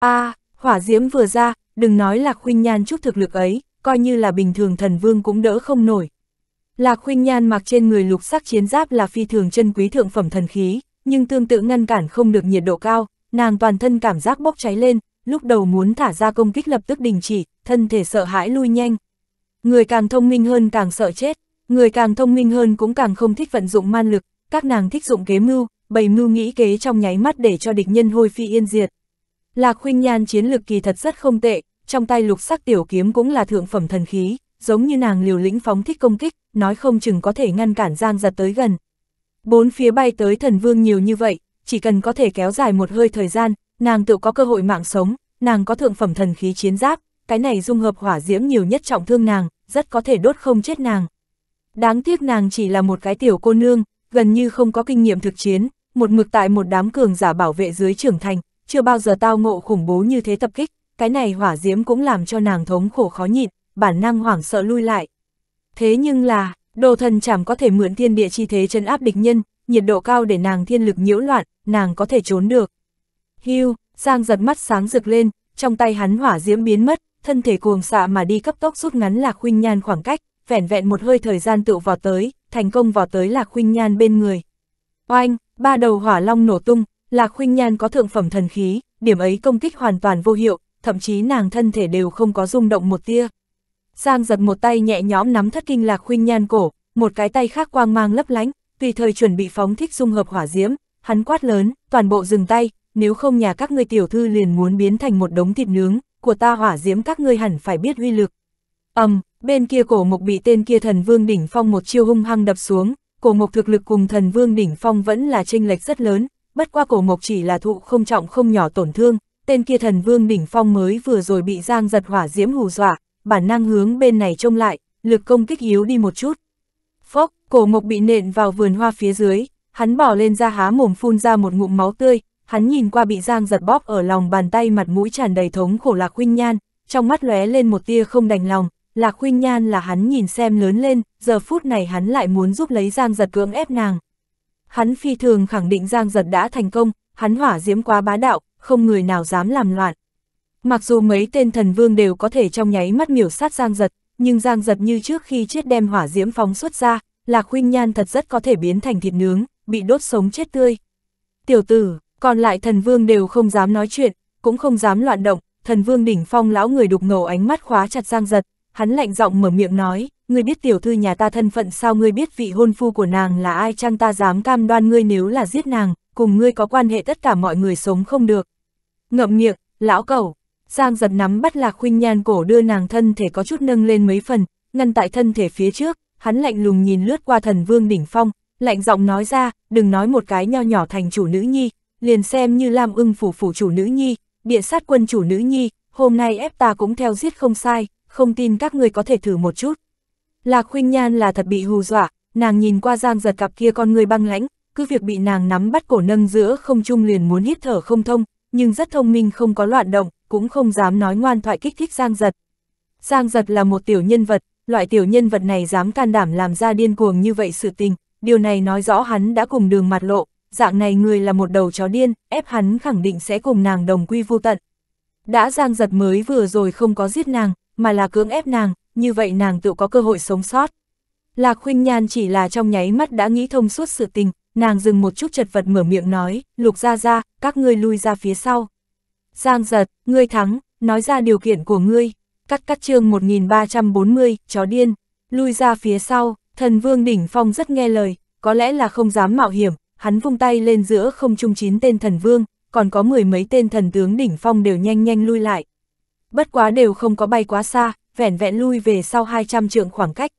a à, hỏa diễm vừa ra, đừng nói là khuynh nhan chút thực lực ấy, coi như là bình thường thần vương cũng đỡ không nổi. Lạc khuynh nhan mặc trên người lục sắc chiến giáp là phi thường chân quý thượng phẩm thần khí, nhưng tương tự ngăn cản không được nhiệt độ cao, nàng toàn thân cảm giác bốc cháy lên, lúc đầu muốn thả ra công kích lập tức đình chỉ, thân thể sợ hãi lui nhanh. Người càng thông minh hơn càng sợ chết, người càng thông minh hơn cũng càng không thích vận dụng man lực, các nàng thích dụng kế mưu, bày mưu nghĩ kế trong nháy mắt để cho địch nhân hôi phi yên diệt, Lạc Khuynh Nhan chiến lược kỳ thật rất không tệ, trong tay lục sắc tiểu kiếm cũng là thượng phẩm thần khí, giống như nàng liều lĩnh phóng thích công kích, nói không chừng có thể ngăn cản Giang giật tới gần. Bốn phía bay tới thần vương nhiều như vậy, chỉ cần có thể kéo dài một hơi thời gian, nàng tự có cơ hội mạng sống, nàng có thượng phẩm thần khí chiến giáp, cái này dung hợp hỏa diễm nhiều nhất trọng thương nàng, rất có thể đốt không chết nàng. Đáng tiếc nàng chỉ là một cái tiểu cô nương, gần như không có kinh nghiệm thực chiến, một mực tại một đám cường giả bảo vệ dưới trưởng thành, chưa bao giờ tao ngộ khủng bố như thế tập kích, cái này hỏa diễm cũng làm cho nàng thống khổ khó nhịn, bản năng hoảng sợ lui lại. Thế nhưng là, đồ thần chảm có thể mượn thiên địa chi thế chân áp địch nhân, nhiệt độ cao để nàng thiên lực nhiễu loạn, nàng có thể trốn được. Hưu, Giang giật mắt sáng rực lên, trong tay hắn hỏa diễm biến mất, thân thể cuồng xạ mà đi cấp tốc rút ngắn Lạc Khuynh Nhan khoảng cách, vẻn vẹn một hơi thời gian tự vào tới, thành công vào tới Lạc Khuynh Nhan bên người. Oanh, ba đầu hỏa long nổ tung, Lạc Khuynh Nhan có thượng phẩm thần khí, điểm ấy công kích hoàn toàn vô hiệu, thậm chí nàng thân thể đều không có rung động một tia. Giang giật một tay nhẹ nhõm nắm thất kinh Lạc Khuynh Nhan cổ, một cái tay khác quang mang lấp lánh, tùy thời chuẩn bị phóng thích dung hợp hỏa diễm, hắn quát lớn, toàn bộ dừng tay, nếu không nhà các ngươi tiểu thư liền muốn biến thành một đống thịt nướng, của ta hỏa diễm các ngươi hẳn phải biết uy lực. Ầm, um, bên kia cổ mục bị tên kia thần vương đỉnh phong một chiêu hung hăng đập xuống, cổ mục thực lực cùng thần vương đỉnh phong vẫn là chênh lệch rất lớn, bất qua cổ mộc chỉ là thụ không trọng không nhỏ tổn thương, tên kia thần vương đỉnh phong mới vừa rồi bị giang giật hỏa diễm hù dọa, bản năng hướng bên này trông lại, lực công kích yếu đi một chút. Phốc, cổ mộc bị nện vào vườn hoa phía dưới, hắn bỏ lên ra há mồm phun ra một ngụm máu tươi, hắn nhìn qua bị giang giật bóp ở lòng bàn tay mặt mũi tràn đầy thống khổ lạc huynh nhan, trong mắt lóe lên một tia không đành lòng, lạc huynh nhan là hắn nhìn xem lớn lên, giờ phút này hắn lại muốn giúp lấy giang giật cưỡng ép nàng hắn phi thường khẳng định Giang Giật đã thành công, hắn hỏa diễm quá bá đạo, không người nào dám làm loạn. Mặc dù mấy tên thần vương đều có thể trong nháy mắt miểu sát Giang Giật, nhưng Giang Giật như trước khi chết đem hỏa diễm phóng xuất ra, Lạc Khuynh Nhan thật rất có thể biến thành thịt nướng, bị đốt sống chết tươi. Tiểu tử, còn lại thần vương đều không dám nói chuyện, cũng không dám loạn động, thần vương đỉnh phong lão người đục ngầu ánh mắt khóa chặt Giang Giật, hắn lạnh giọng mở miệng nói ngươi biết tiểu thư nhà ta thân phận sao ngươi biết vị hôn phu của nàng là ai chăng ta dám cam đoan ngươi nếu là giết nàng, cùng ngươi có quan hệ tất cả mọi người sống không được. Ngậm miệng, lão cẩu, Giang giật nắm bắt lạc khuynh nhan cổ đưa nàng thân thể có chút nâng lên mấy phần, ngăn tại thân thể phía trước, hắn lạnh lùng nhìn lướt qua thần vương đỉnh phong, lạnh giọng nói ra, đừng nói một cái nho nhỏ thành chủ nữ nhi, liền xem như lam ưng phủ phủ chủ nữ nhi, địa sát quân chủ nữ nhi, hôm nay ép ta cũng theo giết không sai, không tin các ngươi có thể thử một chút. Lạc khuynh nhan là thật bị hù dọa, nàng nhìn qua giang giật cặp kia con người băng lãnh, cứ việc bị nàng nắm bắt cổ nâng giữa không trung liền muốn hít thở không thông, nhưng rất thông minh không có loạn động, cũng không dám nói ngoan thoại kích thích giang giật. Giang giật là một tiểu nhân vật, loại tiểu nhân vật này dám can đảm làm ra điên cuồng như vậy sự tình, điều này nói rõ hắn đã cùng đường mặt lộ, dạng này người là một đầu chó điên, ép hắn khẳng định sẽ cùng nàng đồng quy vô tận. Đã giang giật mới vừa rồi không có giết nàng, mà là cưỡng ép nàng, như vậy nàng tự có cơ hội sống sót. Lạc Khuynh Nhan chỉ là trong nháy mắt đã nghĩ thông suốt sự tình, nàng dừng một chút chật vật mở miệng nói, "Lục gia gia, các ngươi lui ra phía sau." Giang Giật, ngươi thắng, nói ra điều kiện của ngươi. Cắt cắt chương 1340, chó điên, lui ra phía sau, thần vương đỉnh phong rất nghe lời, có lẽ là không dám mạo hiểm, hắn vung tay lên giữa không trung chín tên thần vương, còn có mười mấy tên thần tướng đỉnh phong đều nhanh nhanh lui lại. Bất quá đều không có bay quá xa, vẻn vẹn lui về sau 200 trượng khoảng cách.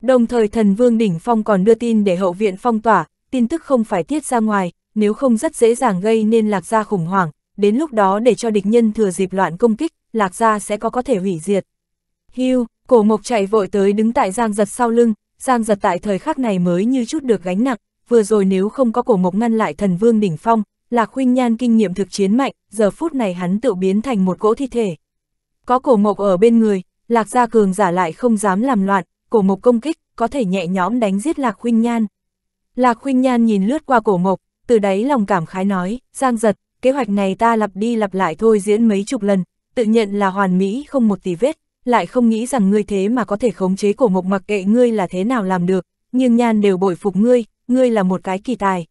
Đồng thời thần vương đỉnh phong còn đưa tin để hậu viện phong tỏa, tin tức không phải tiết ra ngoài, nếu không rất dễ dàng gây nên lạc gia khủng hoảng, đến lúc đó để cho địch nhân thừa dịp loạn công kích, lạc gia sẽ có có thể hủy diệt. Hưu, cổ mộc chạy vội tới đứng tại giang giật sau lưng, giang giật tại thời khắc này mới như chút được gánh nặng, vừa rồi nếu không có cổ mộc ngăn lại thần vương đỉnh phong, lạc huynh nhan kinh nghiệm thực chiến mạnh, giờ phút này hắn tự biến thành một cỗ thi thể. Có cổ mộc ở bên người, Lạc gia cường giả lại không dám làm loạn, cổ mộc công kích, có thể nhẹ nhõm đánh giết Lạc Huynh Nhan. Lạc Huynh Nhan nhìn lướt qua cổ mộc, từ đáy lòng cảm khái nói, Giang giật, kế hoạch này ta lặp đi lặp lại thôi diễn mấy chục lần, tự nhận là hoàn mỹ không một tỷ vết, lại không nghĩ rằng ngươi thế mà có thể khống chế cổ mộc mặc kệ ngươi là thế nào làm được, nhưng Nhan đều bội phục ngươi, ngươi là một cái kỳ tài.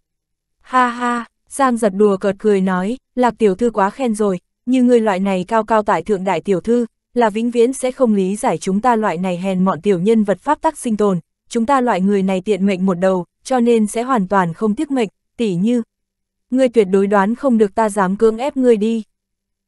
Ha ha, Giang giật đùa cợt cười nói, Lạc tiểu thư quá khen rồi, như ngươi loại này cao cao tại thượng đại tiểu thư, là vĩnh viễn sẽ không lý giải chúng ta loại này hèn mọn tiểu nhân vật pháp tắc sinh tồn, chúng ta loại người này tiện mệnh một đầu, cho nên sẽ hoàn toàn không tiếc mệnh, tỉ như. Ngươi tuyệt đối đoán không được ta dám cưỡng ép ngươi đi.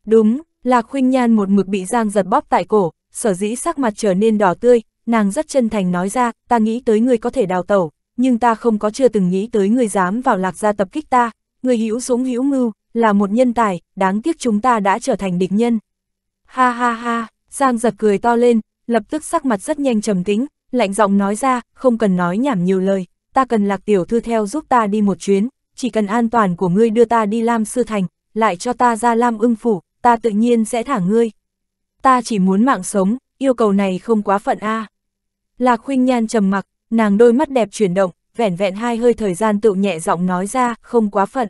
Đúng, là Khuynh Nhan một mực bị Giang giật bóp tại cổ, sở dĩ sắc mặt trở nên đỏ tươi, nàng rất chân thành nói ra, ta nghĩ tới ngươi có thể đào tẩu, nhưng ta không có chưa từng nghĩ tới ngươi dám vào lạc gia tập kích ta, ngươi hữu dũng hữu mưu, là một nhân tài, đáng tiếc chúng ta đã trở thành địch nhân. Ha ha ha. Giang giật cười to lên, lập tức sắc mặt rất nhanh trầm tĩnh, lạnh giọng nói ra, không cần nói nhảm nhiều lời, ta cần lạc tiểu thư theo giúp ta đi một chuyến, chỉ cần an toàn của ngươi đưa ta đi Lam Sư Thành, lại cho ta ra Lam ưng phủ, ta tự nhiên sẽ thả ngươi. Ta chỉ muốn mạng sống, yêu cầu này không quá phận a. À. Lạc khuynh nhan trầm mặc, nàng đôi mắt đẹp chuyển động, vẻn vẹn hai hơi thời gian tự nhẹ giọng nói ra, không quá phận.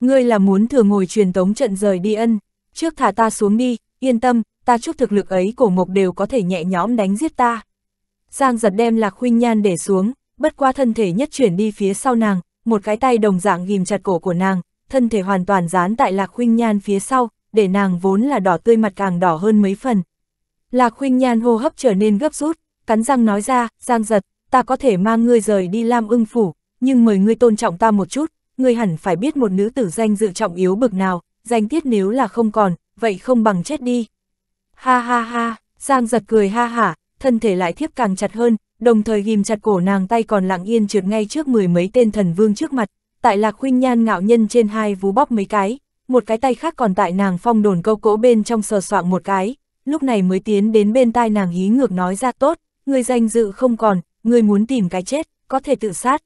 Ngươi là muốn thừa ngồi truyền tống trận rời đi ân, trước thả ta xuống đi, yên tâm, ta chút thực lực ấy cổ mộc đều có thể nhẹ nhõm đánh giết ta. Giang giật đem lạc huynh nhan để xuống, bất qua thân thể nhất chuyển đi phía sau nàng, một cái tay đồng dạng ghim chặt cổ của nàng, thân thể hoàn toàn dán tại lạc huynh nhan phía sau, để nàng vốn là đỏ tươi mặt càng đỏ hơn mấy phần. Lạc huynh nhan hô hấp trở nên gấp rút, cắn răng nói ra, giang giật, ta có thể mang ngươi rời đi Lam ưng phủ, nhưng mời ngươi tôn trọng ta một chút, ngươi hẳn phải biết một nữ tử danh dự trọng yếu bực nào, danh tiết nếu là không còn, vậy không bằng chết đi. Ha ha ha, Giang giật cười ha hả, thân thể lại thiếp càng chặt hơn, đồng thời ghim chặt cổ nàng tay còn lặng yên trượt ngay trước mười mấy tên thần vương trước mặt, tại lạc khuynh nhan ngạo nhân trên hai vú bóp mấy cái, một cái tay khác còn tại nàng phong đồn câu cỗ bên trong sờ soạng một cái, lúc này mới tiến đến bên tai nàng hí ngược nói ra tốt, người danh dự không còn, người muốn tìm cái chết, có thể tự sát.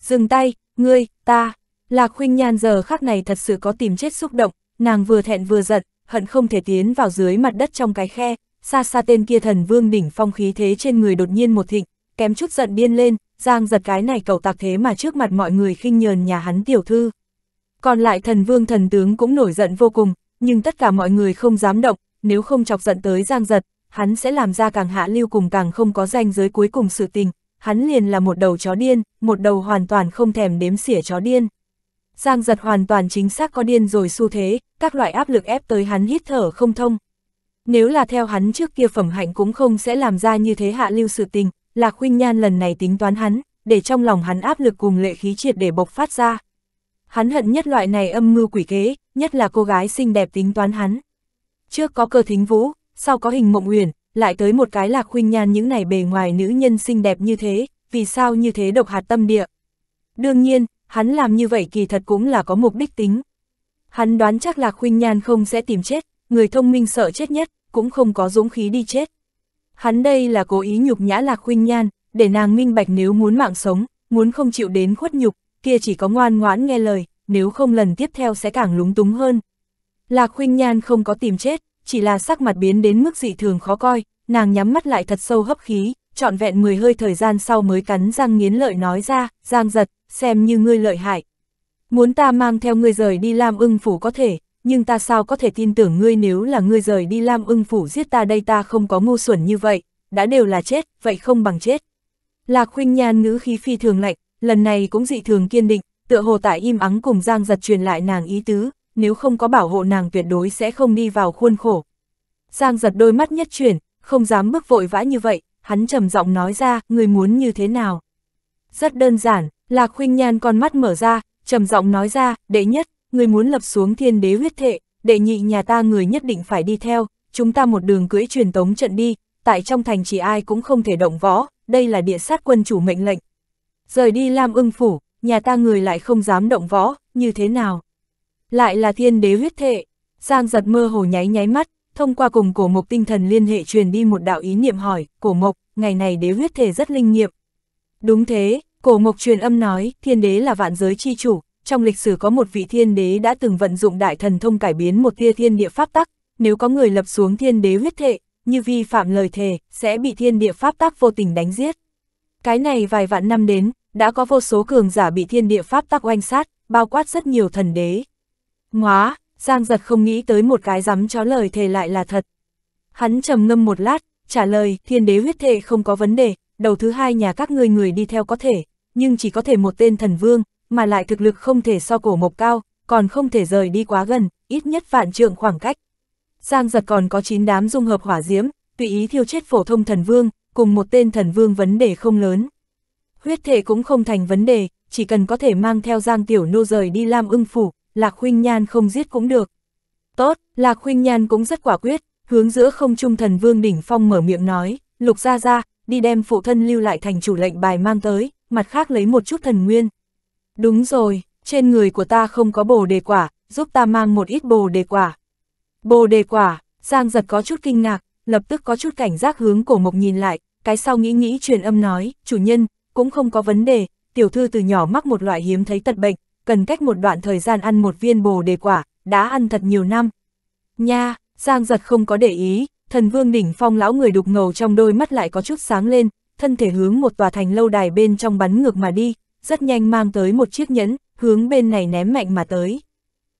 Dừng tay, ngươi, ta, lạc khuynh nhan giờ khắc này thật sự có tìm chết xúc động, nàng vừa thẹn vừa giận, hận không thể tiến vào dưới mặt đất trong cái khe, xa xa tên kia thần vương đỉnh phong khí thế trên người đột nhiên một thịnh, kém chút giận điên lên, giang giật cái này cầu tạc thế mà trước mặt mọi người khinh nhờn nhà hắn tiểu thư. Còn lại thần vương thần tướng cũng nổi giận vô cùng, nhưng tất cả mọi người không dám động, nếu không chọc giận tới giang giật, hắn sẽ làm ra càng hạ lưu cùng càng không có danh giới cuối cùng sự tình, hắn liền là một đầu chó điên, một đầu hoàn toàn không thèm đếm xỉa chó điên. Giang giật hoàn toàn chính xác có điên rồi xu thế, các loại áp lực ép tới hắn hít thở không thông. Nếu là theo hắn trước kia phẩm hạnh cũng không sẽ làm ra như thế hạ lưu sự tình, Lạc Khuynh Nhan lần này tính toán hắn, để trong lòng hắn áp lực cùng lệ khí triệt để bộc phát ra. Hắn hận nhất loại này âm mưu quỷ kế, nhất là cô gái xinh đẹp tính toán hắn. Trước có cơ thính vũ, sau có hình mộng huyền, lại tới một cái Lạc Khuynh Nhan những này bề ngoài nữ nhân xinh đẹp như thế, vì sao như thế độc hạt tâm địa. Đương nhiên, hắn làm như vậy kỳ thật cũng là có mục đích tính. Hắn đoán chắc Lạc Khuynh Nhan không sẽ tìm chết, người thông minh sợ chết nhất, cũng không có dũng khí đi chết. Hắn đây là cố ý nhục nhã Lạc Khuynh Nhan, để nàng minh bạch nếu muốn mạng sống, muốn không chịu đến khuất nhục, kia chỉ có ngoan ngoãn nghe lời, nếu không lần tiếp theo sẽ càng lúng túng hơn. Lạc Khuynh Nhan không có tìm chết, chỉ là sắc mặt biến đến mức dị thường khó coi, nàng nhắm mắt lại thật sâu hấp khí, trọn vẹn 10 hơi thời gian sau mới cắn răng nghiến lợi nói ra, giang giật, xem như ngươi lợi hại. Muốn ta mang theo ngươi rời đi Lam ưng phủ có thể, nhưng ta sao có thể tin tưởng ngươi nếu là ngươi rời đi Lam ưng phủ giết ta đây ta không có ngu xuẩn như vậy, đã đều là chết, vậy không bằng chết. Lạc khuynh nhan ngữ khí phi thường lạnh, lần này cũng dị thường kiên định, tựa hồ tại im ắng cùng Giang giật truyền lại nàng ý tứ, nếu không có bảo hộ nàng tuyệt đối sẽ không đi vào khuôn khổ. Giang giật đôi mắt nhất chuyển, không dám bước vội vã như vậy, hắn trầm giọng nói ra, người muốn như thế nào? Rất đơn giản, Lạc Khuynh Nhan con mắt mở ra, trầm giọng nói ra, đệ nhất, người muốn lập xuống thiên đế huyết thệ, đệ nhị nhà ta người nhất định phải đi theo, chúng ta một đường cưỡi truyền tống trận đi, tại trong thành chỉ ai cũng không thể động võ, đây là địa sát quân chủ mệnh lệnh. Rời đi Lam ưng phủ, nhà ta người lại không dám động võ, như thế nào? Lại là thiên đế huyết thệ, Giang giật mơ hồ nháy nháy mắt, thông qua cùng cổ mộc tinh thần liên hệ truyền đi một đạo ý niệm hỏi, cổ mộc, ngày này đế huyết thể rất linh nghiệm. Đúng thế, cổ mộc truyền âm nói, thiên đế là vạn giới chi chủ, trong lịch sử có một vị thiên đế đã từng vận dụng đại thần thông cải biến một tia thiên địa pháp tắc, nếu có người lập xuống thiên đế huyết thể, như vi phạm lời thề, sẽ bị thiên địa pháp tắc vô tình đánh giết. Cái này vài vạn năm đến, đã có vô số cường giả bị thiên địa pháp tắc oanh sát, bao quát rất nhiều thần đế. Ngoá, Giang giật không nghĩ tới một cái dám chó lời thề lại là thật. Hắn trầm ngâm một lát, trả lời, thiên đế huyết thệ không có vấn đề, đầu thứ hai nhà các người người đi theo có thể, nhưng chỉ có thể một tên thần vương, mà lại thực lực không thể so cổ mộc cao, còn không thể rời đi quá gần, ít nhất vạn trượng khoảng cách. Giang giật còn có 9 đám dung hợp hỏa diễm, tùy ý thiêu chết phổ thông thần vương, cùng một tên thần vương vấn đề không lớn. Huyết thể cũng không thành vấn đề, chỉ cần có thể mang theo Giang Tiểu Nô rời đi Lam ưng phủ, Lạc Khuynh Nhan không giết cũng được. Tốt, Lạc Khuynh Nhan cũng rất quả quyết, hướng giữa không trung thần vương đỉnh phong mở miệng nói, Lục Gia Gia, đi đem phụ thân lưu lại thành chủ lệnh bài mang tới, mặt khác lấy một chút thần nguyên. Đúng rồi, trên người của ta không có bồ đề quả, giúp ta mang một ít bồ đề quả. Bồ đề quả, Giang giật có chút kinh ngạc, lập tức có chút cảnh giác hướng cổ mộc nhìn lại, cái sau nghĩ nghĩ truyền âm nói, chủ nhân, cũng không có vấn đề, tiểu thư từ nhỏ mắc một loại hiếm thấy tật bệnh, cần cách một đoạn thời gian ăn một viên bồ đề quả, đã ăn thật nhiều năm. Nha, Giang giật không có để ý, thần vương đỉnh phong lão người đục ngầu trong đôi mắt lại có chút sáng lên, thân thể hướng một tòa thành lâu đài bên trong bắn ngược mà đi, rất nhanh mang tới một chiếc nhẫn, hướng bên này ném mạnh mà tới.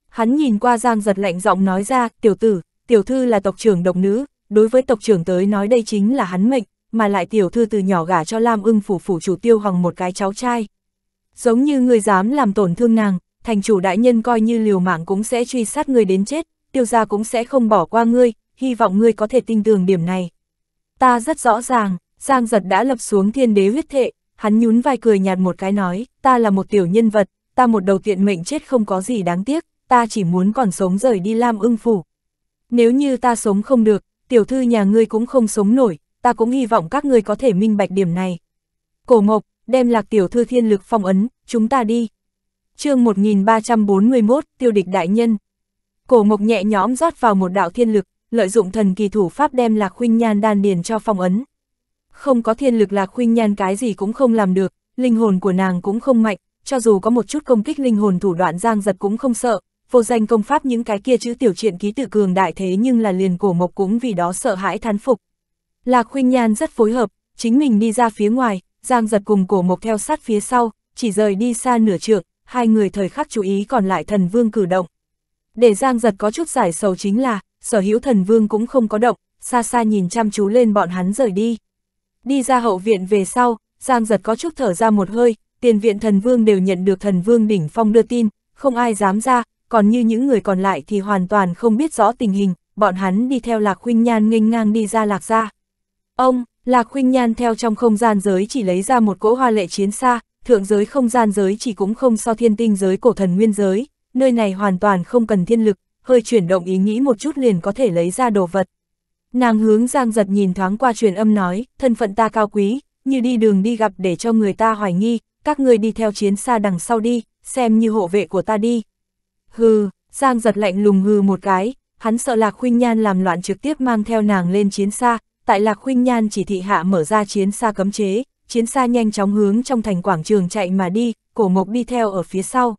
Hắn nhìn qua Giang giật lạnh giọng nói ra, tiểu tử, tiểu thư là tộc trưởng độc nữ, đối với tộc trưởng tới nói đây chính là hắn mệnh, mà lại tiểu thư từ nhỏ gả cho Lam ưng phủ phủ chủ tiêu hoàng một cái cháu trai, Giống như người dám làm tổn thương nàng, thành chủ đại nhân coi như liều mạng cũng sẽ truy sát người đến chết, tiêu gia cũng sẽ không bỏ qua ngươi, hy vọng ngươi có thể tin tưởng điểm này. Ta rất rõ ràng, Giang giật đã lập xuống thiên đế huyết thệ, hắn nhún vai cười nhạt một cái nói, ta là một tiểu nhân vật, ta một đầu tiện mệnh chết không có gì đáng tiếc, ta chỉ muốn còn sống rời đi Lam ưng phủ. Nếu như ta sống không được, tiểu thư nhà ngươi cũng không sống nổi, ta cũng hy vọng các ngươi có thể minh bạch điểm này. Cổ Mộc, đem lạc tiểu thư thiên lực phong ấn, chúng ta đi. chương 1341, tiêu địch đại nhân. Cổ mộc nhẹ nhõm rót vào một đạo thiên lực, lợi dụng thần kỳ thủ pháp đem lạc khuynh nhan đan điền cho phong ấn. Không có thiên lực lạc khuynh nhan cái gì cũng không làm được, linh hồn của nàng cũng không mạnh, cho dù có một chút công kích linh hồn thủ đoạn giang giật cũng không sợ, vô danh công pháp những cái kia chữ tiểu truyện ký tự cường đại thế nhưng là liền cổ mộc cũng vì đó sợ hãi thán phục. Lạc khuynh nhan rất phối hợp, chính mình đi ra phía ngoài, Giang giật cùng cổ mộc theo sát phía sau, chỉ rời đi xa nửa trượng, hai người thời khắc chú ý còn lại thần vương cử động. Để Giang giật có chút giải sầu chính là, sở hữu thần vương cũng không có động, xa xa nhìn chăm chú lên bọn hắn rời đi. Đi ra hậu viện về sau, Giang giật có chút thở ra một hơi, tiền viện thần vương đều nhận được thần vương đỉnh phong đưa tin, không ai dám ra, còn như những người còn lại thì hoàn toàn không biết rõ tình hình, bọn hắn đi theo lạc huynh nhan nghênh ngang đi ra lạc ra. Ông, Lạc Khuynh Nhan theo trong không gian giới chỉ lấy ra một cỗ hoa lệ chiến xa, thượng giới không gian giới chỉ cũng không so thiên tinh giới cổ thần nguyên giới, nơi này hoàn toàn không cần thiên lực, hơi chuyển động ý nghĩ một chút liền có thể lấy ra đồ vật. Nàng hướng Giang Giật nhìn thoáng qua truyền âm nói, thân phận ta cao quý, như đi đường đi gặp để cho người ta hoài nghi, các người đi theo chiến xa đằng sau đi, xem như hộ vệ của ta đi. Hừ, Giang Giật lạnh lùng hừ một cái, hắn sợ Lạc Khuynh Nhan làm loạn trực tiếp mang theo nàng lên chiến xa, tại Lạc Khuynh Nhan chỉ thị hạ mở ra chiến xa cấm chế, chiến xa nhanh chóng hướng trong thành quảng trường chạy mà đi, cổ mộc đi theo ở phía sau.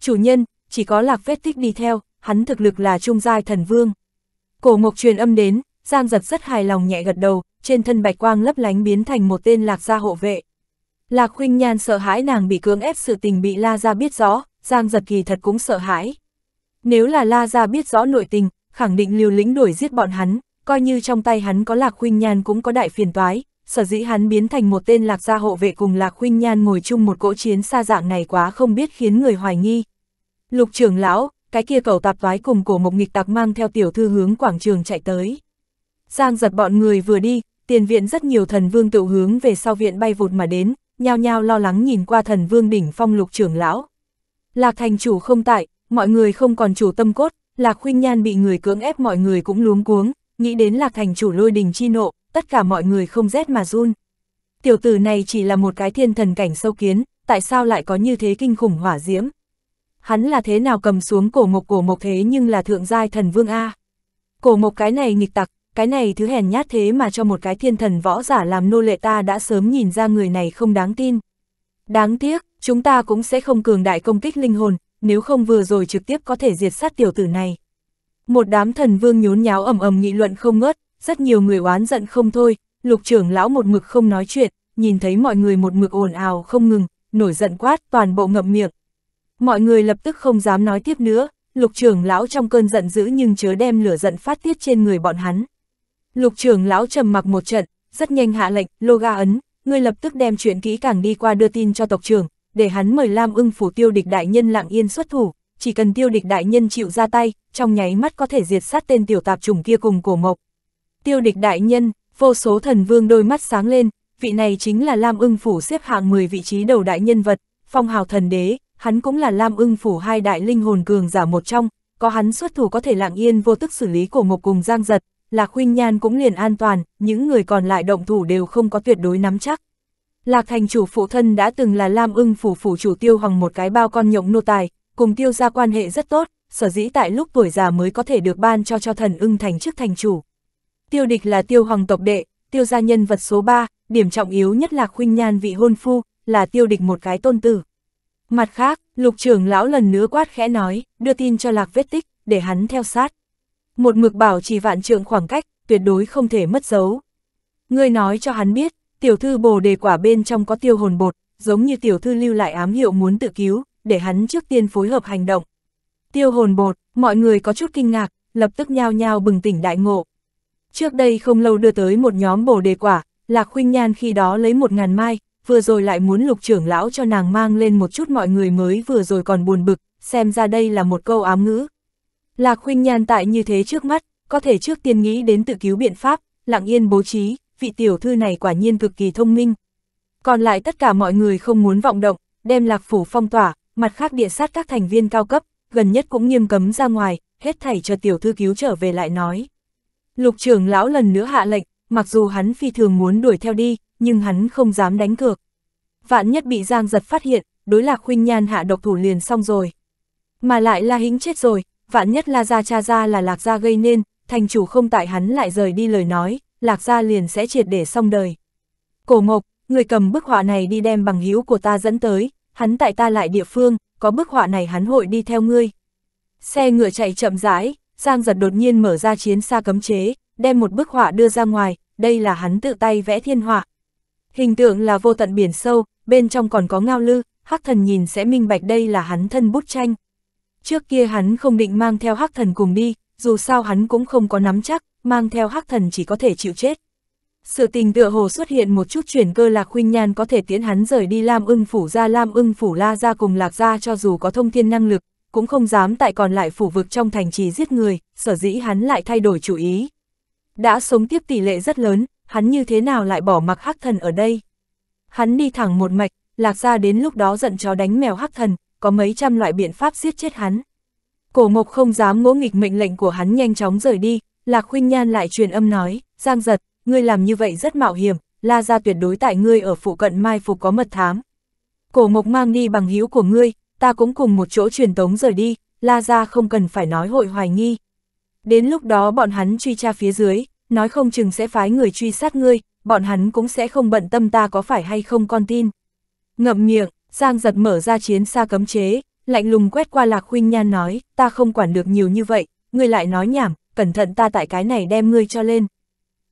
Chủ nhân, chỉ có Lạc vết tích đi theo, hắn thực lực là trung giai thần vương. Cổ mộc truyền âm đến, Giang giật rất hài lòng nhẹ gật đầu, trên thân bạch quang lấp lánh biến thành một tên Lạc gia hộ vệ. Lạc Khuynh Nhan sợ hãi nàng bị cưỡng ép sự tình bị La Gia biết rõ, Giang giật kỳ thật cũng sợ hãi. Nếu là La Gia biết rõ nội tình, khẳng định liều lĩnh đuổi giết bọn hắn, coi như trong tay hắn có Lạc Khuynh Nhan cũng có đại phiền toái, sở dĩ hắn biến thành một tên Lạc gia hộ vệ cùng Lạc Khuynh Nhan ngồi chung một cỗ chiến xa dạng này quá không biết khiến người hoài nghi. Lục trưởng lão, cái kia cầu tạp toái cùng cổ mộc nghịch tạc mang theo tiểu thư hướng quảng trường chạy tới. Giang giật bọn người vừa đi, tiền viện rất nhiều thần vương tự hướng về sau viện bay vụt mà đến, nhao nhao lo lắng nhìn qua thần vương đỉnh phong lục trưởng lão. Lạc thành chủ không tại, mọi người không còn chủ tâm cốt, Lạc Khuynh Nhan bị người cưỡng ép mọi người cũng luống cuống, nghĩ đến lạc thành chủ lôi đình chi nộ, tất cả mọi người không rét mà run. Tiểu tử này chỉ là một cái thiên thần cảnh sâu kiến, tại sao lại có như thế kinh khủng hỏa diễm? Hắn là thế nào cầm xuống cổ mộc cổ mộc thế nhưng là thượng giai thần vương A. Cổ mộc cái này nghịch tặc, cái này thứ hèn nhát thế mà cho một cái thiên thần võ giả làm nô lệ ta đã sớm nhìn ra người này không đáng tin. Đáng tiếc, chúng ta cũng sẽ không cường đại công kích linh hồn, nếu không vừa rồi trực tiếp có thể diệt sát tiểu tử này. Một đám thần vương nhốn nháo ầm ầm nghị luận không ngớt, rất nhiều người oán giận không thôi, lục trưởng lão một mực không nói chuyện, nhìn thấy mọi người một mực ồn ào không ngừng, nổi giận quát toàn bộ ngậm miệng. Mọi người lập tức không dám nói tiếp nữa, lục trưởng lão trong cơn giận dữ nhưng chớ đem lửa giận phát tiết trên người bọn hắn. Lục trưởng lão trầm mặc một trận, rất nhanh hạ lệnh, lô ga ấn, ngươi lập tức đem chuyện kỹ càng đi qua đưa tin cho tộc trưởng, để hắn mời Lam ưng phủ tiêu địch đại nhân lặng yên xuất thủ chỉ cần tiêu địch đại nhân chịu ra tay, trong nháy mắt có thể diệt sát tên tiểu tạp trùng kia cùng cổ mộc. Tiêu địch đại nhân, vô số thần vương đôi mắt sáng lên, vị này chính là Lam ưng phủ xếp hạng 10 vị trí đầu đại nhân vật, phong hào thần đế, hắn cũng là Lam ưng phủ hai đại linh hồn cường giả một trong, có hắn xuất thủ có thể lặng yên vô tức xử lý cổ mộc cùng giang giật, Lạc Huynh Nhan cũng liền an toàn, những người còn lại động thủ đều không có tuyệt đối nắm chắc. Lạc thành chủ phụ thân đã từng là Lam ưng phủ phủ chủ tiêu hoàng một cái bao con nhộng nô tài, cùng tiêu gia quan hệ rất tốt, sở dĩ tại lúc tuổi già mới có thể được ban cho cho thần ưng thành chức thành chủ. Tiêu địch là tiêu hoàng tộc đệ, tiêu gia nhân vật số 3, điểm trọng yếu nhất là khuynh nhan vị hôn phu, là tiêu địch một cái tôn tử. Mặt khác, lục trưởng lão lần nữa quát khẽ nói, đưa tin cho lạc vết tích, để hắn theo sát. Một mực bảo trì vạn trượng khoảng cách, tuyệt đối không thể mất dấu. Ngươi nói cho hắn biết, tiểu thư bồ đề quả bên trong có tiêu hồn bột, giống như tiểu thư lưu lại ám hiệu muốn tự cứu, để hắn trước tiên phối hợp hành động. Tiêu hồn bột, mọi người có chút kinh ngạc, lập tức nhao nhao bừng tỉnh đại ngộ. Trước đây không lâu đưa tới một nhóm bổ đề quả, Lạc Khuynh Nhan khi đó lấy một ngàn mai, vừa rồi lại muốn lục trưởng lão cho nàng mang lên một chút mọi người mới vừa rồi còn buồn bực, xem ra đây là một câu ám ngữ. Lạc Khuynh Nhan tại như thế trước mắt, có thể trước tiên nghĩ đến tự cứu biện pháp, lặng yên bố trí, vị tiểu thư này quả nhiên cực kỳ thông minh. Còn lại tất cả mọi người không muốn vọng động, đem Lạc Phủ phong tỏa, mặt khác địa sát các thành viên cao cấp, gần nhất cũng nghiêm cấm ra ngoài, hết thảy cho tiểu thư cứu trở về lại nói. Lục trưởng lão lần nữa hạ lệnh, mặc dù hắn phi thường muốn đuổi theo đi, nhưng hắn không dám đánh cược. Vạn nhất bị Giang giật phát hiện, đối lạc huynh nhan hạ độc thủ liền xong rồi. Mà lại La Hĩnh chết rồi, vạn nhất La Gia cha ra là Lạc Gia gây nên, thành chủ không tại hắn lại rời đi lời nói, Lạc Gia liền sẽ triệt để xong đời. Cổ Mộc, người cầm bức họa này đi đem bằng hữu của ta dẫn tới, hắn tại ta lại địa phương, có bức họa này hắn hội đi theo ngươi. Xe ngựa chạy chậm rãi, Giang giật đột nhiên mở ra chiến xa cấm chế, đem một bức họa đưa ra ngoài, đây là hắn tự tay vẽ thiên họa. Hình tượng là vô tận biển sâu, bên trong còn có ngao lư, hắc thần nhìn sẽ minh bạch đây là hắn thân bút tranh. Trước kia hắn không định mang theo hắc thần cùng đi, dù sao hắn cũng không có nắm chắc, mang theo hắc thần chỉ có thể chịu chết. Sự tình tựa hồ xuất hiện một chút chuyển cơ Lạc Khuynh Nhan có thể tiến hắn rời đi Lam Ưng phủ ra Lam Ưng phủ La ra cùng Lạc ra cho dù có thông thiên năng lực, cũng không dám tại còn lại phủ vực trong thành trì giết người, sở dĩ hắn lại thay đổi chủ ý. Đã sống tiếp tỷ lệ rất lớn, hắn như thế nào lại bỏ mặc Hắc Thần ở đây? Hắn đi thẳng một mạch, Lạc ra đến lúc đó giận chó đánh mèo Hắc Thần, có mấy trăm loại biện pháp giết chết hắn. Cổ Mộc không dám ngỗ nghịch mệnh lệnh của hắn nhanh chóng rời đi, Lạc Khuynh Nhan lại truyền âm nói, Giang giật, ngươi làm như vậy rất mạo hiểm, la ra tuyệt đối tại ngươi ở phụ cận mai phục có mật thám. Cổ mộc mang đi bằng hữu của ngươi, ta cũng cùng một chỗ truyền tống rời đi, la ra không cần phải nói hội hoài nghi. Đến lúc đó bọn hắn truy tra phía dưới, nói không chừng sẽ phái người truy sát ngươi, bọn hắn cũng sẽ không bận tâm ta có phải hay không con tin. Ngậm miệng, Giang giật mở ra chiến xa cấm chế, lạnh lùng quét qua lạc huynh nhan nói, ta không quản được nhiều như vậy, ngươi lại nói nhảm, cẩn thận ta tại cái này đem ngươi cho lên.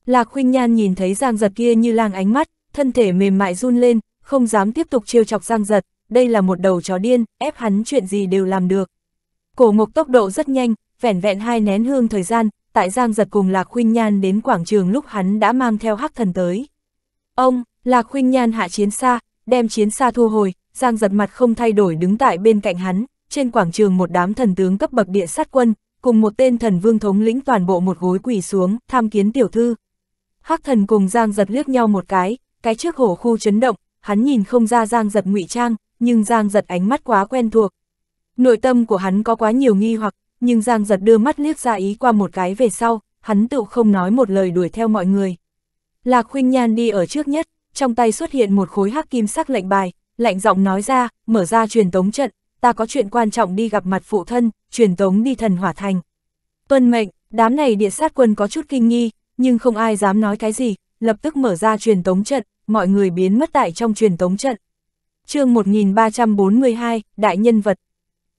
Lạc Khuynh Nhan nhìn thấy Giang Giật kia như lang ánh mắt, thân thể mềm mại run lên, không dám tiếp tục trêu chọc Giang Giật, đây là một đầu chó điên, ép hắn chuyện gì đều làm được. Cổ Mộc tốc độ rất nhanh, vẻn vẹn hai nén hương thời gian, tại Giang Giật cùng Lạc Khuynh Nhan đến quảng trường lúc hắn đã mang theo Hắc Thần tới. Ông, Lạc Khuynh Nhan hạ chiến xa, đem chiến xa thu hồi, Giang Giật mặt không thay đổi đứng tại bên cạnh hắn, trên quảng trường một đám thần tướng cấp bậc địa sát quân, cùng một tên thần vương thống lĩnh toàn bộ một gối quỳ xuống, tham kiến tiểu thư, Hắc thần cùng Giang giật liếc nhau một cái, cái trước hổ khu chấn động, hắn nhìn không ra Giang giật ngụy trang, nhưng Giang giật ánh mắt quá quen thuộc. Nội tâm của hắn có quá nhiều nghi hoặc, nhưng Giang giật đưa mắt liếc ra ý qua một cái về sau, hắn tự không nói một lời đuổi theo mọi người. Lạc khuynh nhan đi ở trước nhất, trong tay xuất hiện một khối hắc kim sắc lệnh bài, lạnh giọng nói ra, mở ra truyền tống trận, ta có chuyện quan trọng đi gặp mặt phụ thân, truyền tống đi thần hỏa thành. Tuân mệnh, đám này địa sát quân có chút kinh nghi, nhưng không ai dám nói cái gì, lập tức mở ra truyền tống trận, mọi người biến mất tại trong truyền tống trận. chương 1342, Đại Nhân Vật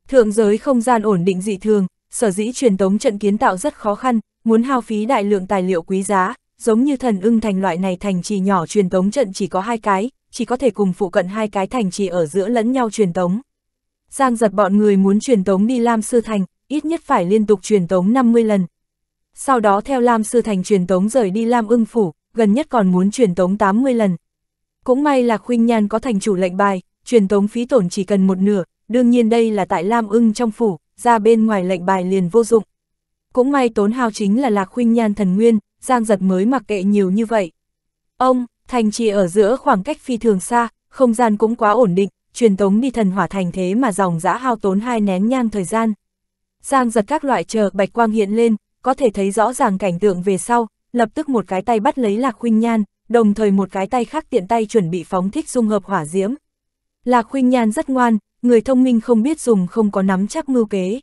Thượng giới không gian ổn định dị thường, sở dĩ truyền tống trận kiến tạo rất khó khăn, muốn hao phí đại lượng tài liệu quý giá, giống như thần ưng thành loại này thành trì nhỏ truyền tống trận chỉ có hai cái, chỉ có thể cùng phụ cận hai cái thành trì ở giữa lẫn nhau truyền tống. Giang giật bọn người muốn truyền tống đi Lam Sư Thành, ít nhất phải liên tục truyền tống 50 lần, sau đó theo Lam Sư Thành truyền tống rời đi Lam ưng phủ, gần nhất còn muốn truyền tống 80 lần. Cũng may là Khuynh Nhan có thành chủ lệnh bài, truyền tống phí tổn chỉ cần một nửa, đương nhiên đây là tại Lam ưng trong phủ, ra bên ngoài lệnh bài liền vô dụng. Cũng may tốn hao chính là Lạc Khuynh Nhan thần nguyên, Giang Giật mới mặc kệ nhiều như vậy. Ông, thành trì ở giữa khoảng cách phi thường xa, không gian cũng quá ổn định, truyền tống đi thần hỏa thành thế mà dòng dã hao tốn hai nén nhang thời gian. Giang giật các loại chờ bạch quang hiện lên, có thể thấy rõ ràng cảnh tượng về sau, lập tức một cái tay bắt lấy Lạc Khuynh Nhan, đồng thời một cái tay khác tiện tay chuẩn bị phóng thích dung hợp hỏa diễm. Lạc Khuynh Nhan rất ngoan, người thông minh không biết dùng không có nắm chắc mưu kế.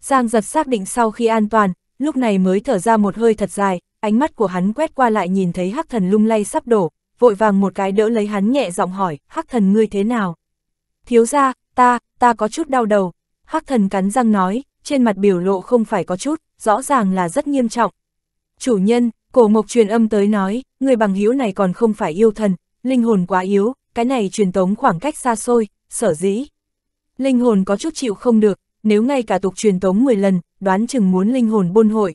Giang giật xác định sau khi an toàn, lúc này mới thở ra một hơi thật dài, ánh mắt của hắn quét qua lại nhìn thấy hắc thần lung lay sắp đổ, vội vàng một cái đỡ lấy hắn nhẹ giọng hỏi, hắc thần ngươi thế nào? Thiếu ra, ta, ta có chút đau đầu. Hắc thần cắn răng nói, trên mặt biểu lộ không phải có chút, rõ ràng là rất nghiêm trọng. Chủ nhân, cổ mộc truyền âm tới nói, người bằng hữu này còn không phải yêu thần, linh hồn quá yếu, cái này truyền tống khoảng cách xa xôi, sở dĩ. Linh hồn có chút chịu không được, nếu ngay cả tục truyền tống 10 lần, đoán chừng muốn linh hồn buôn hội.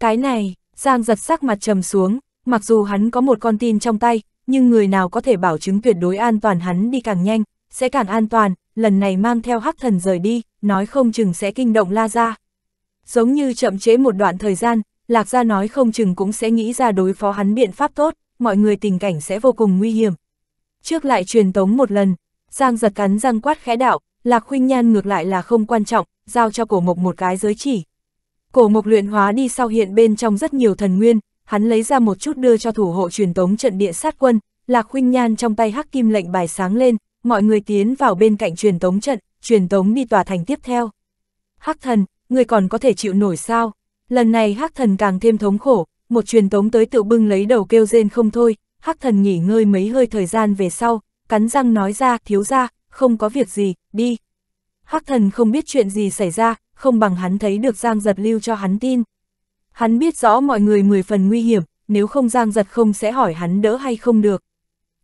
Cái này, Giang giật sắc mặt trầm xuống, mặc dù hắn có một con tin trong tay, nhưng người nào có thể bảo chứng tuyệt đối an toàn hắn đi càng nhanh, sẽ càng an toàn, lần này mang theo hắc thần rời đi, nói không chừng sẽ kinh động La Gia. Giống như chậm chế một đoạn thời gian, Lạc Gia nói không chừng cũng sẽ nghĩ ra đối phó hắn biện pháp tốt, mọi người tình cảnh sẽ vô cùng nguy hiểm. Trước lại truyền tống một lần, Giang giật cắn răng quát khẽ đạo, Lạc huynh Nhan ngược lại là không quan trọng, giao cho cổ mộc một cái giới chỉ. Cổ mộc luyện hóa đi sau hiện bên trong rất nhiều thần nguyên, hắn lấy ra một chút đưa cho thủ hộ truyền tống trận địa sát quân, Lạc huynh Nhan trong tay hắc kim lệnh bài sáng lên, mọi người tiến vào bên cạnh truyền tống trận, truyền tống đi tòa thành tiếp theo. Hắc thần, người còn có thể chịu nổi sao? Lần này hắc thần càng thêm thống khổ, một truyền tống tới tự bưng lấy đầu kêu rên không thôi, hắc thần nghỉ ngơi mấy hơi thời gian về sau, cắn răng nói ra, thiếu ra, không có việc gì, đi. Hắc thần không biết chuyện gì xảy ra, không bằng hắn thấy được Giang Giật lưu cho hắn tin. Hắn biết rõ mọi người mười phần nguy hiểm, nếu không Giang Giật không sẽ hỏi hắn đỡ hay không được.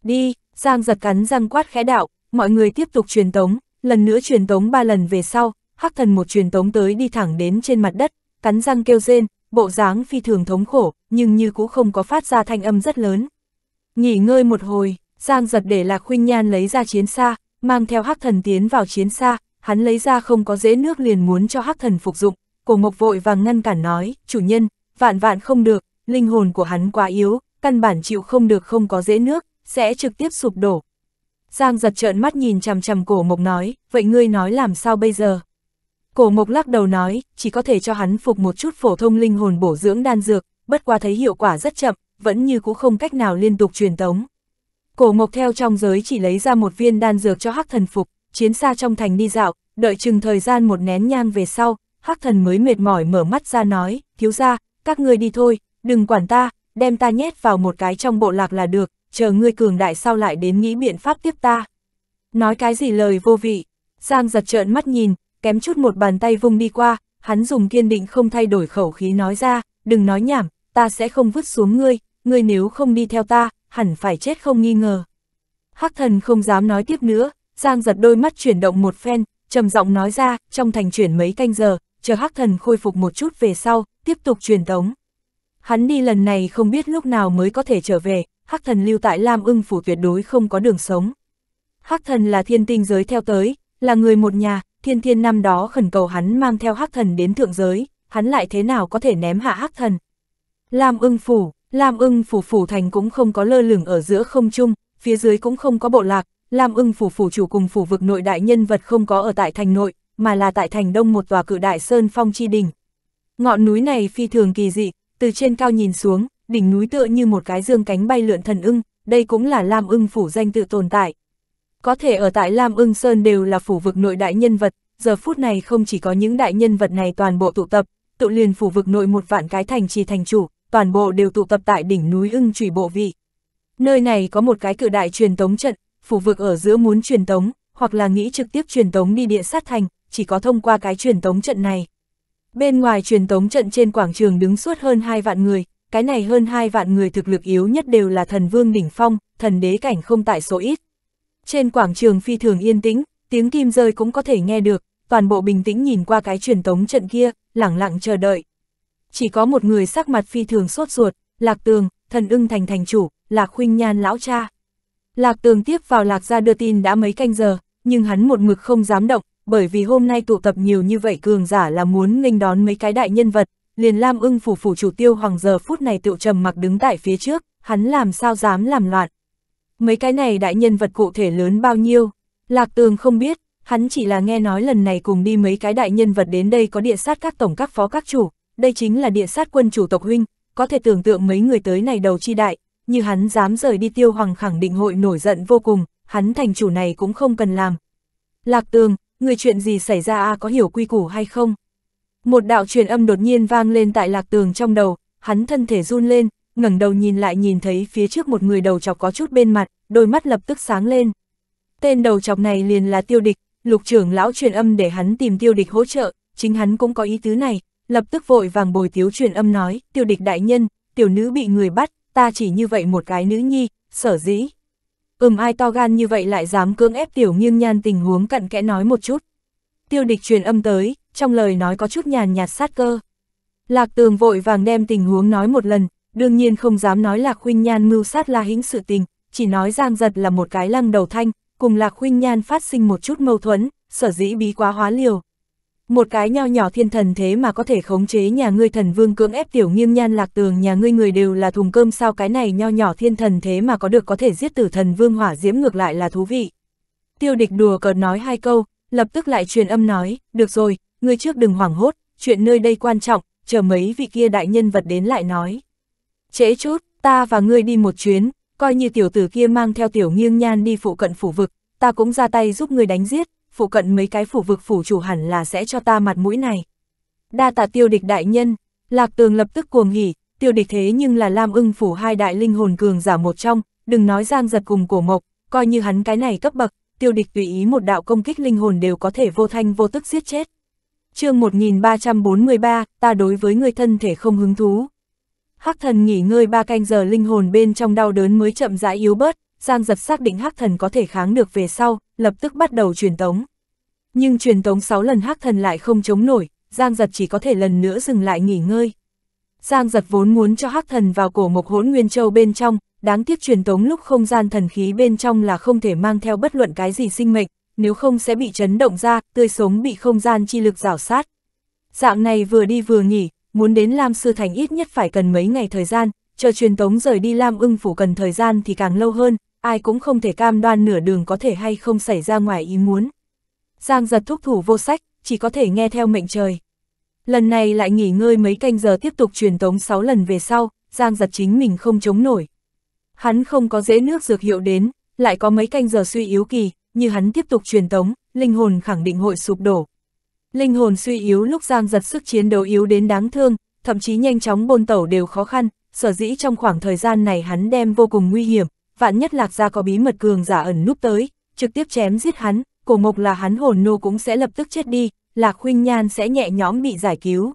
Đi, Giang giật cắn răng quát khẽ đạo, mọi người tiếp tục truyền tống, lần nữa truyền tống ba lần về sau, hắc thần một truyền tống tới đi thẳng đến trên mặt đất, cắn răng kêu rên, bộ dáng phi thường thống khổ, nhưng như cũng không có phát ra thanh âm rất lớn. Nghỉ ngơi một hồi, Giang giật để Lạc Khuynh Nhan lấy ra chiến xa, mang theo hắc thần tiến vào chiến xa, hắn lấy ra không có dễ nước liền muốn cho hắc thần phục dụng, cổ mộc vội vàng ngăn cản nói, chủ nhân, vạn vạn không được, linh hồn của hắn quá yếu, căn bản chịu không được không có dễ nước, sẽ trực tiếp sụp đổ. Giang giật trợn mắt nhìn chằm chằm cổ mộc nói, vậy ngươi nói làm sao bây giờ? Cổ mộc lắc đầu nói, chỉ có thể cho hắn phục một chút phổ thông linh hồn bổ dưỡng đan dược, bất qua thấy hiệu quả rất chậm, vẫn như cũ không cách nào liên tục truyền tống. Cổ mộc theo trong giới chỉ lấy ra một viên đan dược cho hắc thần phục, chiến xa trong thành đi dạo, đợi chừng thời gian một nén nhang về sau, hắc thần mới mệt mỏi mở mắt ra nói, thiếu ra, các ngươi đi thôi, đừng quản ta, đem ta nhét vào một cái trong bộ lạc là được, chờ ngươi cường đại sau lại đến nghĩ biện pháp tiếp ta. Nói cái gì lời vô vị, Giang giật trợn mắt nhìn, kém chút một bàn tay vung đi qua, hắn dùng kiên định không thay đổi khẩu khí nói ra, đừng nói nhảm, ta sẽ không vứt xuống ngươi, ngươi nếu không đi theo ta, hẳn phải chết không nghi ngờ. Hắc thần không dám nói tiếp nữa, Giang giật đôi mắt chuyển động một phen, trầm giọng nói ra, trong thành chuyển mấy canh giờ, chờ hắc thần khôi phục một chút về sau, tiếp tục truyền tống. Hắn đi lần này không biết lúc nào mới có thể trở về, Hắc thần lưu tại Lam ưng phủ tuyệt đối không có đường sống. Hắc thần là thiên tinh giới theo tới, là người một nhà, thiên thiên năm đó khẩn cầu hắn mang theo hắc thần đến thượng giới, hắn lại thế nào có thể ném hạ hắc thần. Lam ưng phủ, Lam ưng phủ phủ thành cũng không có lơ lửng ở giữa không trung, phía dưới cũng không có bộ lạc, Lam ưng phủ phủ chủ cùng phủ vực nội đại nhân vật không có ở tại thành nội, mà là tại thành đông một tòa cự đại sơn phong chi đình. Ngọn núi này phi thường kỳ dị, từ trên cao nhìn xuống, đỉnh núi tựa như một cái dương cánh bay lượn thần ưng, đây cũng là Lam ưng phủ danh tự tồn tại. Có thể ở tại Lam ưng Sơn đều là phủ vực nội đại nhân vật, giờ phút này không chỉ có những đại nhân vật này toàn bộ tụ tập, tụ liền phủ vực nội một vạn cái thành trì thành chủ, toàn bộ đều tụ tập tại đỉnh núi ưng trùy bộ vị. Nơi này có một cái cự đại truyền tống trận, phủ vực ở giữa muốn truyền tống, hoặc là nghĩ trực tiếp truyền tống đi địa sát thành, chỉ có thông qua cái truyền tống trận này. Bên ngoài truyền tống trận trên quảng trường đứng suốt hơn 2 vạn người, cái này hơn hai vạn người thực lực yếu nhất đều là thần vương đỉnh phong, thần đế cảnh không tại số ít. Trên quảng trường phi thường yên tĩnh, tiếng kim rơi cũng có thể nghe được, toàn bộ bình tĩnh nhìn qua cái truyền tống trận kia, lẳng lặng chờ đợi. Chỉ có một người sắc mặt phi thường sốt ruột, Lạc Tường, thần ưng thành thành chủ, Lạc Khuynh Nhan lão cha. Lạc Tường tiếp vào Lạc gia đưa tin đã mấy canh giờ, nhưng hắn một mực không dám động, bởi vì hôm nay tụ tập nhiều như vậy cường giả là muốn nghênh đón mấy cái đại nhân vật, liền Lam ưng phủ phủ chủ tiêu hoàng giờ phút này tựu trầm mặc đứng tại phía trước, hắn làm sao dám làm loạn. Mấy cái này đại nhân vật cụ thể lớn bao nhiêu, Lạc Tường không biết, hắn chỉ là nghe nói lần này cùng đi mấy cái đại nhân vật đến đây có địa sát các tổng các phó các chủ, đây chính là địa sát quân chủ tộc huynh, có thể tưởng tượng mấy người tới này đầu chi đại, như hắn dám rời đi tiêu hoàng khẳng định hội nổi giận vô cùng, hắn thành chủ này cũng không cần làm. Lạc Tường, người chuyện gì xảy ra a à, có hiểu quy củ hay không? Một đạo truyền âm đột nhiên vang lên tại lạc tường trong đầu, hắn thân thể run lên, ngẩng đầu nhìn lại nhìn thấy phía trước một người đầu chọc có chút bên mặt, đôi mắt lập tức sáng lên. Tên đầu chọc này liền là tiêu địch, lục trưởng lão truyền âm để hắn tìm tiêu địch hỗ trợ, chính hắn cũng có ý tứ này, lập tức vội vàng bồi tiếu truyền âm nói, tiêu địch đại nhân, tiểu nữ bị người bắt, ta chỉ như vậy một cái nữ nhi, sở dĩ. Ừm ai to gan như vậy lại dám cưỡng ép tiểu nghiêng nhan tình huống cặn kẽ nói một chút. Tiêu địch truyền âm tới, trong lời nói có chút nhàn nhạt sát cơ. Lạc tường vội vàng đem tình huống nói một lần, đương nhiên không dám nói Lạc Khuynh Nhan mưu sát La Hĩnh sự tình, chỉ nói Giang Giật là một cái lăng đầu thanh, cùng Lạc Khuynh Nhan phát sinh một chút mâu thuẫn, sở dĩ bí quá hóa liều. Một cái nho nhỏ thiên thần thế mà có thể khống chế nhà ngươi thần vương cưỡng ép tiểu nghiêm nhan lạc tường nhà ngươi người đều là thùng cơm sao cái này nho nhỏ thiên thần thế mà có được có thể giết tử thần vương hỏa diễm ngược lại là thú vị. Tiêu địch đùa cợt nói hai câu, lập tức lại truyền âm nói, được rồi, ngươi trước đừng hoảng hốt, chuyện nơi đây quan trọng, chờ mấy vị kia đại nhân vật đến lại nói. Trễ chút, ta và ngươi đi một chuyến, coi như tiểu tử kia mang theo tiểu nghiêng nhan đi phụ cận phủ vực, ta cũng ra tay giúp ngươi đánh giết, phụ cận mấy cái phủ vực phủ chủ hẳn là sẽ cho ta mặt mũi này. Đa tạ tiêu địch đại nhân, lạc tường lập tức cuồng hỉ, tiêu địch thế nhưng là lam ưng phủ hai đại linh hồn cường giả một trong, đừng nói giang giật cùng cổ mộc, coi như hắn cái này cấp bậc, tiêu địch tùy ý một đạo công kích linh hồn đều có thể vô thanh vô tức giết chết chương 1343, ta đối với người thân thể không hứng thú. Hắc thần nghỉ ngơi ba canh giờ linh hồn bên trong đau đớn mới chậm rãi yếu bớt, Giang giật xác định hắc thần có thể kháng được về sau, lập tức bắt đầu truyền tống. Nhưng truyền tống 6 lần hắc thần lại không chống nổi, Giang giật chỉ có thể lần nữa dừng lại nghỉ ngơi. Giang giật vốn muốn cho hắc thần vào cổ mộc hỗn nguyên châu bên trong, đáng tiếc truyền tống lúc không gian thần khí bên trong là không thể mang theo bất luận cái gì sinh mệnh, nếu không sẽ bị chấn động ra, tươi sống bị không gian chi lực rảo sát. Dạng này vừa đi vừa nghỉ, muốn đến Lam Sư Thành ít nhất phải cần mấy ngày thời gian, chờ truyền tống rời đi Lam ưng phủ cần thời gian thì càng lâu hơn, ai cũng không thể cam đoan nửa đường có thể hay không xảy ra ngoài ý muốn. Giang giật thúc thủ vô sách, chỉ có thể nghe theo mệnh trời. Lần này lại nghỉ ngơi mấy canh giờ tiếp tục truyền tống 6 lần về sau, Giang giật chính mình không chống nổi. Hắn không có dễ nước dược hiệu đến, lại có mấy canh giờ suy yếu kỳ, như hắn tiếp tục truyền tống, linh hồn khẳng định hội sụp đổ. Linh hồn suy yếu lúc Giang giật sức chiến đấu yếu đến đáng thương, thậm chí nhanh chóng bôn tẩu đều khó khăn, sở dĩ trong khoảng thời gian này hắn đem vô cùng nguy hiểm, vạn nhất lạc ra có bí mật cường giả ẩn núp tới, trực tiếp chém giết hắn, cổ mộc là hắn hồn nô cũng sẽ lập tức chết đi, lạc huynh nhan sẽ nhẹ nhõm bị giải cứu.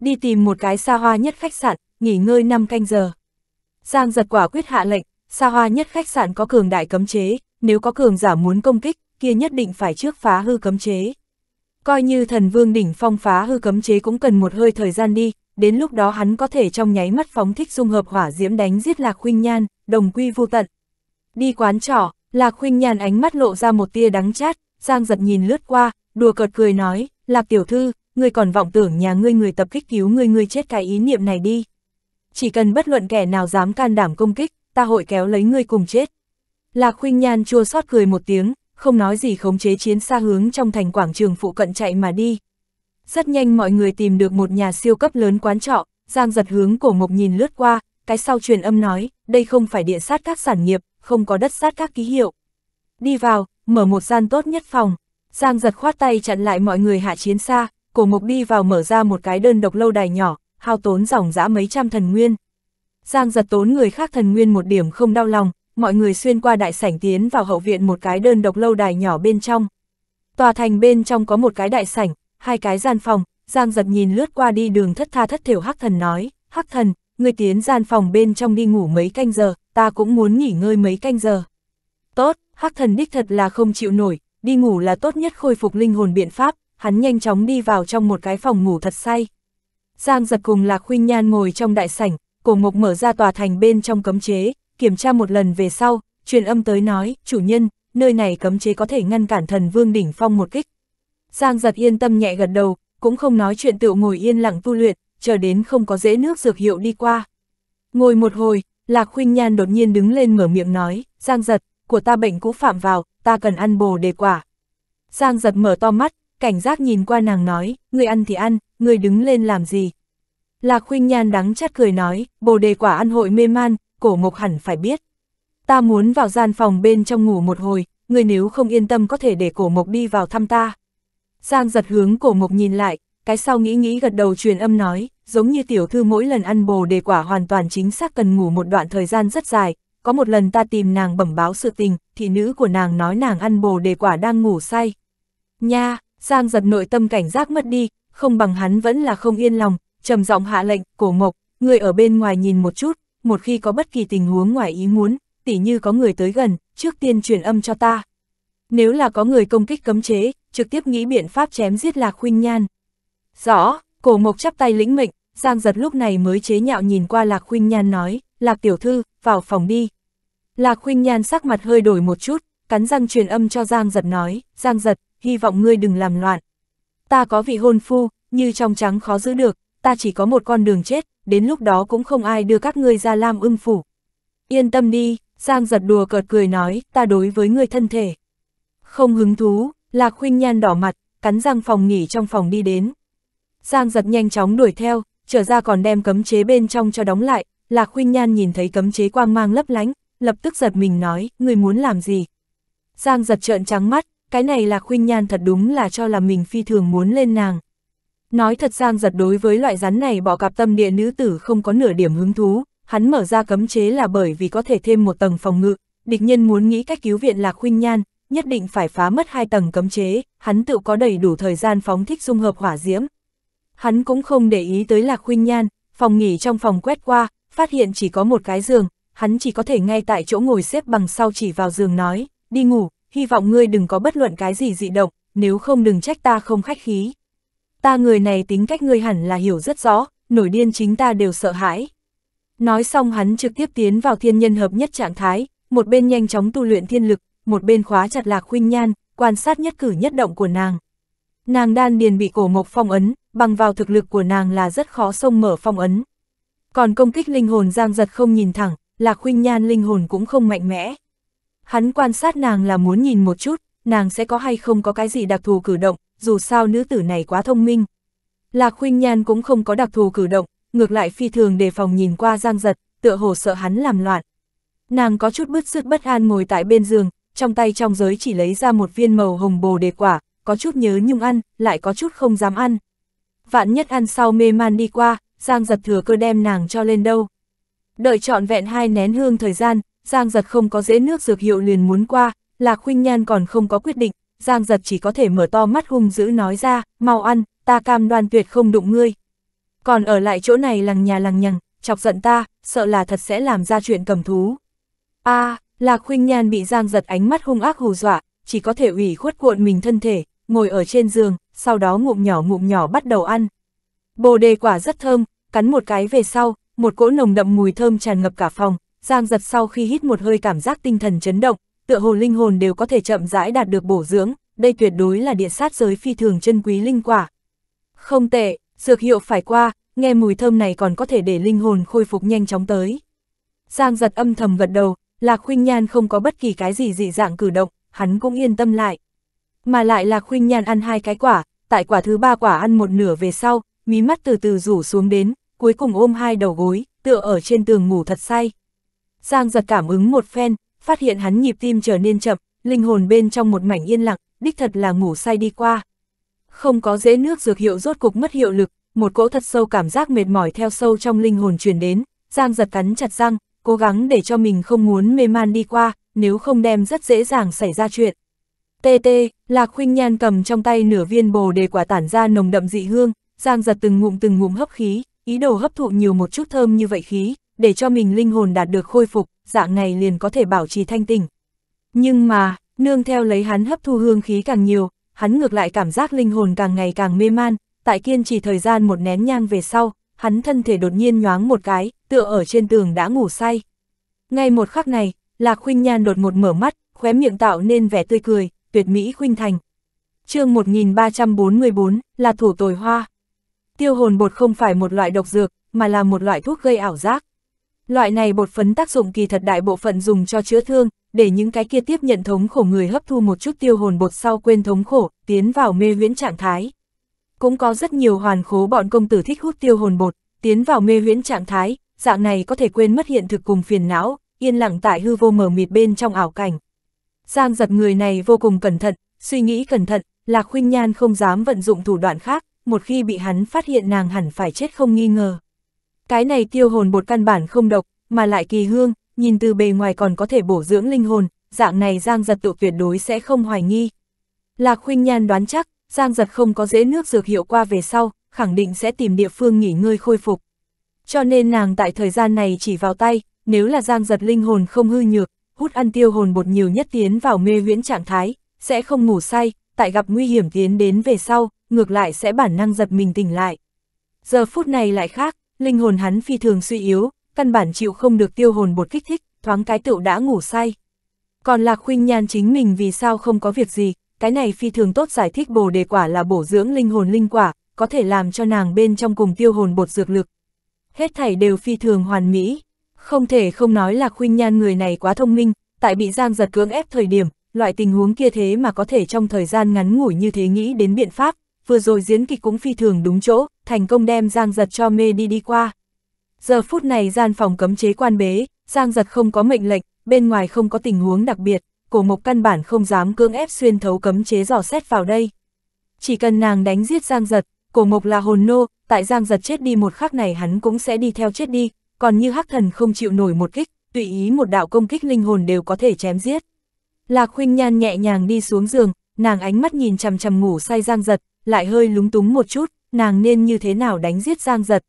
Đi tìm một cái xa hoa nhất khách sạn, nghỉ ngơi 5 canh giờ. Giang giật quả quyết hạ lệnh, xa hoa nhất khách sạn có cường đại cấm chế, nếu có cường giả muốn công kích, kia nhất định phải trước phá hư cấm chế. Coi như thần vương đỉnh phong phá hư cấm chế cũng cần một hơi thời gian đi, đến lúc đó hắn có thể trong nháy mắt phóng thích dung hợp hỏa diễm đánh giết Lạc Khuynh Nhan, đồng quy vô tận. Đi quán trỏ, Lạc Khuynh Nhan ánh mắt lộ ra một tia đắng chát, Giang giật nhìn lướt qua, đùa cợt cười nói, Lạc tiểu thư, ngươi còn vọng tưởng nhà ngươi người tập kích cứu ngươi ngươi chết cái ý niệm này đi. Chỉ cần bất luận kẻ nào dám can đảm công kích, ta hội kéo lấy ngươi cùng chết. Lạc khuynh nhan chua xót cười một tiếng, không nói gì khống chế chiến xa hướng trong thành quảng trường phụ cận chạy mà đi. Rất nhanh mọi người tìm được một nhà siêu cấp lớn quán trọ, Giang giật hướng cổ mộc nhìn lướt qua, cái sau truyền âm nói, đây không phải địa sát các sản nghiệp, không có đất sát các ký hiệu. Đi vào, mở một gian tốt nhất phòng, Giang giật khoát tay chặn lại mọi người hạ chiến xa, cổ mộc đi vào mở ra một cái đơn độc lâu đài nhỏ, hao tốn dòng dã mấy trăm thần nguyên. Giang giật tốn người khác thần nguyên một điểm không đau lòng, mọi người xuyên qua đại sảnh tiến vào hậu viện một cái đơn độc lâu đài nhỏ bên trong. Tòa thành bên trong có một cái đại sảnh, hai cái gian phòng, Giang giật nhìn lướt qua đi đường thất tha thất thiểu Hắc Thần nói, Hắc Thần, người tiến gian phòng bên trong đi ngủ mấy canh giờ, ta cũng muốn nghỉ ngơi mấy canh giờ. Tốt, Hắc Thần đích thật là không chịu nổi, đi ngủ là tốt nhất khôi phục linh hồn biện pháp, hắn nhanh chóng đi vào trong một cái phòng ngủ thật say. Giang giật cùng Lạc Khuynh Nhan ngồi trong đại sảnh, Cổ Mộc mở ra tòa thành bên trong cấm chế, kiểm tra một lần về sau, truyền âm tới nói, chủ nhân, nơi này cấm chế có thể ngăn cản thần vương đỉnh phong một kích. Giang giật yên tâm nhẹ gật đầu, cũng không nói chuyện tự ngồi yên lặng tu luyện, chờ đến không có dễ nước dược hiệu đi qua. Ngồi một hồi, Lạc Khuynh Nhan đột nhiên đứng lên mở miệng nói, Giang giật, của ta bệnh cũ phạm vào, ta cần ăn bồ đề quả. Giang giật mở to mắt, cảnh giác nhìn qua nàng nói, người ăn thì ăn, người đứng lên làm gì. Lạc Khuynh Nhan đắng chát cười nói, bồ đề quả ăn hội mê man, cổ mộc hẳn phải biết. Ta muốn vào gian phòng bên trong ngủ một hồi, người nếu không yên tâm có thể để cổ mộc đi vào thăm ta. Giang giật hướng cổ mộc nhìn lại, cái sau nghĩ nghĩ gật đầu truyền âm nói, giống như tiểu thư mỗi lần ăn bồ đề quả hoàn toàn chính xác cần ngủ một đoạn thời gian rất dài. Có một lần ta tìm nàng bẩm báo sự tình, thì nữ của nàng nói nàng ăn bồ đề quả đang ngủ say. Nha, Giang giật nội tâm cảnh giác mất đi, không bằng hắn vẫn là không yên lòng, trầm giọng hạ lệnh, cổ mộc, người ở bên ngoài nhìn một chút, một khi có bất kỳ tình huống ngoài ý muốn, tỉ như có người tới gần, trước tiên truyền âm cho ta. Nếu là có người công kích cấm chế, trực tiếp nghĩ biện pháp chém giết Lạc Khuynh Nhan. Rõ, cổ mộc chắp tay lĩnh mệnh, Giang giật lúc này mới chế nhạo nhìn qua Lạc Khuynh Nhan nói, Lạc tiểu thư, vào phòng đi. Lạc Khuynh Nhan sắc mặt hơi đổi một chút, cắn răng truyền âm cho Giang giật nói, Giang giật, hy vọng ngươi đừng làm loạn. Ta có vị hôn phu, như trong trắng khó giữ được, ta chỉ có một con đường chết, đến lúc đó cũng không ai đưa các ngươi ra Lam Ưng phủ. Yên tâm đi, Giang giật đùa cợt cười nói, ta đối với người thân thể. Không hứng thú, Lạc Khuynh Nhan đỏ mặt, cắn răng phòng nghỉ trong phòng đi đến. Giang giật nhanh chóng đuổi theo, trở ra còn đem cấm chế bên trong cho đóng lại, Lạc Khuynh Nhan nhìn thấy cấm chế quang mang lấp lánh, lập tức giật mình nói, người muốn làm gì? Giang giật trợn trắng mắt, cái này Lạc Khuynh Nhan thật đúng là cho là mình phi thường muốn lên nàng. Nói thật Giang giật đối với loại rắn này bỏ cạp tâm địa nữ tử không có nửa điểm hứng thú, hắn mở ra cấm chế là bởi vì có thể thêm một tầng phòng ngự, địch nhân muốn nghĩ cách cứu viện lạc huynh nhan, nhất định phải phá mất hai tầng cấm chế, hắn tự có đầy đủ thời gian phóng thích dung hợp hỏa diễm. Hắn cũng không để ý tới lạc huynh nhan, phòng nghỉ trong phòng quét qua, phát hiện chỉ có một cái giường, hắn chỉ có thể ngay tại chỗ ngồi xếp bằng sau chỉ vào giường nói, đi ngủ, hy vọng ngươi đừng có bất luận cái gì dị động, nếu không đừng trách ta không khách khí ta người này tính cách ngươi hẳn là hiểu rất rõ, nổi điên chính ta đều sợ hãi. Nói xong hắn trực tiếp tiến vào thiên nhân hợp nhất trạng thái, một bên nhanh chóng tu luyện thiên lực, một bên khóa chặt lạc khuynh nhan, quan sát nhất cử nhất động của nàng. Nàng đan điền bị cổ mộc phong ấn, bằng vào thực lực của nàng là rất khó xông mở phong ấn. Còn công kích linh hồn giang giật không nhìn thẳng, lạc khuynh nhan linh hồn cũng không mạnh mẽ. Hắn quan sát nàng là muốn nhìn một chút, nàng sẽ có hay không có cái gì đặc thù cử động, dù sao nữ tử này quá thông minh. Lạc Khuynh Nhan cũng không có đặc thù cử động, ngược lại phi thường đề phòng nhìn qua Giang Giật, tựa hồ sợ hắn làm loạn. Nàng có chút bứt rứt bất an ngồi tại bên giường, trong tay trong giới chỉ lấy ra một viên màu hồng bồ đề quả, có chút nhớ nhung ăn, lại có chút không dám ăn. Vạn nhất ăn sau mê man đi qua, Giang Giật thừa cơ đem nàng cho lên đâu. Đợi trọn vẹn hai nén hương thời gian, Giang Giật không có dễ nước dược hiệu liền muốn qua, Lạc Khuynh Nhan còn không có quyết định, Giang giật chỉ có thể mở to mắt hung dữ nói ra, mau ăn, ta cam đoan tuyệt không đụng ngươi. Còn ở lại chỗ này lằng nhà lằng nhằng, chọc giận ta, sợ là thật sẽ làm ra chuyện cầm thú. a à, Lạc Khuynh Nhan bị Giang giật ánh mắt hung ác hù dọa, chỉ có thể ủy khuất cuộn mình thân thể, ngồi ở trên giường, sau đó ngụm nhỏ ngụm nhỏ bắt đầu ăn. Bồ đề quả rất thơm, cắn một cái về sau, một cỗ nồng đậm mùi thơm tràn ngập cả phòng, Giang giật sau khi hít một hơi cảm giác tinh thần chấn động, tựa hồ linh hồn đều có thể chậm rãi đạt được bổ dưỡng, đây tuyệt đối là địa sát giới phi thường chân quý linh quả. Không tệ, dược hiệu phải qua, nghe mùi thơm này còn có thể để linh hồn khôi phục nhanh chóng tới. Giang giật âm thầm gật đầu, Lạc Khuynh Nhan không có bất kỳ cái gì dị dạng cử động, hắn cũng yên tâm lại. Mà lại Lạc Khuynh Nhan ăn hai cái quả, tại quả thứ ba quả ăn một nửa về sau, mí mắt từ từ rủ xuống đến, cuối cùng ôm hai đầu gối, tựa ở trên tường ngủ thật say. Giang giật cảm ứng một phen, phát hiện hắn nhịp tim trở nên chậm, linh hồn bên trong một mảnh yên lặng, đích thật là ngủ say đi qua. Không có dễ nước dược hiệu rốt cục mất hiệu lực, một cỗ thật sâu cảm giác mệt mỏi theo sâu trong linh hồn truyền đến, Giang giật cắn chặt răng, cố gắng để cho mình không muốn mê man đi qua, nếu không đem rất dễ dàng xảy ra chuyện. TT tê, Lạc Khuynh Nhan cầm trong tay nửa viên bồ đề quả tản ra nồng đậm dị hương, Giang giật từng ngụm từng ngụm hấp khí, ý đồ hấp thụ nhiều một chút thơm như vậy khí, để cho mình linh hồn đạt được khôi phục, dạng này liền có thể bảo trì thanh tỉnh. Nhưng mà, nương theo lấy hắn hấp thu hương khí càng nhiều, hắn ngược lại cảm giác linh hồn càng ngày càng mê man, tại kiên trì thời gian một nén nhang về sau, hắn thân thể đột nhiên nhoáng một cái, tựa ở trên tường đã ngủ say. Ngay một khắc này, Lạc Khuynh Nhan đột một mở mắt, khóe miệng tạo nên vẻ tươi cười, tuyệt mỹ khuynh thành. chương 1344, là thủ tồi hoa. Tiêu hồn bột không phải một loại độc dược, mà là một loại thuốc gây ảo giác. Loại này bột phấn tác dụng kỳ thật đại bộ phận dùng cho chữa thương, để những cái kia tiếp nhận thống khổ người hấp thu một chút tiêu hồn bột sau quên thống khổ, tiến vào mê huyễn trạng thái. Cũng có rất nhiều hoàn khố bọn công tử thích hút tiêu hồn bột, tiến vào mê huyễn trạng thái, dạng này có thể quên mất hiện thực cùng phiền não, yên lặng tại hư vô mờ mịt bên trong ảo cảnh. Giang giật người này vô cùng cẩn thận, suy nghĩ cẩn thận, Lạc Khuynh Nhan không dám vận dụng thủ đoạn khác, một khi bị hắn phát hiện nàng hẳn phải chết không nghi ngờ. Cái này tiêu hồn bột căn bản không độc, mà lại kỳ hương, nhìn từ bề ngoài còn có thể bổ dưỡng linh hồn, dạng này Giang Giật tự tuyệt đối sẽ không hoài nghi. Lạc Khuynh Nhan đoán chắc, Giang Giật không có dễ nước dược hiệu qua về sau, khẳng định sẽ tìm địa phương nghỉ ngơi khôi phục. Cho nên nàng tại thời gian này chỉ vào tay, nếu là Giang Giật linh hồn không hư nhược, hút ăn tiêu hồn bột nhiều nhất tiến vào mê huyễn trạng thái, sẽ không ngủ say, tại gặp nguy hiểm tiến đến về sau, ngược lại sẽ bản năng giật mình tỉnh lại. Giờ phút này lại khác, linh hồn hắn phi thường suy yếu, căn bản chịu không được tiêu hồn bột kích thích, thoáng cái tựu đã ngủ say. Còn Lạc Khuynh Nhan chính mình vì sao không có việc gì, cái này phi thường tốt giải thích bồ đề quả là bổ dưỡng linh hồn linh quả, có thể làm cho nàng bên trong cùng tiêu hồn bột dược lực. Hết thảy đều phi thường hoàn mỹ, không thể không nói là khuynh nhan người này quá thông minh, tại bị Giang giật cưỡng ép thời điểm, loại tình huống kia thế mà có thể trong thời gian ngắn ngủi như thế nghĩ đến biện pháp, vừa rồi diễn kịch cũng phi thường đúng chỗ, thành công đem Giang Giật cho mê đi đi qua. Giờ phút này gian phòng cấm chế quan bế, Giang Giật không có mệnh lệnh, bên ngoài không có tình huống đặc biệt, cổ mộc căn bản không dám cưỡng ép xuyên thấu cấm chế dò xét vào đây. Chỉ cần nàng đánh giết Giang Giật, cổ mộc là hồn nô, tại Giang Giật chết đi một khắc này hắn cũng sẽ đi theo chết đi, còn như hắc thần không chịu nổi một kích, tùy ý một đạo công kích linh hồn đều có thể chém giết. Lạc Khuynh Nhan nhẹ nhàng đi xuống giường, nàng ánh mắt nhìn chằm chằm ngủ say Giang Giật, lại hơi lúng túng một chút, nàng nên như thế nào đánh giết Giang Giật.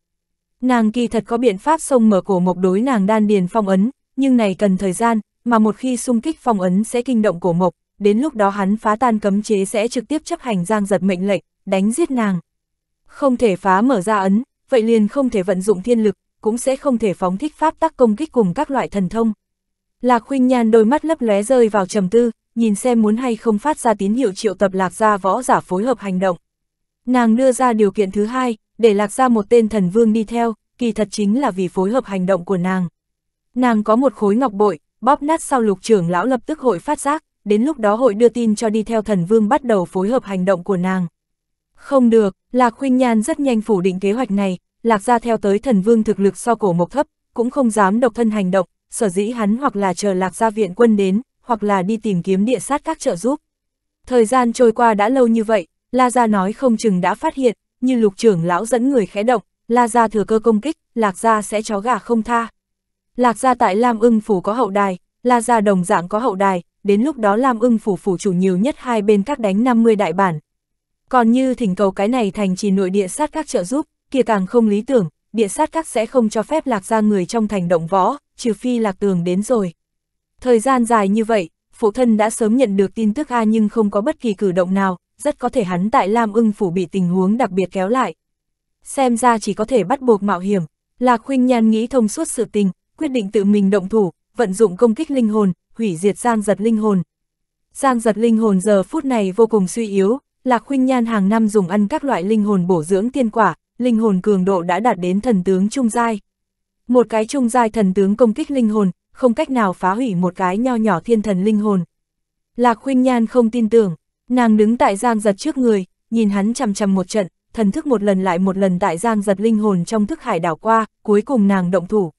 Nàng kỳ thật có biện pháp xông mở cổ mộc đối nàng đan điền phong ấn, nhưng này cần thời gian, mà một khi xung kích phong ấn sẽ kinh động cổ mộc, đến lúc đó hắn phá tan cấm chế sẽ trực tiếp chấp hành Giang Giật mệnh lệnh, đánh giết nàng. Không thể phá mở ra ấn, vậy liền không thể vận dụng thiên lực, cũng sẽ không thể phóng thích pháp tác công kích cùng các loại thần thông. Lạc Khuynh Nhan đôi mắt lấp lóe rơi vào trầm tư, nhìn xem muốn hay không phát ra tín hiệu triệu tập Lạc gia võ giả phối hợp hành động. Nàng đưa ra điều kiện thứ hai, để lạc ra một tên thần vương đi theo, kỳ thật chính là vì phối hợp hành động của nàng. Nàng có một khối ngọc bội, bóp nát sau lục trưởng lão lập tức hội phát giác, đến lúc đó hội đưa tin cho đi theo thần vương bắt đầu phối hợp hành động của nàng. Không được, Lạc Huynh Nhan rất nhanh phủ định kế hoạch này, Lạc ra theo tới thần vương thực lực so cổ mộc thấp, cũng không dám độc thân hành động, sở dĩ hắn hoặc là chờ Lạc ra viện quân đến, hoặc là đi tìm kiếm địa sát các trợ giúp. Thời gian trôi qua đã lâu như vậy, La Gia nói không chừng đã phát hiện, như lục trưởng lão dẫn người khẽ động, La Gia thừa cơ công kích, Lạc Gia sẽ chó gà không tha. Lạc Gia tại Lam ưng phủ có hậu đài, La Gia đồng dạng có hậu đài, đến lúc đó Lam ưng phủ phủ chủ nhiều nhất hai bên các đánh 50 đại bản. Còn như thỉnh cầu cái này thành trì nội địa sát các trợ giúp, kia càng không lý tưởng, địa sát các sẽ không cho phép Lạc Gia người trong thành động võ, trừ phi Lạc Tường đến rồi. Thời gian dài như vậy, phụ thân đã sớm nhận được tin tức A nhưng không có bất kỳ cử động nào, rất có thể hắn tại Lam ưng phủ bị tình huống đặc biệt kéo lại. Xem ra chỉ có thể bắt buộc mạo hiểm, Lạc Khuynh Nhan nghĩ thông suốt sự tình, quyết định tự mình động thủ, vận dụng công kích linh hồn, hủy diệt Giang Giật linh hồn. Giang Giật linh hồn giờ phút này vô cùng suy yếu, Lạc Khuynh Nhan hàng năm dùng ăn các loại linh hồn bổ dưỡng tiên quả, linh hồn cường độ đã đạt đến thần tướng trung giai. Một cái trung giai thần tướng công kích linh hồn, không cách nào phá hủy một cái nho nhỏ thiên thần linh hồn. Lạc Khuynh Nhan không tin tưởng, Nàng đứng tại Giang Giật trước người, nhìn hắn chằm chằm một trận, thần thức một lần lại một lần tại Giang Giật linh hồn trong thức hải đảo qua, cuối cùng nàng động thủ.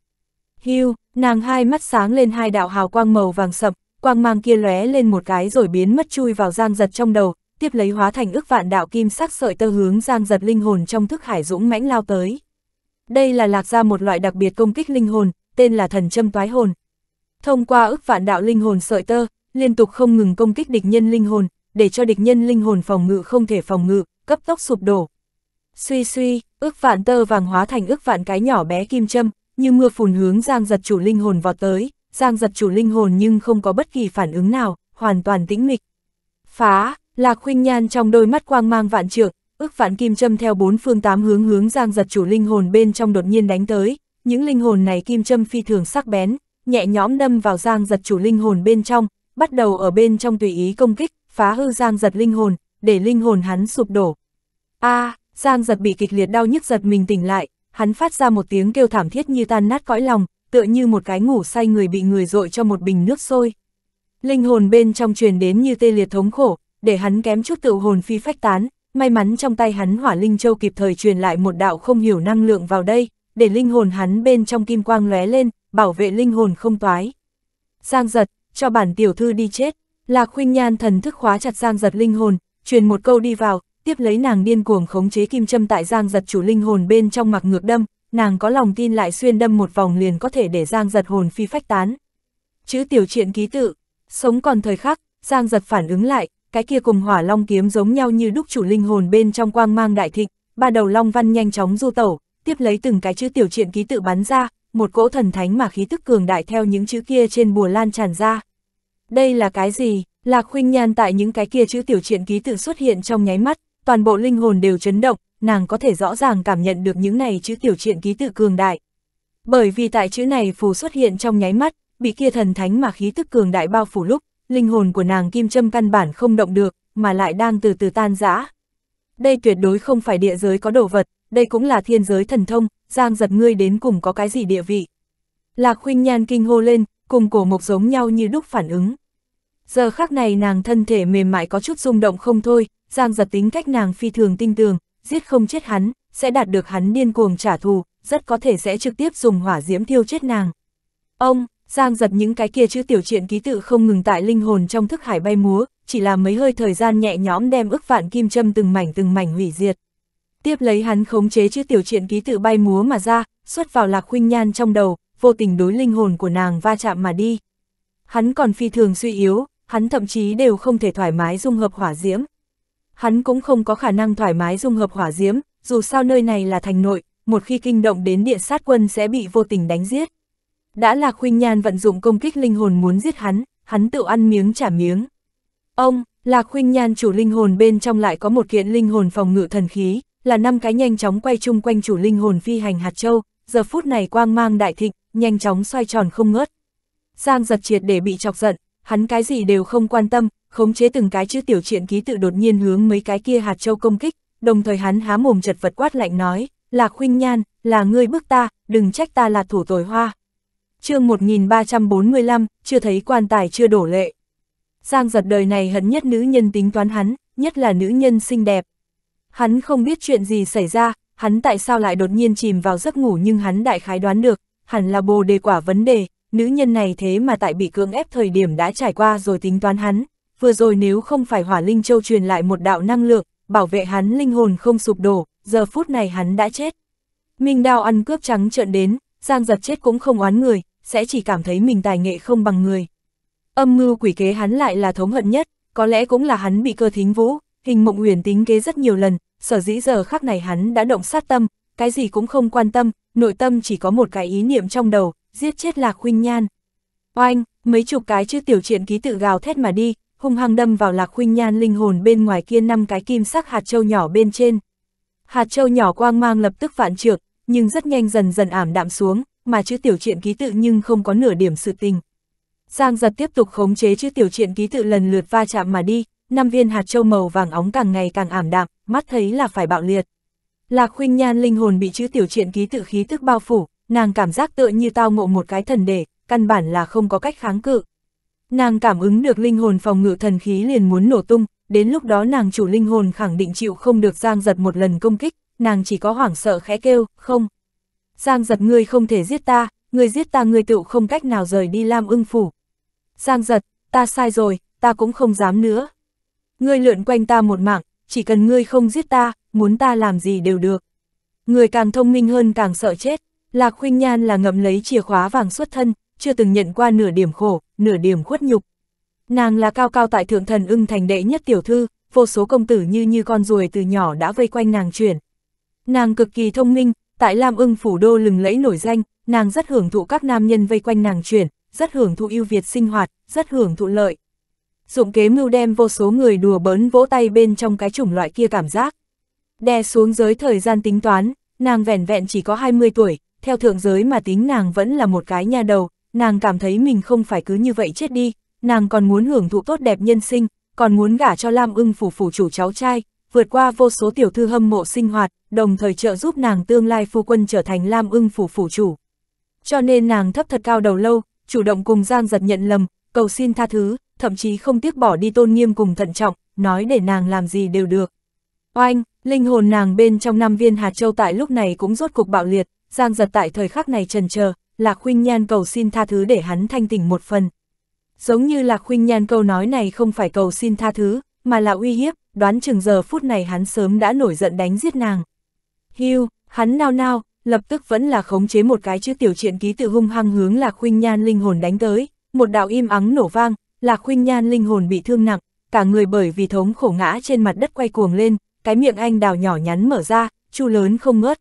Hưu, nàng hai mắt sáng lên hai đạo hào quang màu vàng sậm, quang mang kia lóe lên một cái rồi biến mất chui vào Giang Giật trong đầu, tiếp lấy hóa thành ước vạn đạo kim sắc sợi tơ hướng Giang Giật linh hồn trong thức hải dũng mãnh lao tới. Đây là lạc ra một loại đặc biệt công kích linh hồn, tên là thần châm toái hồn. Thông qua ước vạn đạo linh hồn sợi tơ, liên tục không ngừng công kích địch nhân linh hồn, để cho địch nhân linh hồn phòng ngự không thể phòng ngự, cấp tốc sụp đổ. Suy suy, ước vạn tơ vàng hóa thành ước vạn cái nhỏ bé kim châm, như mưa phùn hướng Giang giật chủ linh hồn vọt tới, Giang giật chủ linh hồn nhưng không có bất kỳ phản ứng nào, hoàn toàn tĩnh mịch. Phá, Lạc Khuynh Nhan trong đôi mắt quang mang vạn trượng, ước vạn kim châm theo bốn phương tám hướng hướng Giang giật chủ linh hồn bên trong đột nhiên đánh tới, những linh hồn này kim châm phi thường sắc bén, nhẹ nhõm đâm vào Giang giật chủ linh hồn bên trong, bắt đầu ở bên trong tùy ý công kích, phá hư Giang giật linh hồn, để linh hồn hắn sụp đổ. A, à, Giang giật bị kịch liệt đau nhức giật mình tỉnh lại, hắn phát ra một tiếng kêu thảm thiết như tan nát cõi lòng, tựa như một cái ngủ say người bị người dội cho một bình nước sôi. Linh hồn bên trong truyền đến như tê liệt thống khổ, để hắn kém chút tự hồn phi phách tán, may mắn trong tay hắn hỏa linh châu kịp thời truyền lại một đạo không hiểu năng lượng vào đây, để linh hồn hắn bên trong kim quang lóe lên, bảo vệ linh hồn không toái. Giang giật, cho bản tiểu thư đi chết. Lạc khuynh nhan thần thức khóa chặt Giang giật linh hồn, truyền một câu đi vào, tiếp lấy nàng điên cuồng khống chế kim châm tại Giang giật chủ linh hồn bên trong mặc ngược đâm, nàng có lòng tin lại xuyên đâm một vòng liền có thể để Giang giật hồn phi phách tán. Chữ tiểu truyện ký tự, sống còn thời khắc, Giang giật phản ứng lại, cái kia cùng hỏa long kiếm giống nhau như đúc chủ linh hồn bên trong quang mang đại thịnh, ba đầu long văn nhanh chóng du tẩu, tiếp lấy từng cái chữ tiểu truyện ký tự bắn ra, một cỗ thần thánh mà khí tức cường đại theo những chữ kia trên bùa lan tràn ra đây là cái gì? Lạc Khuynh Nhan tại những cái kia chữ tiểu truyện ký tự xuất hiện trong nháy mắt, toàn bộ linh hồn đều chấn động, nàng có thể rõ ràng cảm nhận được những này chữ tiểu truyện ký tự cường đại. Bởi vì tại chữ này phù xuất hiện trong nháy mắt, bị kia thần thánh mà khí tức cường đại bao phủ lúc, linh hồn của nàng kim châm căn bản không động được, mà lại đang từ từ tan rã. Đây tuyệt đối không phải địa giới có đồ vật, đây cũng là thiên giới thần thông, giang giật ngươi đến cùng có cái gì địa vị. Lạc Khuynh Nhan kinh hô lên, cùng cổ mộc giống nhau như đúc phản ứng. Giờ khác này nàng thân thể mềm mại có chút rung động không thôi, Giang giật tính cách nàng phi thường tinh tường, giết không chết hắn, sẽ đạt được hắn điên cuồng trả thù, rất có thể sẽ trực tiếp dùng hỏa diễm thiêu chết nàng. Ông, Giang giật những cái kia chữ tiểu truyện ký tự không ngừng tại linh hồn trong thức hải bay múa, chỉ là mấy hơi thời gian nhẹ nhõm đem ức vạn kim châm từng mảnh từng mảnh hủy diệt. Tiếp lấy hắn khống chế chữ tiểu truyện ký tự bay múa mà ra, xuất vào lạc khuynh nhan trong đầu, vô tình đối linh hồn của nàng va chạm mà đi. Hắn còn phi thường suy yếu, hắn thậm chí đều không thể thoải mái dung hợp hỏa diễm. Hắn cũng không có khả năng thoải mái dung hợp hỏa diễm, dù sao nơi này là thành nội, một khi kinh động đến địa sát quân sẽ bị vô tình đánh giết. Đã là khuynh nhan vận dụng công kích linh hồn muốn giết hắn, hắn tự ăn miếng trả miếng. Ông, là khuynh nhan chủ linh hồn bên trong lại có một kiện linh hồn phòng ngự thần khí, là năm cái nhanh chóng quay chung quanh chủ linh hồn phi hành hạt châu, giờ phút này quang mang đại thịnh, nhanh chóng xoay tròn không ngớt. Giang giật triệt để bị chọc giận, hắn cái gì đều không quan tâm, khống chế từng cái chữ tiểu triện ký tự đột nhiên hướng mấy cái kia hạt châu công kích, đồng thời hắn há mồm chật vật quát lạnh nói, là khuynh nhan, là ngươi bức ta, đừng trách ta là thủ tồi hoa. chương 1345, chưa thấy quan tài chưa đổ lệ. Giang giật đời này hận nhất nữ nhân tính toán hắn, nhất là nữ nhân xinh đẹp. Hắn không biết chuyện gì xảy ra, hắn tại sao lại đột nhiên chìm vào giấc ngủ nhưng hắn đại khái đoán được, hẳn là bồ đề quả vấn đề, nữ nhân này thế mà tại bị cưỡng ép thời điểm đã trải qua rồi tính toán hắn, vừa rồi nếu không phải hỏa linh châu truyền lại một đạo năng lượng, bảo vệ hắn linh hồn không sụp đổ, giờ phút này hắn đã chết. Minh đao ăn cướp trắng trợn đến, Giang giật chết cũng không oán người, sẽ chỉ cảm thấy mình tài nghệ không bằng người. Âm mưu quỷ kế hắn lại là thống hận nhất, có lẽ cũng là hắn bị cơ thính vũ, hình mộng huyền tính kế rất nhiều lần, sở dĩ giờ khắc này hắn đã động sát tâm, cái gì cũng không quan tâm, nội tâm chỉ có một cái ý niệm trong đầu, giết chết lạc huynh nhan. Oanh, mấy chục cái chữ tiểu triện ký tự gào thét mà đi, hung hăng đâm vào lạc huynh nhan linh hồn bên ngoài kia năm cái kim sắc hạt châu nhỏ bên trên. Hạt châu nhỏ quang mang lập tức vạn trượt, nhưng rất nhanh dần dần ảm đạm xuống, mà chữ tiểu triện ký tự nhưng không có nửa điểm sự tình. Giang giật tiếp tục khống chế chữ tiểu triện ký tự lần lượt va chạm mà đi, năm viên hạt châu màu vàng óng càng ngày càng ảm đạm, mắt thấy là phải bạo liệt. Lạc huynh nhan linh hồn bị chữ tiểu triện ký tự khí tức bao phủ, nàng cảm giác tựa như tao ngộ một cái thần đề, căn bản là không có cách kháng cự. Nàng cảm ứng được linh hồn phòng ngự thần khí liền muốn nổ tung, đến lúc đó nàng chủ linh hồn khẳng định chịu không được Giang giật một lần công kích, nàng chỉ có hoảng sợ khẽ kêu, không. Giang giật ngươi không thể giết ta, ngươi giết ta ngươi tựu không cách nào rời đi Lam ưng phủ. Giang giật, ta sai rồi, ta cũng không dám nữa. Ngươi lượn quanh ta một mạng, chỉ cần ngươi không giết ta, muốn ta làm gì đều được. Người càng thông minh hơn càng sợ chết. Lạc Khuynh Nhan là ngậm lấy chìa khóa vàng xuất thân, chưa từng nhận qua nửa điểm khổ, nửa điểm khuất nhục. Nàng là cao cao tại thượng thần ưng thành đệ nhất tiểu thư, vô số công tử như như con ruồi từ nhỏ đã vây quanh nàng chuyển. Nàng cực kỳ thông minh, tại Lam ưng phủ đô lừng lẫy nổi danh, nàng rất hưởng thụ các nam nhân vây quanh nàng chuyển, rất hưởng thụ yêu việt sinh hoạt, rất hưởng thụ lợi. Dụng kế mưu đem vô số người đùa bỡn vỗ tay bên trong cái chủng loại kia cảm giác. Đè xuống giới thời gian tính toán, nàng vẻn vẹn chỉ có 20 tuổi, theo thượng giới mà tính nàng vẫn là một cái nha đầu, nàng cảm thấy mình không phải cứ như vậy chết đi, nàng còn muốn hưởng thụ tốt đẹp nhân sinh, còn muốn gả cho Lam ưng phủ phủ chủ cháu trai, vượt qua vô số tiểu thư hâm mộ sinh hoạt, đồng thời trợ giúp nàng tương lai phu quân trở thành Lam ưng phủ phủ chủ. Cho nên nàng thấp thật cao đầu lâu, chủ động cùng Giang giật nhận lầm, cầu xin tha thứ, thậm chí không tiếc bỏ đi tôn nghiêm cùng thận trọng, nói để nàng làm gì đều được. Oanh, linh hồn nàng bên trong năm viên hạt châu tại lúc này cũng rốt cục bạo liệt, Giang giật tại thời khắc này trần chờ Lạc Khuynh Nhan cầu xin tha thứ để hắn thanh tỉnh một phần. Giống như Lạc Khuynh Nhan câu nói này không phải cầu xin tha thứ, mà là uy hiếp, đoán chừng giờ phút này hắn sớm đã nổi giận đánh giết nàng. Hưu, hắn nao nao, lập tức vẫn là khống chế một cái chữ tiểu triện ký tự hung hăng hướng Lạc Khuynh Nhan linh hồn đánh tới, một đạo im ắng nổ vang, Lạc Khuynh Nhan linh hồn bị thương nặng, cả người bởi vì thống khổ ngã trên mặt đất quay cuồng lên, cái miệng anh đào nhỏ nhắn mở ra, chu lớn không ngớt,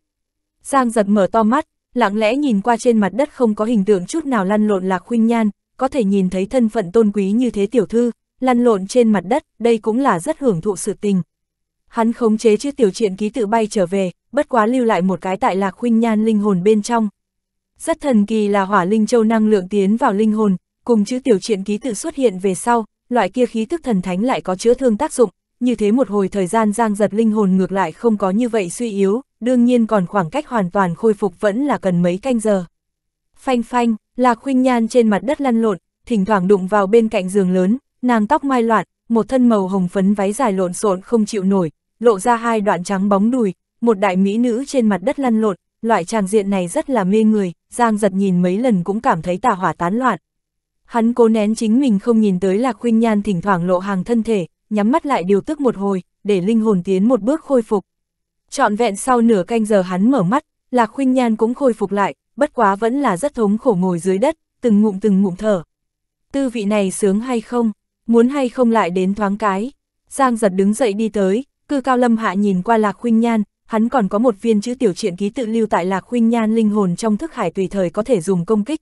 Giang giật mở to mắt, lặng lẽ nhìn qua trên mặt đất không có hình tượng chút nào lăn lộn lạc khuynh nhan, có thể nhìn thấy thân phận tôn quý như thế tiểu thư, lăn lộn trên mặt đất, đây cũng là rất hưởng thụ sự tình. Hắn khống chế chiếc tiểu truyện ký tự bay trở về, bất quá lưu lại một cái tại lạc khuynh nhan linh hồn bên trong. Rất thần kỳ là hỏa linh châu năng lượng tiến vào linh hồn, cùng chữ tiểu truyện ký tự xuất hiện về sau, loại kia khí tức thần thánh lại có chữa thương tác dụng, như thế một hồi thời gian giang giật linh hồn ngược lại không có như vậy suy yếu, đương nhiên còn khoảng cách hoàn toàn khôi phục vẫn là cần mấy canh giờ. Phanh phanh, Lạc Khuynh Nhan trên mặt đất lăn lộn, thỉnh thoảng đụng vào bên cạnh giường lớn, nàng tóc mai loạn, một thân màu hồng phấn váy dài lộn xộn không chịu nổi, lộ ra hai đoạn trắng bóng đùi, một đại mỹ nữ trên mặt đất lăn lộn, loại trang diện này rất là mê người, Giang giật nhìn mấy lần cũng cảm thấy tà hỏa tán loạn. Hắn cố nén chính mình không nhìn tới Lạc Khuynh Nhan thỉnh thoảng lộ hàng thân thể, nhắm mắt lại điều tức một hồi, để linh hồn tiến một bước khôi phục, Trọn vẹn sau nửa canh giờ hắn mở mắt, Lạc Khuynh Nhan cũng khôi phục lại, bất quá vẫn là rất thống khổ ngồi dưới đất, từng ngụm từng ngụm thở. Tư vị này sướng hay không, muốn hay không lại đến thoáng cái. Giang giật đứng dậy đi tới, cư cao lâm hạ nhìn qua Lạc Khuynh Nhan, hắn còn có một viên chữ tiểu truyện ký tự lưu tại Lạc Khuynh Nhan linh hồn trong thức hải tùy thời có thể dùng công kích.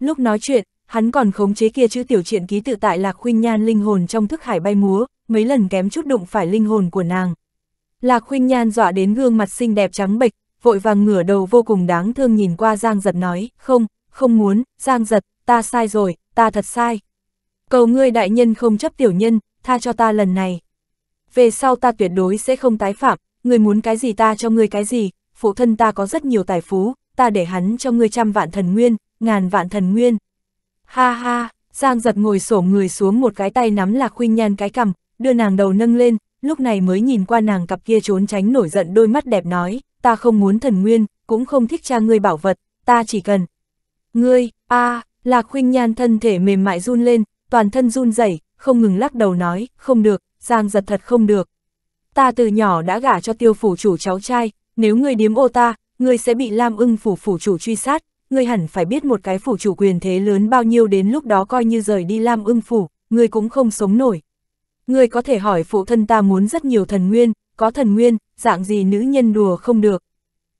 Lúc nói chuyện, hắn còn khống chế kia chữ tiểu truyện ký tự tại Lạc Khuynh Nhan linh hồn trong thức hải bay múa, mấy lần kém chút đụng phải linh hồn của nàng. Lạc khuynh nhan dọa đến gương mặt xinh đẹp trắng bệch, vội vàng ngửa đầu vô cùng đáng thương nhìn qua Giang giật nói, không, không muốn, Giang giật, ta sai rồi, ta thật sai. Cầu ngươi đại nhân không chấp tiểu nhân, tha cho ta lần này. Về sau ta tuyệt đối sẽ không tái phạm, ngươi muốn cái gì ta cho ngươi cái gì, phụ thân ta có rất nhiều tài phú, ta để hắn cho ngươi trăm vạn thần nguyên, ngàn vạn thần nguyên. Ha ha, Giang giật ngồi sổ người xuống một cái tay nắm lạc khuynh nhan cái cầm, đưa nàng đầu nâng lên, lúc này mới nhìn qua nàng cặp kia trốn tránh nổi giận đôi mắt đẹp nói, ta không muốn thần nguyên, cũng không thích cha ngươi bảo vật, ta chỉ cần. Ngươi, a à, Lạc Khuynh Nhan thân thể mềm mại run lên, toàn thân run rẩy, không ngừng lắc đầu nói, không được, Giang giật thật không được. Ta từ nhỏ đã gả cho tiêu phủ chủ cháu trai, nếu ngươi điếm ô ta, ngươi sẽ bị Lam ưng phủ phủ chủ truy sát, ngươi hẳn phải biết một cái phủ chủ quyền thế lớn bao nhiêu đến lúc đó coi như rời đi Lam ưng phủ, ngươi cũng không sống nổi. Ngươi có thể hỏi phụ thân ta muốn rất nhiều thần nguyên, có thần nguyên, dạng gì nữ nhân đùa không được.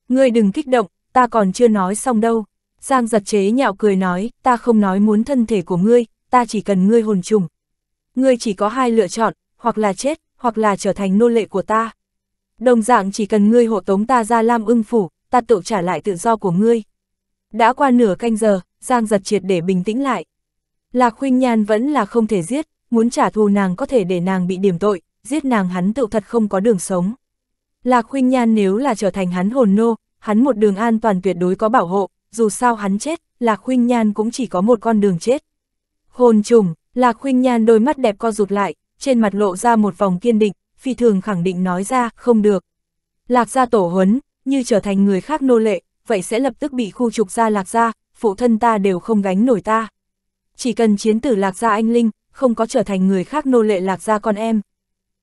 Ngươi đừng kích động, ta còn chưa nói xong đâu. Giang giật chế nhạo cười nói, ta không nói muốn thân thể của ngươi, ta chỉ cần ngươi hồn trùng. Ngươi chỉ có hai lựa chọn, hoặc là chết, hoặc là trở thành nô lệ của ta. Đồng dạng chỉ cần ngươi hộ tống ta ra Lam ưng phủ, ta tự trả lại tự do của ngươi. Đã qua nửa canh giờ, Giang giật triệt để bình tĩnh lại. Lạc khuyên nhan vẫn là không thể giết, muốn trả thù nàng có thể để nàng bị điểm tội, giết nàng hắn tự thật không có đường sống. Lạc Khuynh Nhan nếu là trở thành hắn hồn nô, hắn một đường an toàn tuyệt đối có bảo hộ, dù sao hắn chết, Lạc Khuynh Nhan cũng chỉ có một con đường chết. Hồn trùng, Lạc Khuynh Nhan đôi mắt đẹp co rụt lại, trên mặt lộ ra một vòng kiên định, phi thường khẳng định nói ra, không được. Lạc gia tổ huấn, như trở thành người khác nô lệ, vậy sẽ lập tức bị khu trục ra Lạc gia, phụ thân ta đều không gánh nổi ta. Chỉ cần chiến tử Lạc gia anh linh, không có trở thành người khác nô lệ lạc ra con em.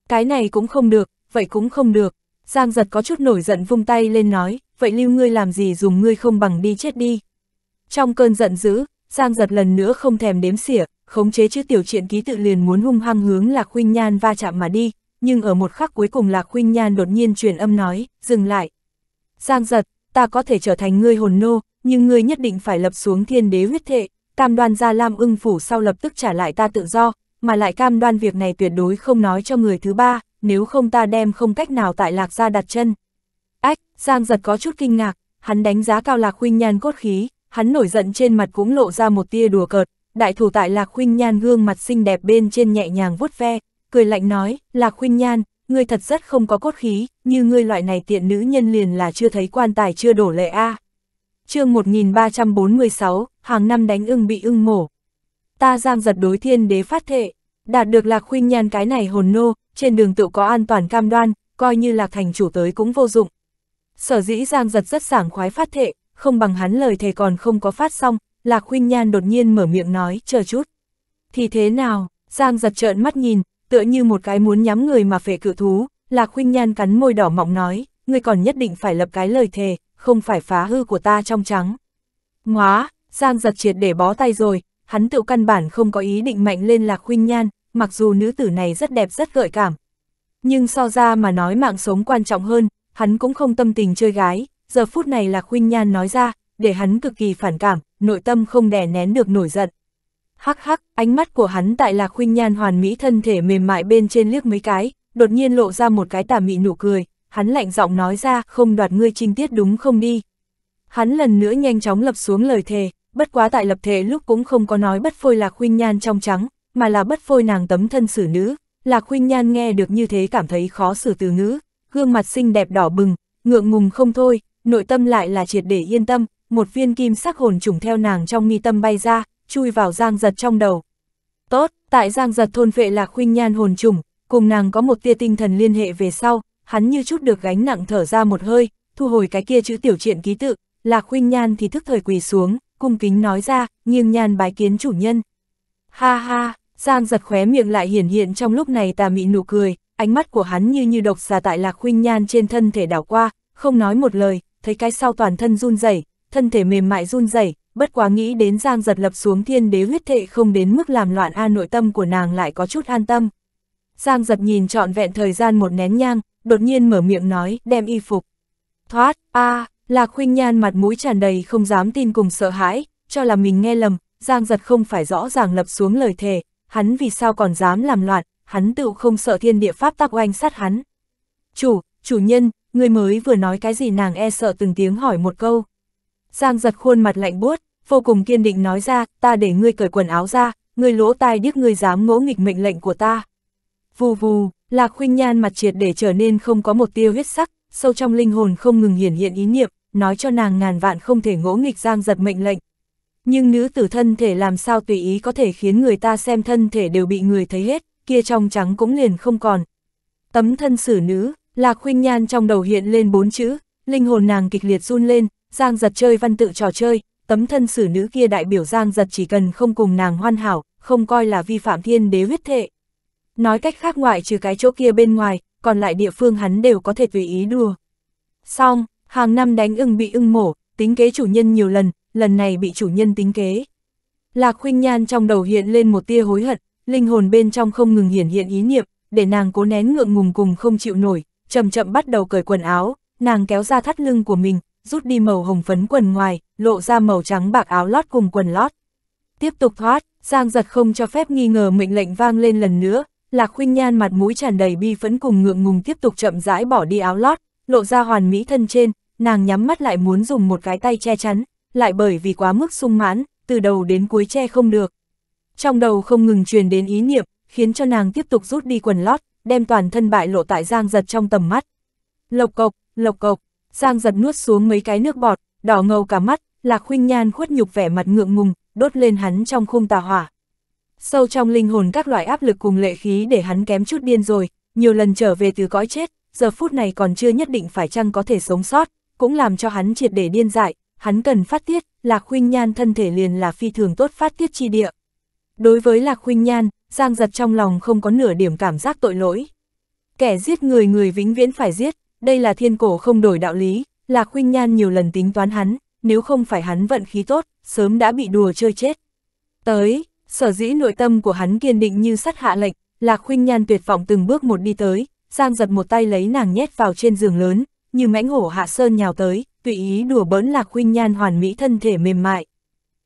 Cái này cũng không được, vậy cũng không được. Giang giật có chút nổi giận vung tay lên nói, vậy lưu ngươi làm gì dùng ngươi không bằng đi chết đi. Trong cơn giận dữ, Giang giật lần nữa không thèm đếm xỉa, khống chế chữ tiểu triện ký tự liền muốn hung hăng hướng Lạc Huynh Nhan va chạm mà đi, nhưng ở một khắc cuối cùng Lạc Huynh Nhan đột nhiên truyền âm nói, dừng lại. Giang giật, ta có thể trở thành ngươi hồn nô, nhưng ngươi nhất định phải lập xuống thiên đế huyết thệ, cam đoan ra Lam ưng phủ sau lập tức trả lại ta tự do, mà lại cam đoan việc này tuyệt đối không nói cho người thứ ba, nếu không ta đem không cách nào tại lạc gia đặt chân. Ách, Giang giật có chút kinh ngạc, hắn đánh giá cao lạc huynh nhan cốt khí, hắn nổi giận trên mặt cũng lộ ra một tia đùa cợt, đại thủ tại lạc huynh nhan gương mặt xinh đẹp bên trên nhẹ nhàng vuốt ve, cười lạnh nói, lạc huynh nhan, ngươi thật rất không có cốt khí, như ngươi loại này tiện nữ nhân liền là chưa thấy quan tài chưa đổ lệ a. À. chương 1346, hàng năm đánh ưng bị ưng mổ. Ta giang giật đối thiên đế phát thệ, đạt được lạc khuyên nhan cái này hồn nô, trên đường tự có an toàn cam đoan, coi như lạc thành chủ tới cũng vô dụng. Sở dĩ giang giật rất sảng khoái phát thệ, không bằng hắn lời thề còn không có phát xong, lạc khuyên nhan đột nhiên mở miệng nói, chờ chút. Thì thế nào, giang giật trợn mắt nhìn, tựa như một cái muốn nhắm người mà phệ cự thú, lạc khuyên nhan cắn môi đỏ mọng nói, ngươi còn nhất định phải lập cái lời thề, không phải phá hư của ta trong trắng. Ngoá, Giang giật triệt để bó tay rồi, hắn tự căn bản không có ý định mạnh lên lạc khuynh nhan, mặc dù nữ tử này rất đẹp rất gợi cảm. Nhưng so ra mà nói mạng sống quan trọng hơn, hắn cũng không tâm tình chơi gái, giờ phút này lạc khuynh nhan nói ra, để hắn cực kỳ phản cảm, nội tâm không đè nén được nổi giận. Hắc hắc, ánh mắt của hắn tại lạc khuynh nhan hoàn mỹ thân thể mềm mại bên trên liếc mấy cái, đột nhiên lộ ra một cái tà mị nụ cười, hắn lạnh giọng nói ra không đoạt ngươi trinh tiết đúng không đi. Hắn lần nữa nhanh chóng lập xuống lời thề, bất quá tại lập thể lúc cũng không có nói bất phôi lạc khuynh nhan trong trắng, mà là bất phôi nàng tấm thân xử nữ, lạc khuynh nhan nghe được như thế cảm thấy khó xử từ ngữ, gương mặt xinh đẹp đỏ bừng, ngượng ngùng không thôi, nội tâm lại là triệt để yên tâm, một viên kim sắc hồn trùng theo nàng trong mi tâm bay ra, chui vào giang giật trong đầu. Tốt, tại giang giật thôn vệ lạc khuynh nhan hồn trùng, cùng nàng có một tia tinh thần liên hệ về sau, hắn như chút được gánh nặng thở ra một hơi, thu hồi cái kia chữ tiểu triện ký tự, lạc khuynh nhan thì thức thời quỳ xuống, cung kính nói ra, nghiêng nhan bái kiến chủ nhân. Ha ha, Giang giật khóe miệng lại hiển hiện trong lúc này tà mị nụ cười, ánh mắt của hắn như như độc giả tại lạc khuynh nhan trên thân thể đảo qua, không nói một lời, thấy cái sau toàn thân run rẩy, thân thể mềm mại run rẩy, bất quá nghĩ đến Giang giật lập xuống thiên đế huyết thệ không đến mức làm loạn an nội tâm của nàng lại có chút an tâm. Giang giật nhìn trọn vẹn thời gian một nén nhang, đột nhiên mở miệng nói, đem y phục. Thoát, a à, Lạc khuynh nhan mặt mũi tràn đầy không dám tin cùng sợ hãi, cho là mình nghe lầm, Giang giật không phải rõ ràng lập xuống lời thề, hắn vì sao còn dám làm loạn, hắn tự không sợ thiên địa pháp tắc oanh sát hắn. Chủ, chủ nhân, người mới vừa nói cái gì nàng e sợ từng tiếng hỏi một câu. Giang giật khuôn mặt lạnh buốt, vô cùng kiên định nói ra, ta để ngươi cởi quần áo ra, ngươi lỗ tai điếc ngươi dám ngỗ nghịch mệnh lệnh của ta. Vù vù, lạc khuynh nhan mặt triệt để trở nên không có một tiêu huyết sắc, sâu trong linh hồn không ngừng hiển hiện ý niệm, nói cho nàng ngàn vạn không thể ngỗ nghịch giang giật mệnh lệnh. Nhưng nữ tử thân thể làm sao tùy ý có thể khiến người ta xem thân thể đều bị người thấy hết, kia trong trắng cũng liền không còn. Tấm thân xử nữ, Lạc Huynh Nhan trong đầu hiện lên bốn chữ, linh hồn nàng kịch liệt run lên, Giang giật chơi văn tự trò chơi, tấm thân xử nữ kia đại biểu Giang giật chỉ cần không cùng nàng hoàn hảo, không coi là vi phạm thiên đế huyết thệ. Nói cách khác ngoại trừ cái chỗ kia bên ngoài, còn lại địa phương hắn đều có thể tùy ý đùa. Xong, hàng năm đánh ưng bị ưng mổ, tính kế chủ nhân nhiều lần, lần này bị chủ nhân tính kế. Lạc khuynh nhan trong đầu hiện lên một tia hối hận, linh hồn bên trong không ngừng hiển hiện ý niệm, để nàng cố nén ngượng ngùng cùng không chịu nổi, chậm chậm bắt đầu cởi quần áo, nàng kéo ra thắt lưng của mình, rút đi màu hồng phấn quần ngoài, lộ ra màu trắng bạc áo lót cùng quần lót. Tiếp tục thoát, Giang giật không cho phép nghi ngờ mệnh lệnh vang lên lần nữa, Lạc khuyên Nhan mặt mũi tràn đầy bi phẫn cùng ngượng ngùng tiếp tục chậm rãi bỏ đi áo lót, lộ ra hoàn mỹ thân trên, nàng nhắm mắt lại muốn dùng một cái tay che chắn, lại bởi vì quá mức sung mãn, từ đầu đến cuối che không được. Trong đầu không ngừng truyền đến ý niệm, khiến cho nàng tiếp tục rút đi quần lót, đem toàn thân bại lộ tại Giang Giật trong tầm mắt. Lộc cộc, lộc cộc, Giang Giật nuốt xuống mấy cái nước bọt, đỏ ngầu cả mắt, Lạc khuyên Nhan khuất nhục vẻ mặt ngượng ngùng, đốt lên hắn trong khung tà hỏa sâu trong linh hồn các loại áp lực cùng lệ khí để hắn kém chút điên rồi, nhiều lần trở về từ cõi chết, giờ phút này còn chưa nhất định phải chăng có thể sống sót, cũng làm cho hắn triệt để điên dại, hắn cần phát tiết, Lạc Khuynh Nhan thân thể liền là phi thường tốt phát tiết chi địa. Đối với Lạc Khuynh Nhan, Giang Giật trong lòng không có nửa điểm cảm giác tội lỗi. Kẻ giết người người vĩnh viễn phải giết, đây là thiên cổ không đổi đạo lý, Lạc Khuynh Nhan nhiều lần tính toán hắn, nếu không phải hắn vận khí tốt, sớm đã bị đùa chơi chết. Tới, Sở dĩ nội tâm của hắn kiên định như sắt hạ lệnh, Lạc Khuynh Nhan tuyệt vọng từng bước một đi tới, Giang giật một tay lấy nàng nhét vào trên giường lớn, như mãnh hổ hạ sơn nhào tới, tùy ý đùa bỡn Lạc Khuynh Nhan hoàn mỹ thân thể mềm mại.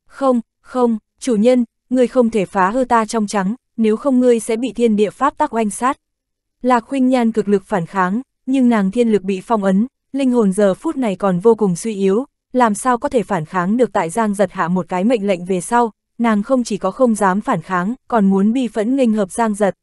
"Không, không, chủ nhân, ngươi không thể phá hư ta trong trắng, nếu không ngươi sẽ bị thiên địa pháp tắc oanh sát." Lạc Khuynh Nhan cực lực phản kháng, nhưng nàng thiên lực bị phong ấn, linh hồn giờ phút này còn vô cùng suy yếu, làm sao có thể phản kháng được tại Giang giật hạ một cái mệnh lệnh về sau, nàng không chỉ có không dám phản kháng, còn muốn bi phẫn nghênh hợp Giang Giật.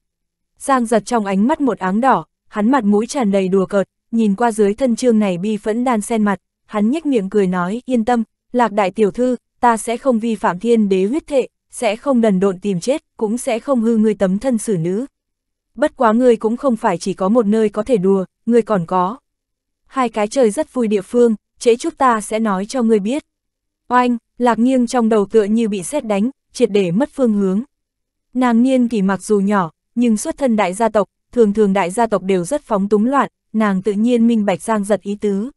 Giang Giật trong ánh mắt một áng đỏ, hắn mặt mũi tràn đầy đùa cợt, nhìn qua dưới thân trương này bi phẫn đan sen mặt, hắn nhếch miệng cười nói, yên tâm, lạc đại tiểu thư, ta sẽ không vi phạm thiên đế huyết thệ, sẽ không đần độn tìm chết, cũng sẽ không hư ngươi tấm thân xử nữ. Bất quá ngươi cũng không phải chỉ có một nơi có thể đùa, ngươi còn có. Hai cái trời rất vui địa phương, chế chút ta sẽ nói cho ngươi biết. Oanh, Lạc nghiêng trong đầu tựa như bị xét đánh, triệt để mất phương hướng. Nàng niên kỳ mặc dù nhỏ, nhưng xuất thân đại gia tộc, thường thường đại gia tộc đều rất phóng túng loạn, nàng tự nhiên minh bạch giang giật ý tứ.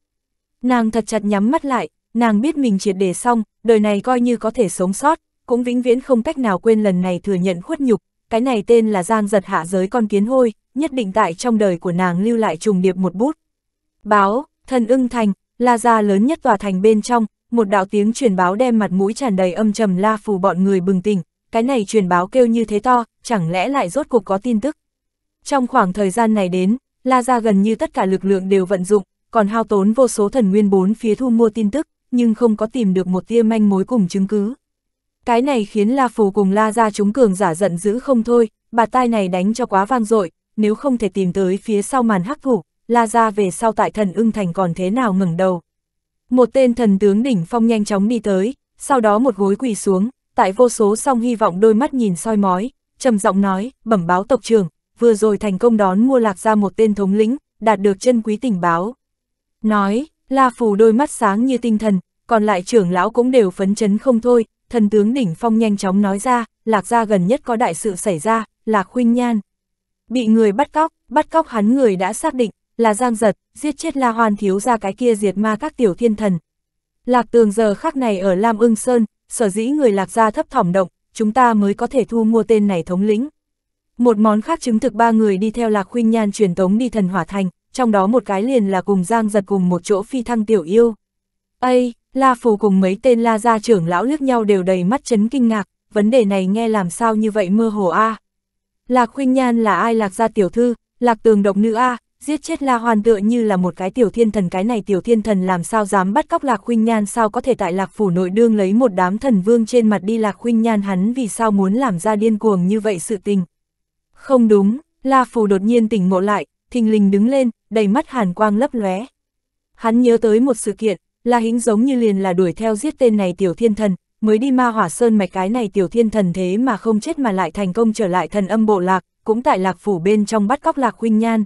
Nàng thật chặt nhắm mắt lại, nàng biết mình triệt để xong, đời này coi như có thể sống sót, cũng vĩnh viễn không cách nào quên lần này thừa nhận khuất nhục, cái này tên là giang giật hạ giới con kiến hôi, nhất định tại trong đời của nàng lưu lại trùng điệp một bút. Báo, thần ưng thành, la gia lớn nhất tòa thành bên trong, một đạo tiếng truyền báo đem mặt mũi tràn đầy âm trầm la phù bọn người bừng tỉnh, cái này truyền báo kêu như thế to, chẳng lẽ lại rốt cuộc có tin tức. Trong khoảng thời gian này đến, La Gia gần như tất cả lực lượng đều vận dụng, còn hao tốn vô số thần nguyên bốn phía thu mua tin tức, nhưng không có tìm được một tia manh mối cùng chứng cứ. Cái này khiến La Phù cùng La Gia chúng cường giả giận dữ không thôi, bà tai này đánh cho quá vang dội, nếu không thể tìm tới phía sau màn hắc thủ, La Gia về sau tại thần ưng thành còn thế nào ngẩng đầu. Một tên thần tướng đỉnh phong nhanh chóng đi tới, sau đó một gối quỳ xuống, tại vô số song hy vọng đôi mắt nhìn soi mói, trầm giọng nói, bẩm báo tộc trưởng, vừa rồi thành công đón mua lạc ra một tên thống lĩnh, đạt được chân quý tình báo. Nói, La Phù đôi mắt sáng như tinh thần, còn lại trưởng lão cũng đều phấn chấn không thôi, thần tướng đỉnh phong nhanh chóng nói ra, lạc gia gần nhất có đại sự xảy ra, lạc huynh nhan. Bị người bắt cóc, bắt cóc hắn người đã xác định, là Giang Giật, giết chết La Hoan thiếu ra cái kia diệt ma các tiểu thiên thần. Lạc tường giờ khắc này ở Lam ưng Sơn, sở dĩ người lạc gia thấp thỏm động, chúng ta mới có thể thu mua tên này thống lĩnh. Một món khác chứng thực ba người đi theo Lạc Khuynh Nhan truyền tống đi thần hỏa thành, trong đó một cái liền là cùng Giang Giật cùng một chỗ phi thăng tiểu yêu. Ây, La Phù cùng mấy tên La gia trưởng lão liếc nhau đều đầy mắt chấn kinh ngạc, vấn đề này nghe làm sao như vậy mơ hồ a à. Lạc Khuynh Nhan là ai Lạc gia tiểu thư, Lạc tường độc nữ a à, giết chết La Hoàn tựa như là một cái tiểu thiên thần cái này tiểu thiên thần làm sao dám bắt cóc Lạc Khuynh Nhan sao có thể tại Lạc Phủ nội đương lấy một đám thần vương trên mặt đi Lạc Khuynh Nhan hắn vì sao muốn làm ra điên cuồng như vậy sự tình. Không đúng, La Phủ đột nhiên tỉnh ngộ lại, thình lình đứng lên, đầy mắt hàn quang lấp lóe. Hắn nhớ tới một sự kiện, La Hĩnh giống như liền là đuổi theo giết tên này tiểu thiên thần, mới đi ma hỏa sơn mạch cái này tiểu thiên thần thế mà không chết mà lại thành công trở lại thần âm bộ lạc, cũng tại Lạc Phủ bên trong bắt cóc Lạc Khuynh Nhan,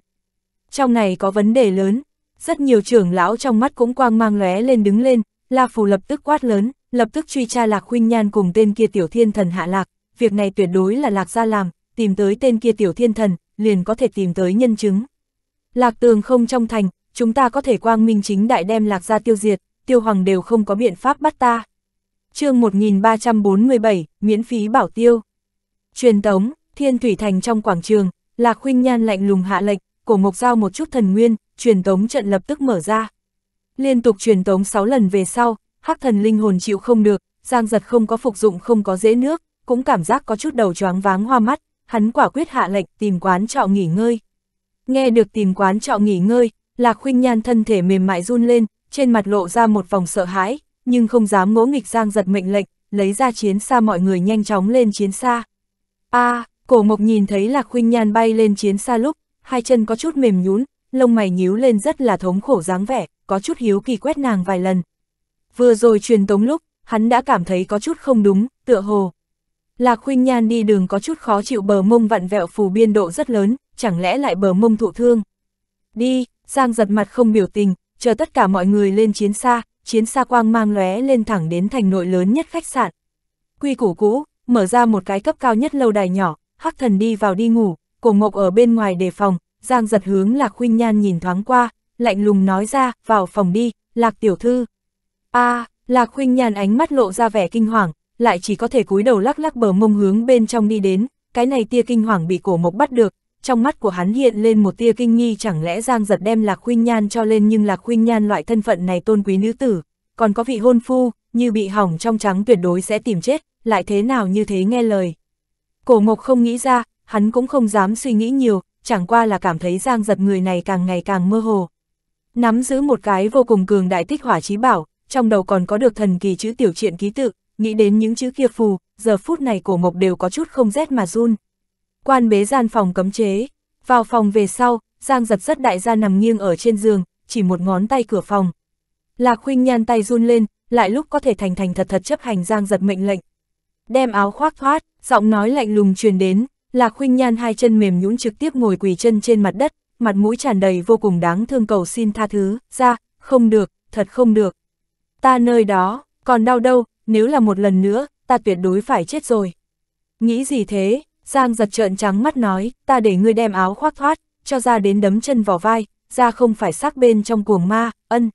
trong này có vấn đề lớn. Rất nhiều trưởng lão trong mắt cũng quang mang lóe lên đứng lên, La Phù lập tức quát lớn, lập tức truy tra Lạc Huynh Nhan cùng tên kia tiểu thiên thần hạ lạc, việc này tuyệt đối là Lạc gia làm, tìm tới tên kia tiểu thiên thần, liền có thể tìm tới nhân chứng. Lạc tường không trong thành, chúng ta có thể quang minh chính đại đem Lạc gia tiêu diệt, tiêu hoàng đều không có biện pháp bắt ta. chương 1347, miễn phí bảo tiêu. Truyền tống, thiên thủy thành trong quảng trường, Lạc Huynh Nhan lạnh lùng hạ lệnh, cổ Mộc Giao một chút thần nguyên, truyền tống trận lập tức mở ra. Liên tục truyền tống 6 lần về sau, hắc thần linh hồn chịu không được, Giang Giật không có phục dụng không có dễ nước, cũng cảm giác có chút đầu choáng váng hoa mắt, hắn quả quyết hạ lệnh tìm quán trọ nghỉ ngơi. Nghe được tìm quán trọ nghỉ ngơi, Lạc Khuynh Nhan thân thể mềm mại run lên, trên mặt lộ ra một vòng sợ hãi, nhưng không dám ngỗ nghịch Giang Giật mệnh lệnh, lấy ra chiến xa mọi người nhanh chóng lên chiến xa. A, à, Cổ Mộc nhìn thấy Lạc Khuynh Nhan bay lên chiến xa lúc, hai chân có chút mềm nhún, lông mày nhíu lên rất là thống khổ dáng vẻ, có chút hiếu kỳ quét nàng vài lần. Vừa rồi truyền tống lúc, hắn đã cảm thấy có chút không đúng, tựa hồ. Lạc Khuynh Nhan đi đường có chút khó chịu bờ mông vặn vẹo phù biên độ rất lớn, chẳng lẽ lại bờ mông thụ thương. Đi, Giang giật mặt không biểu tình, chờ tất cả mọi người lên chiến xa, chiến xa quang mang lóe lên thẳng đến thành nội lớn nhất khách sạn. Quy củ cũ, mở ra một cái cấp cao nhất lâu đài nhỏ, hắc thần đi vào đi ngủ, cổ ngọc ở bên ngoài đề phòng, Giang giật hướng Lạc Khuynh Nhan nhìn thoáng qua, lạnh lùng nói ra, vào phòng đi, Lạc tiểu thư. a à, Lạc Khuynh Nhan ánh mắt lộ ra vẻ kinh hoàng, lại chỉ có thể cúi đầu lắc lắc bờ mông hướng bên trong đi đến, cái này tia kinh hoàng bị cổ mộc bắt được, trong mắt của hắn hiện lên một tia kinh nghi chẳng lẽ Giang giật đem Lạc Khuynh Nhan cho lên nhưng Lạc Khuynh Nhan loại thân phận này tôn quý nữ tử, còn có vị hôn phu, như bị hỏng trong trắng tuyệt đối sẽ tìm chết, lại thế nào như thế nghe lời. Cổ Ngọc không nghĩ ra, hắn cũng không dám suy nghĩ nhiều, chẳng qua là cảm thấy giang giật người này càng ngày càng mơ hồ. Nắm giữ một cái vô cùng cường đại tích hỏa trí bảo, trong đầu còn có được thần kỳ chữ tiểu triện ký tự, nghĩ đến những chữ kia phù, giờ phút này cổ mộc đều có chút không rét mà run. Quan bế gian phòng cấm chế, vào phòng về sau, giang giật rất đại gia nằm nghiêng ở trên giường, chỉ một ngón tay cửa phòng. Lạc khuynh nhan tay run lên, lại lúc có thể thành thành thật thật chấp hành giang giật mệnh lệnh. Đem áo khoác thoát, giọng nói lạnh lùng truyền đến, Lạc Khuynh Nhan hai chân mềm nhũn trực tiếp ngồi quỳ chân trên mặt đất, mặt mũi tràn đầy vô cùng đáng thương cầu xin tha thứ, ra, không được, thật không được. Ta nơi đó, còn đau đâu, nếu là một lần nữa, ta tuyệt đối phải chết rồi. Nghĩ gì thế, Giang giật trợn trắng mắt nói, ta để ngươi đem áo khoác thoát, cho ra đến đấm chân vào vai, ra không phải xác bên trong cuồng ma, ân.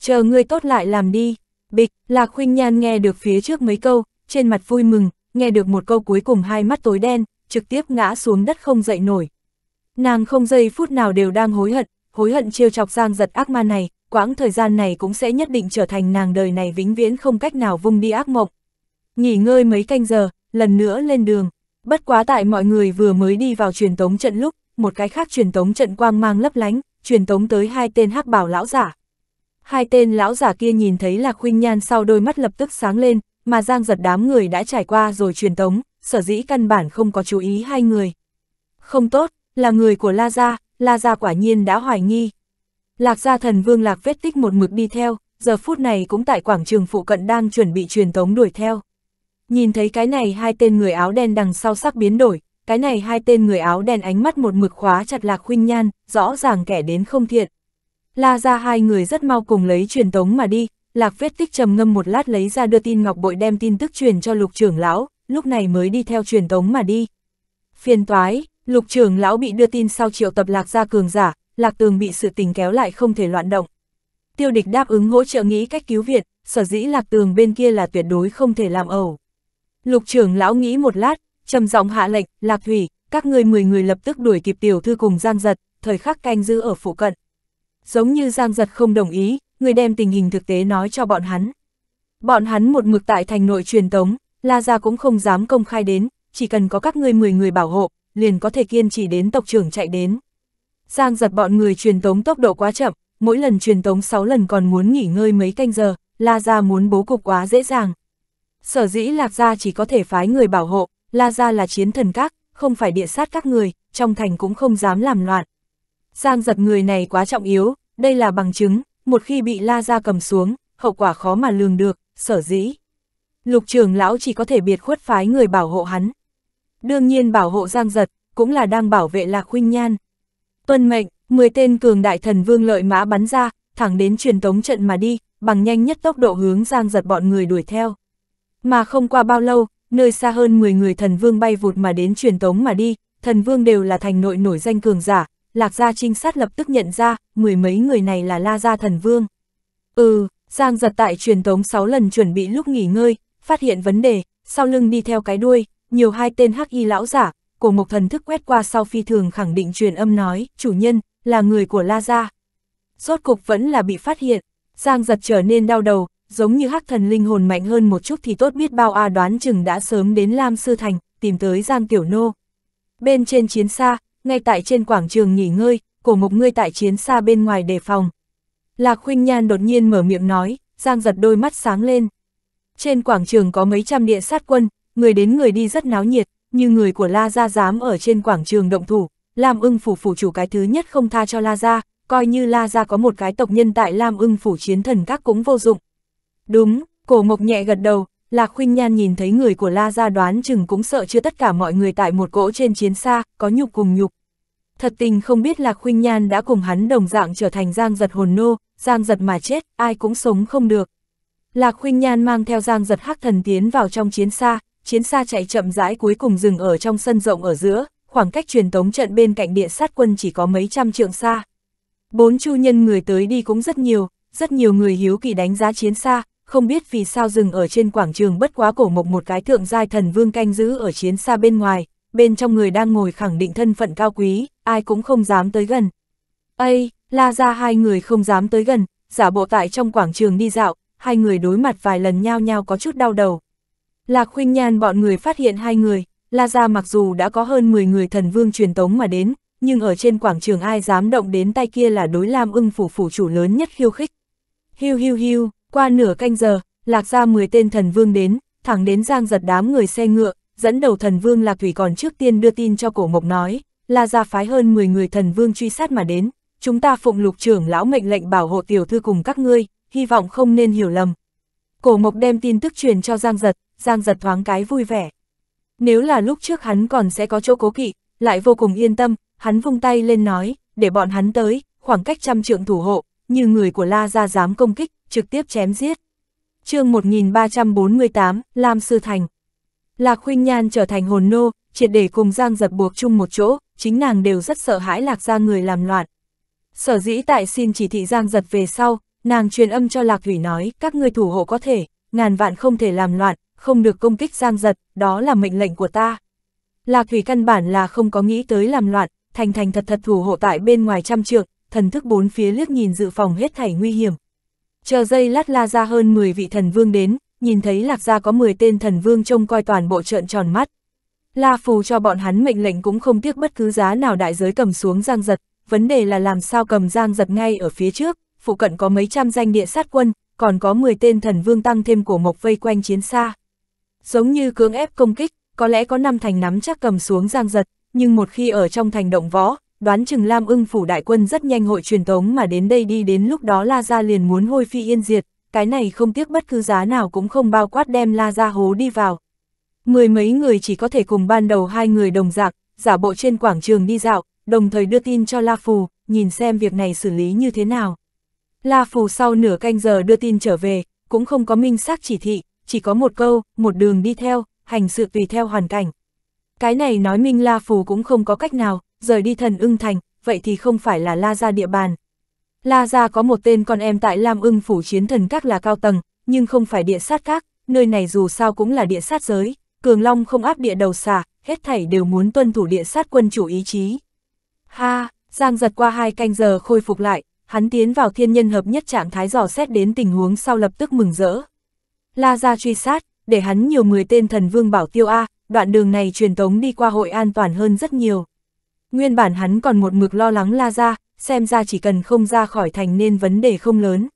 Chờ ngươi tốt lại làm đi, bịch, Lạc Khuynh Nhan nghe được phía trước mấy câu, trên mặt vui mừng, nghe được một câu cuối cùng hai mắt tối đen, trực tiếp ngã xuống đất không dậy nổi. Nàng không giây phút nào đều đang hối hận, hối hận chiêu chọc giang giật ác ma này, quãng thời gian này cũng sẽ nhất định trở thành nàng đời này vĩnh viễn không cách nào vung đi ác mộng. Nghỉ ngơi mấy canh giờ, lần nữa lên đường. Bất quá tại mọi người vừa mới đi vào truyền tống trận lúc, một cái khác truyền tống trận quang mang lấp lánh, truyền tống tới hai tên hắc bảo lão giả. Hai tên lão giả kia nhìn thấy Lạc Huynh Nhan sau đôi mắt lập tức sáng lên, mà Giang giật đám người đã trải qua rồi truyền tống, sở dĩ căn bản không có chú ý hai người. Không tốt, là người của La Gia, La Gia quả nhiên đã hoài nghi. Lạc Gia thần vương Lạc vết tích một mực đi theo, giờ phút này cũng tại quảng trường phụ cận đang chuẩn bị truyền tống đuổi theo. Nhìn thấy cái này hai tên người áo đen đằng sau sắc biến đổi, cái này hai tên người áo đen ánh mắt một mực khóa chặt Lạc Khuynh Nhan, rõ ràng kẻ đến không thiện. La Gia hai người rất mau cùng lấy truyền tống mà đi, Lạc vết tích trầm ngâm một lát lấy ra đưa tin ngọc bội đem tin tức truyền cho lục trưởng lão, lúc này mới đi theo truyền tống mà đi. Phiền toái, lục trưởng lão bị đưa tin sau triệu tập lạc gia cường giả, lạc tường bị sự tình kéo lại không thể loạn động. Tiêu địch đáp ứng hỗ trợ nghĩ cách cứu viện, sở dĩ lạc tường bên kia là tuyệt đối không thể làm ẩu. Lục trưởng lão nghĩ một lát, trầm giọng hạ lệnh, lạc thủy, các ngươi 10 người lập tức đuổi kịp tiểu thư cùng giang giật, thời khắc canh giữ ở phụ cận. Giống như giang giật không đồng ý, người đem tình hình thực tế nói cho bọn hắn. Bọn hắn một mực tại thành nội truyền tống, La Gia cũng không dám công khai đến, chỉ cần có các ngươi 10 người bảo hộ, liền có thể kiên trì đến tộc trưởng chạy đến. Giang giật bọn người truyền tống tốc độ quá chậm, mỗi lần truyền tống 6 lần còn muốn nghỉ ngơi mấy canh giờ, La Gia muốn bố cục quá dễ dàng. Sở dĩ Lạc Gia chỉ có thể phái người bảo hộ, La Gia là chiến thần các, không phải địa sát các người, trong thành cũng không dám làm loạn. Giang giật người này quá trọng yếu, đây là bằng chứng, một khi bị La Gia cầm xuống, hậu quả khó mà lường được, sở dĩ. Lục trường lão chỉ có thể biệt khuất phái người bảo hộ hắn. Đương nhiên bảo hộ Giang Giật, cũng là đang bảo vệ Lạc Huynh Nhan. Tuân mệnh, 10 tên cường đại thần vương lợi mã bắn ra, thẳng đến truyền tống trận mà đi, bằng nhanh nhất tốc độ hướng Giang Giật bọn người đuổi theo. Mà không qua bao lâu, nơi xa hơn 10 người thần vương bay vụt mà đến truyền tống mà đi, thần vương đều là thành nội nổi danh cường giả, Lạc Gia trinh sát lập tức nhận ra, mười mấy người này là La Gia thần vương. Ừ, Giang giật tại truyền tống 6 lần chuẩn bị lúc nghỉ ngơi, phát hiện vấn đề, sau lưng đi theo cái đuôi, nhiều hai tên hắc y lão giả, cổ mộc thần thức quét qua sau phi thường khẳng định truyền âm nói, chủ nhân, là người của La Gia. Rốt cục vẫn là bị phát hiện, Giang giật trở nên đau đầu, giống như hắc thần linh hồn mạnh hơn một chút thì tốt biết bao a đoán chừng đã sớm đến Lam Sư Thành, tìm tới Giang Tiểu Nô. Bên trên chiến xa, ngay tại trên quảng trường nghỉ ngơi, cổ mộc ngươi tại chiến xa bên ngoài đề phòng. Lạc Khuynh Nhan đột nhiên mở miệng nói, Giang giật đôi mắt sáng lên. Trên quảng trường có mấy trăm địa sát quân, người đến người đi rất náo nhiệt, như người của La Gia dám ở trên quảng trường động thủ, Lam ưng phủ phủ chủ cái thứ nhất không tha cho La Gia, coi như La Gia có một cái tộc nhân tại Lam ưng phủ chiến thần các cũng vô dụng. Đúng, cổ mộc nhẹ gật đầu, Lạc Khuynh Nhan nhìn thấy người của La Gia đoán chừng cũng sợ chưa tất cả mọi người tại một cỗ trên chiến xa, có nhục cùng nhục. Thật tình không biết Lạc Khuynh Nhan đã cùng hắn đồng dạng trở thành Giang giật hồn nô, Giang giật mà chết, ai cũng sống không được. Lạc Khuynh Nhan mang theo Giang Giật Hắc Thần tiến vào trong chiến xa, chiến xa chạy chậm rãi cuối cùng dừng ở trong sân rộng ở giữa, khoảng cách truyền tống trận bên cạnh địa sát quân chỉ có mấy trăm trượng xa. Bốn chu nhân người tới đi cũng rất nhiều, rất nhiều người hiếu kỳ đánh giá chiến xa, không biết vì sao dừng ở trên quảng trường bất quá cổ mộc một cái thượng giai thần vương canh giữ ở chiến xa bên ngoài, bên trong người đang ngồi khẳng định thân phận cao quý, ai cũng không dám tới gần. Ây, la ra hai người không dám tới gần, giả bộ tại trong quảng trường đi dạo, hai người đối mặt vài lần nhao nhao có chút đau đầu. Lạc khuyên nhan bọn người phát hiện hai người, La Gia mặc dù đã có hơn 10 người thần vương truyền tống mà đến, nhưng ở trên quảng trường ai dám động đến tay kia là đối lam ưng phủ phủ chủ lớn nhất khiêu khích. Hiu hiu hiu, qua nửa canh giờ, Lạc Gia 10 tên thần vương đến, thẳng đến giang giật đám người xe ngựa, dẫn đầu thần vương Lạc Thủy còn trước tiên đưa tin cho cổ mộc nói, La Gia phái hơn 10 người thần vương truy sát mà đến, chúng ta phụng lục trưởng lão mệnh lệnh bảo hộ tiểu thư cùng các ngươi, hy vọng không nên hiểu lầm. Cổ mộc đem tin tức truyền cho Giang Giật, Giang Giật thoáng cái vui vẻ. Nếu là lúc trước hắn còn sẽ có chỗ cố kỵ, lại vô cùng yên tâm, hắn vung tay lên nói, để bọn hắn tới, khoảng cách trăm trượng thủ hộ, như người của La Gia dám công kích, trực tiếp chém giết. chương 1348, Lam Sư Thành Lạc Khuynh Nhan trở thành hồn nô, triệt để cùng Giang Giật buộc chung một chỗ, chính nàng đều rất sợ hãi Lạc ra người làm loạn. Sở dĩ tại xin chỉ thị Giang Giật về sau, nàng truyền âm cho Lạc Thủy nói, các ngươi thủ hộ có thể, ngàn vạn không thể làm loạn, không được công kích giang giật, đó là mệnh lệnh của ta. Lạc Thủy căn bản là không có nghĩ tới làm loạn, thành thành thật thật thủ hộ tại bên ngoài trăm trượng, thần thức bốn phía liếc nhìn dự phòng hết thảy nguy hiểm. Chờ giây lát la ra hơn 10 vị thần vương đến, nhìn thấy Lạc gia có 10 tên thần vương trông coi toàn bộ trợn tròn mắt. La Phù cho bọn hắn mệnh lệnh cũng không tiếc bất cứ giá nào đại giới cầm xuống giang giật, vấn đề là làm sao cầm giang giật ngay ở phía trước, phụ cận có mấy trăm danh địa sát quân, còn có 10 tên thần vương tăng thêm của mộc vây quanh chiến xa. Giống như cưỡng ép công kích, có lẽ có năm thành nắm chắc cầm xuống giang giật, nhưng một khi ở trong thành động võ, đoán chừng Lam ưng phủ đại quân rất nhanh hội truyền tống mà đến đây đi đến lúc đó La Gia liền muốn hôi phi yên diệt, cái này không tiếc bất cứ giá nào cũng không bao quát đem La Gia hố đi vào. Mười mấy người chỉ có thể cùng ban đầu hai người đồng dạng, giả bộ trên quảng trường đi dạo, đồng thời đưa tin cho La Phù, nhìn xem việc này xử lý như thế nào. La Phù sau nửa canh giờ đưa tin trở về, cũng không có minh xác chỉ thị, chỉ có một câu, một đường đi theo, hành sự tùy theo hoàn cảnh. Cái này nói minh La Phù cũng không có cách nào, rời đi thần ưng thành, vậy thì không phải là La Gia địa bàn. La Gia có một tên con em tại Lam ưng phủ chiến thần các là cao tầng, nhưng không phải địa sát các, nơi này dù sao cũng là địa sát giới, Cường Long không áp địa đầu xà, hết thảy đều muốn tuân thủ địa sát quân chủ ý chí. Ha, Giang giật qua hai canh giờ khôi phục lại, hắn tiến vào thiên nhân hợp nhất trạng thái dò xét đến tình huống sau lập tức mừng rỡ. La ra truy sát, để hắn nhiều người tên thần vương bảo tiêu A, đoạn đường này truyền tống đi qua hội an toàn hơn rất nhiều. Nguyên bản hắn còn một mực lo lắng la ra, xem ra chỉ cần không ra khỏi thành nên vấn đề không lớn.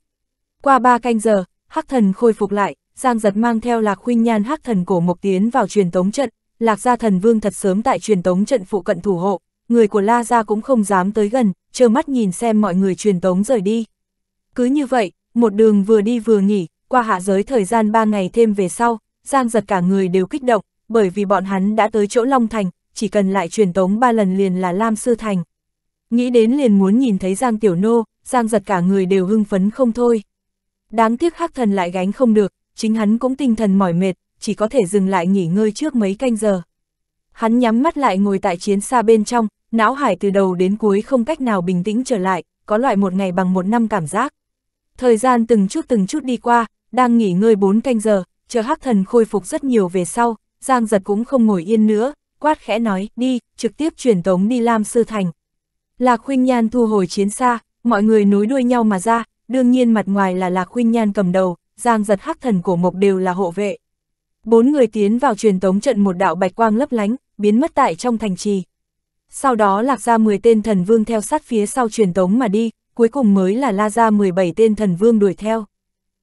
Qua ba canh giờ, hắc thần khôi phục lại, Giang giật mang theo lạc huynh nhan hắc thần cổ mộc tiến vào truyền tống trận, lạc gia thần vương thật sớm tại truyền tống trận phụ cận thủ hộ, người của La Gia cũng không dám tới gần, trơ mắt nhìn xem mọi người truyền tống rời đi. Cứ như vậy, một đường vừa đi vừa nghỉ, qua hạ giới thời gian ba ngày thêm về sau, Giang giật cả người đều kích động, bởi vì bọn hắn đã tới chỗ Long Thành, chỉ cần lại truyền tống ba lần liền là Lam Sư Thành. Nghĩ đến liền muốn nhìn thấy Giang Tiểu Nô, Giang giật cả người đều hưng phấn không thôi. Đáng tiếc hắc thần lại gánh không được, chính hắn cũng tinh thần mỏi mệt, chỉ có thể dừng lại nghỉ ngơi trước mấy canh giờ. Hắn nhắm mắt lại ngồi tại chiến xa bên trong, não hải từ đầu đến cuối không cách nào bình tĩnh trở lại, có loại một ngày bằng một năm cảm giác. Thời gian từng chút từng chút đi qua, đang nghỉ ngơi bốn canh giờ, chờ hắc thần khôi phục rất nhiều về sau, Giang giật cũng không ngồi yên nữa, quát khẽ nói, đi, trực tiếp truyền tống đi Lam Sư Thành. Lạc Khuynh Nhan thu hồi chiến xa, mọi người nối đuôi nhau mà ra, đương nhiên mặt ngoài là Lạc Khuynh Nhan cầm đầu, Giang giật hắc thần cổ mộc đều là hộ vệ. Bốn người tiến vào truyền tống trận một đạo bạch quang lấp lánh, biến mất tại trong thành trì sau đó lạc ra 10 tên thần vương theo sát phía sau truyền tống mà đi, cuối cùng mới là la ra 17 tên thần vương đuổi theo.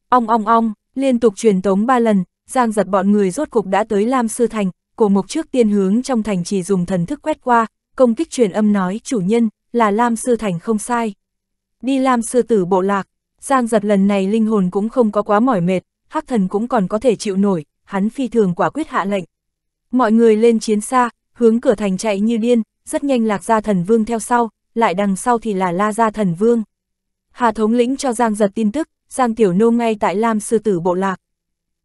Ong ong ong, liên tục truyền tống 3 lần, giang giật bọn người rốt cục đã tới Lam Sư Thành, cổ mục trước tiên hướng trong thành chỉ dùng thần thức quét qua, công kích truyền âm nói chủ nhân, là Lam Sư Thành không sai. Đi Lam Sư Tử bộ lạc, giang giật lần này linh hồn cũng không có quá mỏi mệt, hắc thần cũng còn có thể chịu nổi, hắn phi thường quả quyết hạ lệnh. Mọi người lên chiến xa, hướng cửa thành chạy như điên, rất nhanh lạc gia thần vương theo sau, lại đằng sau thì là la gia thần vương. Hà thống lĩnh cho Giang giật tin tức, Giang Tiểu Nô ngay tại Lam Sư Tử Bộ Lạc.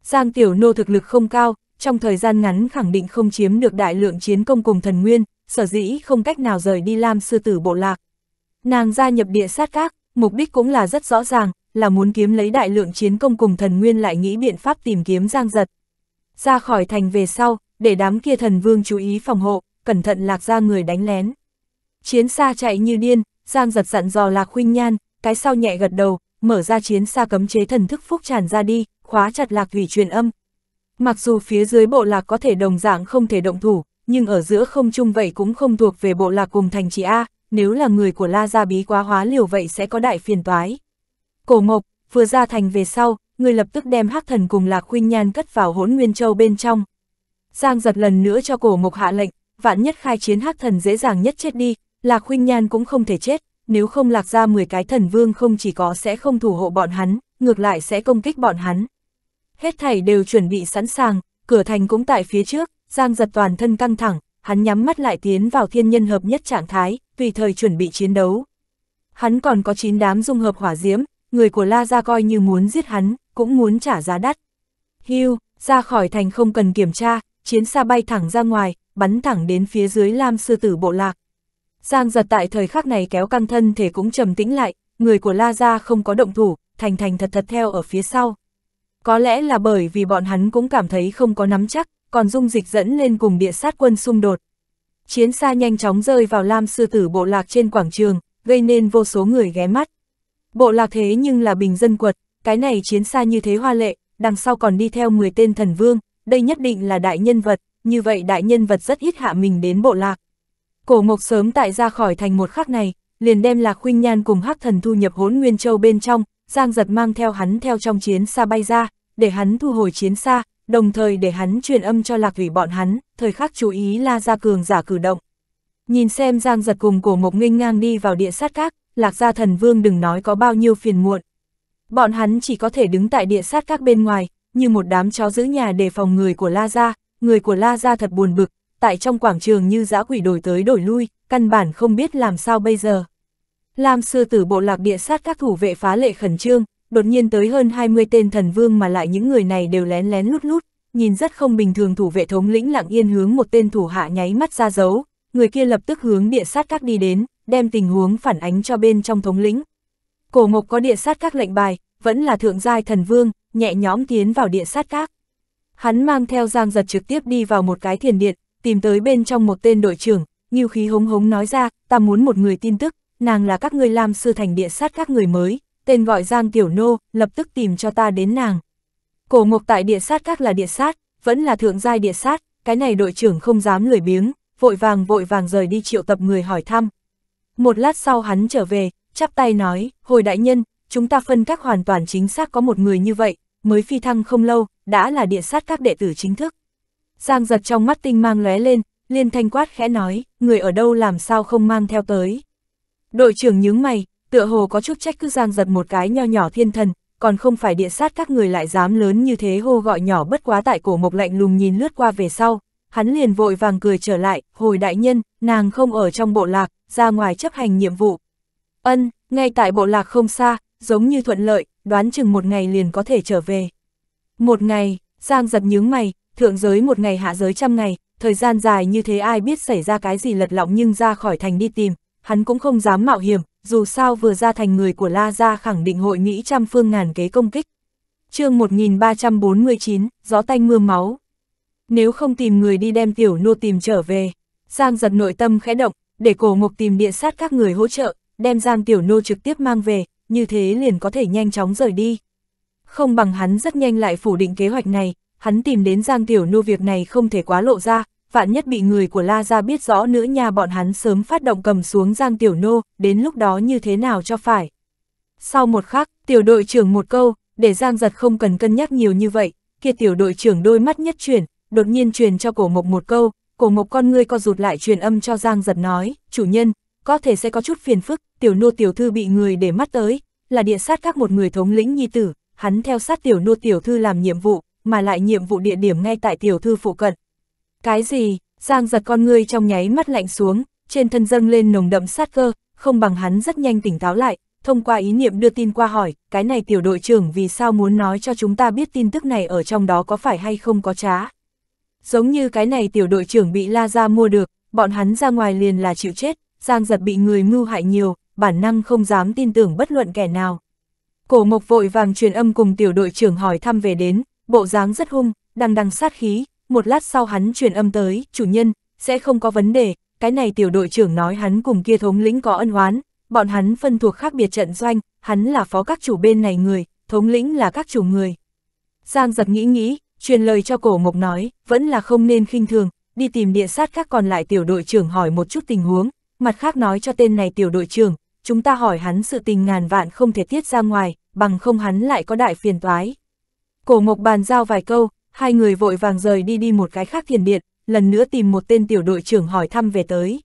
Giang Tiểu Nô thực lực không cao, trong thời gian ngắn khẳng định không chiếm được đại lượng chiến công cùng thần nguyên, sở dĩ không cách nào rời đi Lam Sư Tử Bộ Lạc. Nàng gia nhập địa sát các, mục đích cũng là rất rõ ràng, là muốn kiếm lấy đại lượng chiến công cùng thần nguyên lại nghĩ biện pháp tìm kiếm Giang Giật. Ra khỏi thành về sau, để đám kia thần vương chú ý phòng hộ, cẩn thận lạc ra người đánh lén. Chiến xa chạy như điên, Giang giật dặn dò lạc huynh nhan, cái sau nhẹ gật đầu, mở ra chiến xa cấm chế thần thức phúc tràn ra đi, khóa chặt lạc thủy truyền âm. Mặc dù phía dưới bộ lạc có thể đồng dạng không thể động thủ, nhưng ở giữa không chung vậy cũng không thuộc về bộ lạc cùng thành chị A, nếu là người của La Gia Bí quá hóa liều vậy sẽ có đại phiền toái. Cổ Mộc, vừa ra thành về sau, người lập tức đem hắc thần cùng lạc huynh nhan cất vào hỗn nguyên châu bên trong. Giang giật lần nữa cho cổ Mộc hạ lệnh, vạn nhất khai chiến hắc thần dễ dàng nhất chết đi, Lạc Huynh Nhan cũng không thể chết, nếu không lạc ra 10 cái thần vương không chỉ có sẽ không thủ hộ bọn hắn, ngược lại sẽ công kích bọn hắn. Hết thảy đều chuẩn bị sẵn sàng, cửa thành cũng tại phía trước, Giang giật toàn thân căng thẳng, hắn nhắm mắt lại tiến vào thiên nhân hợp nhất trạng thái, tùy thời chuẩn bị chiến đấu. Hắn còn có 9 đám dung hợp hỏa diễm, người của La Gia coi như muốn giết hắn, cũng muốn trả giá đắt. Hưu, ra khỏi thành không cần kiểm tra, chiến xa bay thẳng ra ngoài, bắn thẳng đến phía dưới Lam Sư Tử bộ lạc. Giang giật tại thời khắc này kéo căng thân thể cũng trầm tĩnh lại, người của La Gia không có động thủ, thành thành thật thật theo ở phía sau. Có lẽ là bởi vì bọn hắn cũng cảm thấy không có nắm chắc, còn dung dịch dẫn lên cùng địa sát quân xung đột. Chiến xa nhanh chóng rơi vào Lam Sư Tử bộ lạc trên quảng trường, gây nên vô số người ghé mắt. Bộ lạc thế nhưng là bình dân quật, cái này chiến xa như thế hoa lệ, đằng sau còn đi theo 10 tên thần vương, đây nhất định là đại nhân vật, như vậy đại nhân vật rất ít hạ mình đến bộ lạc. Cổ Ngọc sớm tại ra khỏi thành một khắc này, liền đem Lạc Khuynh Nhan cùng Hắc Thần thu nhập Hỗn Nguyên Châu bên trong, Giang Giật mang theo hắn theo trong chiến xa bay ra, để hắn thu hồi chiến xa, đồng thời để hắn truyền âm cho Lạc Thủy bọn hắn, thời khắc chú ý La Gia Cường giả cử động. Nhìn xem Giang Giật cùng Cổ Ngọc nghênh ngang đi vào địa sát các, Lạc Gia Thần Vương đừng nói có bao nhiêu phiền muộn. Bọn hắn chỉ có thể đứng tại địa sát các bên ngoài, như một đám chó giữ nhà để phòng người của La Gia, người của La Gia thật buồn bực, tại trong quảng trường như dã quỷ đổi tới đổi lui, căn bản không biết làm sao bây giờ. Lam sư tử bộ lạc địa sát các thủ vệ phá lệ khẩn trương, đột nhiên tới hơn 20 tên thần vương mà lại những người này đều lén lén lút lút, nhìn rất không bình thường thủ vệ thống lĩnh lặng yên hướng một tên thủ hạ nháy mắt ra dấu, người kia lập tức hướng địa sát các đi đến, đem tình huống phản ánh cho bên trong thống lĩnh. Cổ Mộc có địa sát các lệnh bài, vẫn là thượng giai thần vương, nhẹ nhõm tiến vào địa sát các. Hắn mang theo Giang Giật trực tiếp đi vào một cái thiền điện, tìm tới bên trong một tên đội trưởng, như khí hống hống nói ra, ta muốn một người tin tức, nàng là các ngươi làm sư thành địa sát các người mới, tên gọi Giang Tiểu Nô, lập tức tìm cho ta đến nàng. Cổ ngục tại địa sát các là địa sát, vẫn là thượng giai địa sát, cái này đội trưởng không dám lười biếng, vội vàng vội vàng rời đi triệu tập người hỏi thăm. Một lát sau hắn trở về, chắp tay nói, hồi đại nhân, chúng ta phân các hoàn toàn chính xác có một người như vậy, mới phi thăng không lâu, đã là địa sát các đệ tử chính thức. Giang giật trong mắt tinh mang lóe lên, liên thanh quát khẽ nói, người ở đâu làm sao không mang theo tới. Đội trưởng nhướng mày, tựa hồ có chút trách cứ giang giật một cái nho nhỏ thiên thần, còn không phải địa sát các người lại dám lớn như thế hô gọi nhỏ bất quá tại cổ mộc lạnh lùng nhìn lướt qua về sau. Hắn liền vội vàng cười trở lại, hồi đại nhân, nàng không ở trong bộ lạc, ra ngoài chấp hành nhiệm vụ. Ân, ngay tại bộ lạc không xa, giống như thuận lợi, đoán chừng một ngày liền có thể trở về. Một ngày, Giang giật nhướng mày, thượng giới một ngày hạ giới trăm ngày, thời gian dài như thế ai biết xảy ra cái gì lật lọng nhưng ra khỏi thành đi tìm, hắn cũng không dám mạo hiểm, dù sao vừa ra thành người của La Gia khẳng định hội nghĩ trăm phương ngàn kế công kích. chương 1349, gió tanh mưa máu. Nếu không tìm người đi đem tiểu nô tìm trở về, Giang giật nội tâm khẽ động, để cổ mục tìm địa sát các người hỗ trợ, đem Giang tiểu nô trực tiếp mang về, như thế liền có thể nhanh chóng rời đi. Không bằng hắn rất nhanh lại phủ định kế hoạch này, hắn tìm đến Giang Tiểu Nô việc này không thể quá lộ ra, vạn nhất bị người của La Gia biết rõ nữa nhà bọn hắn sớm phát động cầm xuống Giang Tiểu Nô, đến lúc đó như thế nào cho phải. Sau một khắc, tiểu đội trưởng một câu, để Giang Giật không cần cân nhắc nhiều như vậy, kia tiểu đội trưởng đôi mắt nhất chuyển, đột nhiên truyền cho cổ mộc một câu, cổ mộc con ngươi co rụt lại truyền âm cho Giang Giật nói, chủ nhân, có thể sẽ có chút phiền phức, tiểu nô tiểu thư bị người để mắt tới, là địa sát các một người thống lĩnh nhi tử, hắn theo sát tiểu nô tiểu thư làm nhiệm vụ, mà lại nhiệm vụ địa điểm ngay tại tiểu thư phụ cận. Cái gì, Giang giật con ngươi trong nháy mắt lạnh xuống, trên thân dâng lên nồng đậm sát cơ, không bằng hắn rất nhanh tỉnh táo lại, thông qua ý niệm đưa tin qua hỏi, cái này tiểu đội trưởng vì sao muốn nói cho chúng ta biết tin tức này ở trong đó có phải hay không có trá. Giống như cái này tiểu đội trưởng bị la ra mua được, bọn hắn ra ngoài liền là chịu chết, Giang giật bị người mưu hại nhiều, bản năng không dám tin tưởng bất luận kẻ nào. Cổ mộc vội vàng truyền âm cùng tiểu đội trưởng hỏi thăm về đến, bộ dáng rất hung, đang đằng sát khí, một lát sau hắn truyền âm tới, chủ nhân, sẽ không có vấn đề, cái này tiểu đội trưởng nói hắn cùng kia thống lĩnh có ân oán, bọn hắn phân thuộc khác biệt trận doanh, hắn là phó các chủ bên này người, thống lĩnh là các chủ người. Giang giật nghĩ nghĩ, truyền lời cho cổ mộc nói, vẫn là không nên khinh thường, đi tìm địa sát các còn lại tiểu đội trưởng hỏi một chút tình huống, mặt khác nói cho tên này tiểu đội trưởng, chúng ta hỏi hắn sự tình ngàn vạn không thể tiết ra ngoài, bằng không hắn lại có đại phiền toái. Cổ mộc bàn giao vài câu, hai người vội vàng rời đi đi một cái khác thiền điện, lần nữa tìm một tên tiểu đội trưởng hỏi thăm về tới.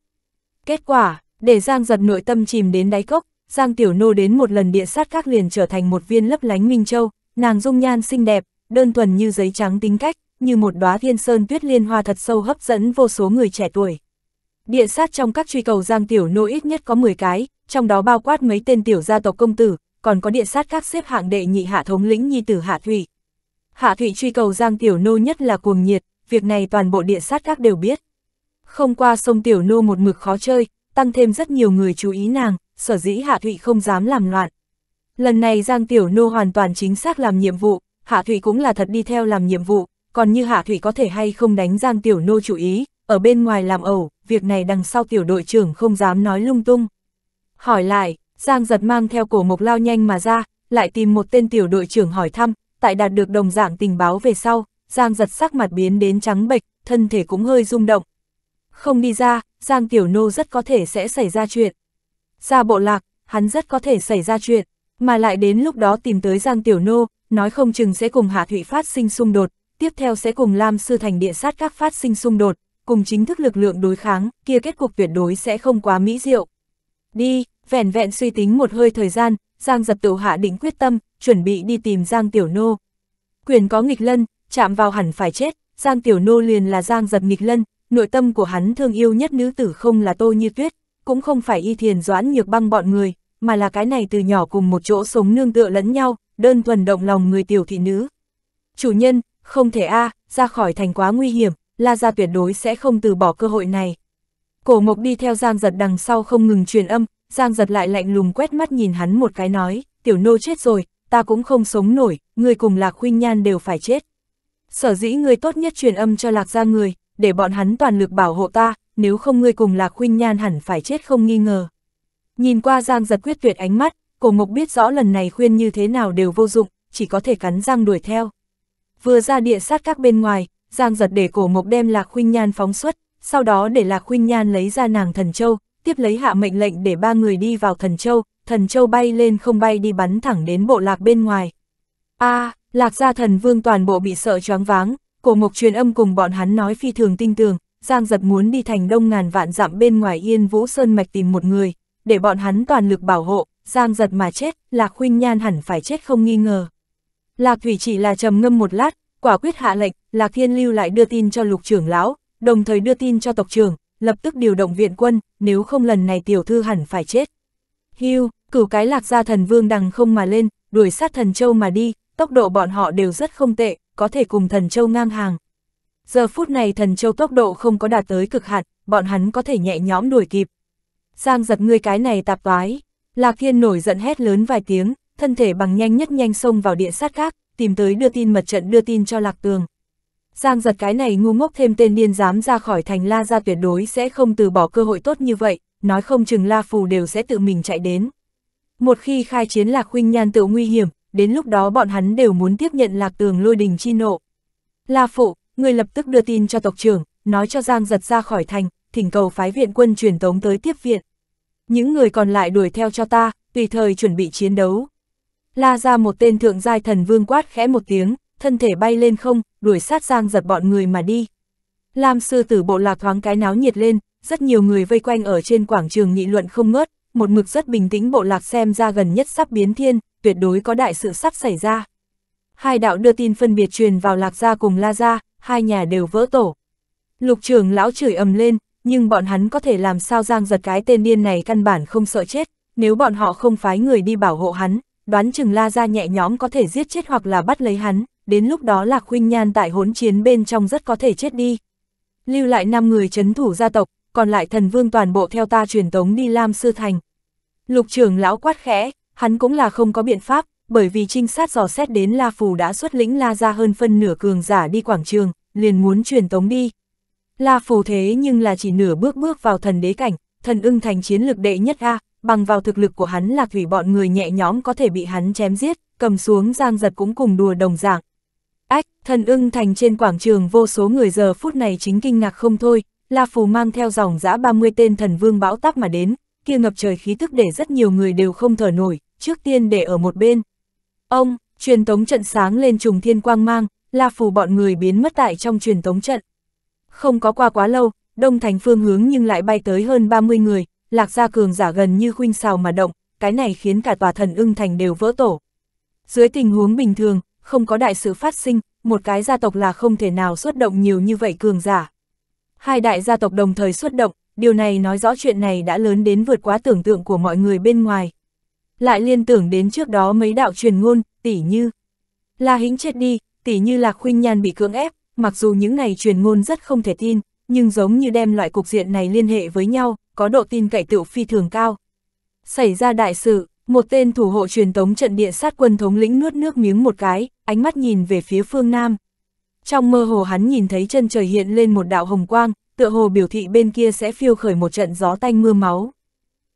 Kết quả, để Giang giật nội tâm chìm đến đáy cốc, Giang Tiểu Nô đến một lần địa sát các liền trở thành một viên lấp lánh minh châu, nàng dung nhan xinh đẹp, đơn thuần như giấy trắng tính cách, như một đóa thiên sơn tuyết liên hoa thật sâu hấp dẫn vô số người trẻ tuổi. Địa sát trong các truy cầu giang tiểu nô ít nhất có 10 cái, trong đó bao quát mấy tên tiểu gia tộc công tử, còn có địa sát các xếp hạng đệ nhị hạ thống lĩnh nhi tử Hạ Thủy. Hạ Thủy truy cầu giang tiểu nô nhất là cuồng nhiệt, việc này toàn bộ địa sát các đều biết. Không qua sông tiểu nô một mực khó chơi, tăng thêm rất nhiều người chú ý nàng, sở dĩ Hạ Thụy không dám làm loạn. Lần này Giang Tiểu Nô hoàn toàn chính xác làm nhiệm vụ, Hạ Thụy cũng là thật đi theo làm nhiệm vụ, còn như Hạ Thụy có thể hay không đánh Giang Tiểu Nô chú ý, ở bên ngoài làm ẩu, việc này đằng sau tiểu đội trưởng không dám nói lung tung. Hỏi lại, Giang giật mang theo cổ mộc lao nhanh mà ra, lại tìm một tên tiểu đội trưởng hỏi thăm, tại đạt được đồng dạng tình báo về sau, Giang giật sắc mặt biến đến trắng bệch, thân thể cũng hơi rung động. Không đi ra, Giang Tiểu Nô rất có thể sẽ xảy ra chuyện. Ra bộ lạc, hắn rất có thể xảy ra chuyện, mà lại đến lúc đó tìm tới Giang Tiểu Nô, nói không chừng sẽ cùng Hạ Thụy phát sinh xung đột, tiếp theo sẽ cùng Lam Sư Thành Địa Sát các phát sinh xung đột, cùng chính thức lực lượng đối kháng, kia kết cục tuyệt đối sẽ không quá mỹ diệu. Đi, vẹn vẹn suy tính một hơi thời gian, Giang Giật Tửu hạ định quyết tâm, chuẩn bị đi tìm Giang Tiểu Nô. Quyền có nghịch lân, chạm vào hẳn phải chết, Giang Tiểu Nô liền là Giang Giật nghịch lân, nội tâm của hắn thương yêu nhất nữ tử không là Tô Như Tuyết, cũng không phải y thiền doãn nhược băng bọn người, mà là cái này từ nhỏ cùng một chỗ sống nương tựa lẫn nhau, đơn thuần động lòng người tiểu thị nữ. Chủ nhân, không thể a à, ra khỏi thành quá nguy hiểm, La Gia tuyệt đối sẽ không từ bỏ cơ hội này. Cổ Mộc đi theo Giang Giật đằng sau không ngừng truyền âm, Giang Giật lại lạnh lùng quét mắt nhìn hắn một cái nói, tiểu nô chết rồi, ta cũng không sống nổi, người cùng Lạc Huynh Nhan đều phải chết. Sở dĩ người tốt nhất truyền âm cho Lạc Gia người, để bọn hắn toàn lực bảo hộ ta, nếu không ngươi cùng Lạc Huynh Nhan hẳn phải chết không nghi ngờ. Nhìn qua Giang Giật quyết tuyệt ánh mắt, Cổ Mộc biết rõ lần này khuyên như thế nào đều vô dụng, chỉ có thể cắn răng đuổi theo. Vừa ra địa sát các bên ngoài, Giang giật để cổ mộc đem Lạc Khuynh Nhan phóng xuất, sau đó để Lạc Khuynh Nhan lấy ra nàng thần châu, tiếp lấy hạ mệnh lệnh để ba người đi vào thần châu, thần châu bay lên không bay đi bắn thẳng đến bộ lạc bên ngoài. A, à, Lạc gia thần vương toàn bộ bị sợ choáng váng, cổ mộc truyền âm cùng bọn hắn nói phi thường tinh tường, Giang giật muốn đi thành đông ngàn vạn dặm bên ngoài Yên Vũ Sơn Mạch tìm một người, để bọn hắn toàn lực bảo hộ, Giang giật mà chết, Lạc Khuynh Nhan hẳn phải chết không nghi ngờ. Lạc Thủy chỉ là trầm ngâm một lát, quả quyết hạ lệnh, Lạc Thiên Lưu lại đưa tin cho lục trưởng lão, đồng thời đưa tin cho tộc trưởng, lập tức điều động viện quân, nếu không lần này tiểu thư hẳn phải chết. Hưu, cửu cái lạc gia thần vương đằng không mà lên, đuổi sát thần châu mà đi, tốc độ bọn họ đều rất không tệ, có thể cùng thần châu ngang hàng. Giờ phút này thần châu tốc độ không có đạt tới cực hạn, bọn hắn có thể nhẹ nhõm đuổi kịp. Giang giật ngươi cái này tạp toái, Lạc Thiên nổi giận hét lớn vài tiếng, thân thể bằng nhanh nhất nhanh xông vào địa sát khác, tìm tới đưa tin mật trận đưa tin cho Lạc Tường. Giang giật cái này ngu ngốc thêm tên điên dám ra khỏi thành La ra tuyệt đối sẽ không từ bỏ cơ hội tốt như vậy, nói không chừng La Phù đều sẽ tự mình chạy đến. Một khi khai chiến Lạc Huynh Nhan tự nguy hiểm, đến lúc đó bọn hắn đều muốn tiếp nhận Lạc Tường lôi đình chi nộ. La Phụ, người lập tức đưa tin cho tộc trưởng, nói cho Giang giật ra khỏi thành, thỉnh cầu phái viện quân truyền tống tới tiếp viện. Những người còn lại đuổi theo cho ta, tùy thời chuẩn bị chiến đấu. La ra một tên thượng giai thần vương quát khẽ một tiếng, thân thể bay lên không, đuổi sát giang giật bọn người mà đi. Lam sư tử bộ lạc thoáng cái náo nhiệt lên, rất nhiều người vây quanh ở trên quảng trường nghị luận không ngớt, một mực rất bình tĩnh bộ lạc xem ra gần nhất sắp biến thiên, tuyệt đối có đại sự sắp xảy ra. Hai đạo đưa tin phân biệt truyền vào lạc gia cùng la gia, hai nhà đều vỡ tổ. Lục Trường lão chửi ầm lên, nhưng bọn hắn có thể làm sao giang giật cái tên điên này căn bản không sợ chết, nếu bọn họ không phái người đi bảo hộ hắn, đoán chừng La Gia nhẹ nhõm có thể giết chết hoặc là bắt lấy hắn, đến lúc đó Lạc Huynh Nhan tại hỗn chiến bên trong rất có thể chết đi. Lưu lại 5 người chấn thủ gia tộc, còn lại thần vương toàn bộ theo ta truyền tống đi Lam Sư Thành. Lục trưởng lão quát khẽ, hắn cũng là không có biện pháp, bởi vì trinh sát dò xét đến La Phù đã xuất lĩnh La Gia hơn phân nửa cường giả đi quảng trường, liền muốn truyền tống đi. La Phù thế nhưng là chỉ nửa bước bước vào thần đế cảnh, thần ưng thành chiến lược đệ nhất a, bằng vào thực lực của hắn lạc thủy bọn người nhẹ nhóm có thể bị hắn chém giết, cầm xuống giang giật cũng cùng đùa đồng dạng. Ách, thần ưng thành trên quảng trường vô số người giờ phút này chính kinh ngạc không thôi, La Phù mang theo dòng dã 30 tên thần vương bão táp mà đến, kia ngập trời khí tức để rất nhiều người đều không thở nổi, trước tiên để ở một bên. Ông, truyền tống trận sáng lên trùng thiên quang mang, La Phù bọn người biến mất tại trong truyền tống trận. Không có qua quá lâu, đông thành phương hướng nhưng lại bay tới hơn 30 người, Lạc Gia Cường giả gần như khuynh xào mà động, cái này khiến cả tòa thần ưng thành đều vỡ tổ. Dưới tình huống bình thường, không có đại sự phát sinh, một cái gia tộc là không thể nào xuất động nhiều như vậy cường giả. Hai đại gia tộc đồng thời xuất động, điều này nói rõ chuyện này đã lớn đến vượt quá tưởng tượng của mọi người bên ngoài. Lại liên tưởng đến trước đó mấy đạo truyền ngôn, tỷ như La Hĩnh chết đi, tỷ như Lạc Khuynh Nhan bị cưỡng ép, mặc dù những này truyền ngôn rất không thể tin, nhưng giống như đem loại cục diện này liên hệ với nhau, có độ tin cậy tựu phi thường cao. Xảy ra đại sự, một tên thủ hộ truyền tống trận địa sát quân thống lĩnh nuốt nước miếng một cái, ánh mắt nhìn về phía phương Nam. Trong mơ hồ hắn nhìn thấy chân trời hiện lên một đạo hồng quang, tựa hồ biểu thị bên kia sẽ phiêu khởi một trận gió tanh mưa máu.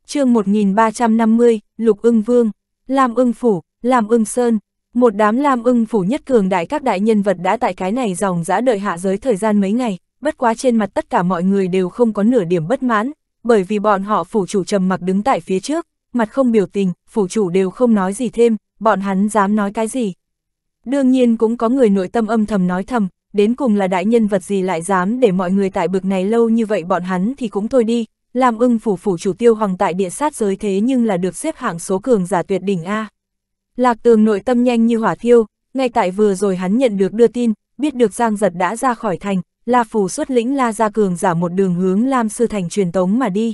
chương 1350, Lục ưng vương, Lam ưng phủ, Lam ưng sơn, một đám Lam ưng phủ nhất cường đại các đại nhân vật đã tại cái này dòng dã đợi hạ giới thời gian mấy ngày, bất quá trên mặt tất cả mọi người đều không có nửa điểm bất mãn, bởi vì bọn họ phủ chủ trầm mặc đứng tại phía trước, mặt không biểu tình, phủ chủ đều không nói gì thêm, bọn hắn dám nói cái gì. Đương nhiên cũng có người nội tâm âm thầm nói thầm, đến cùng là đại nhân vật gì lại dám để mọi người tại bực này lâu như vậy bọn hắn thì cũng thôi đi, làm ưng phủ phủ chủ tiêu hoàng tại địa sát giới thế nhưng là được xếp hạng số cường giả tuyệt đỉnh A. Lạc tường nội tâm nhanh như hỏa thiêu, ngay tại vừa rồi hắn nhận được đưa tin, biết được Giang Giật đã ra khỏi thành, La Phù xuất lĩnh La Gia Cường giả một đường hướng Lam Sư Thành truyền tống mà đi.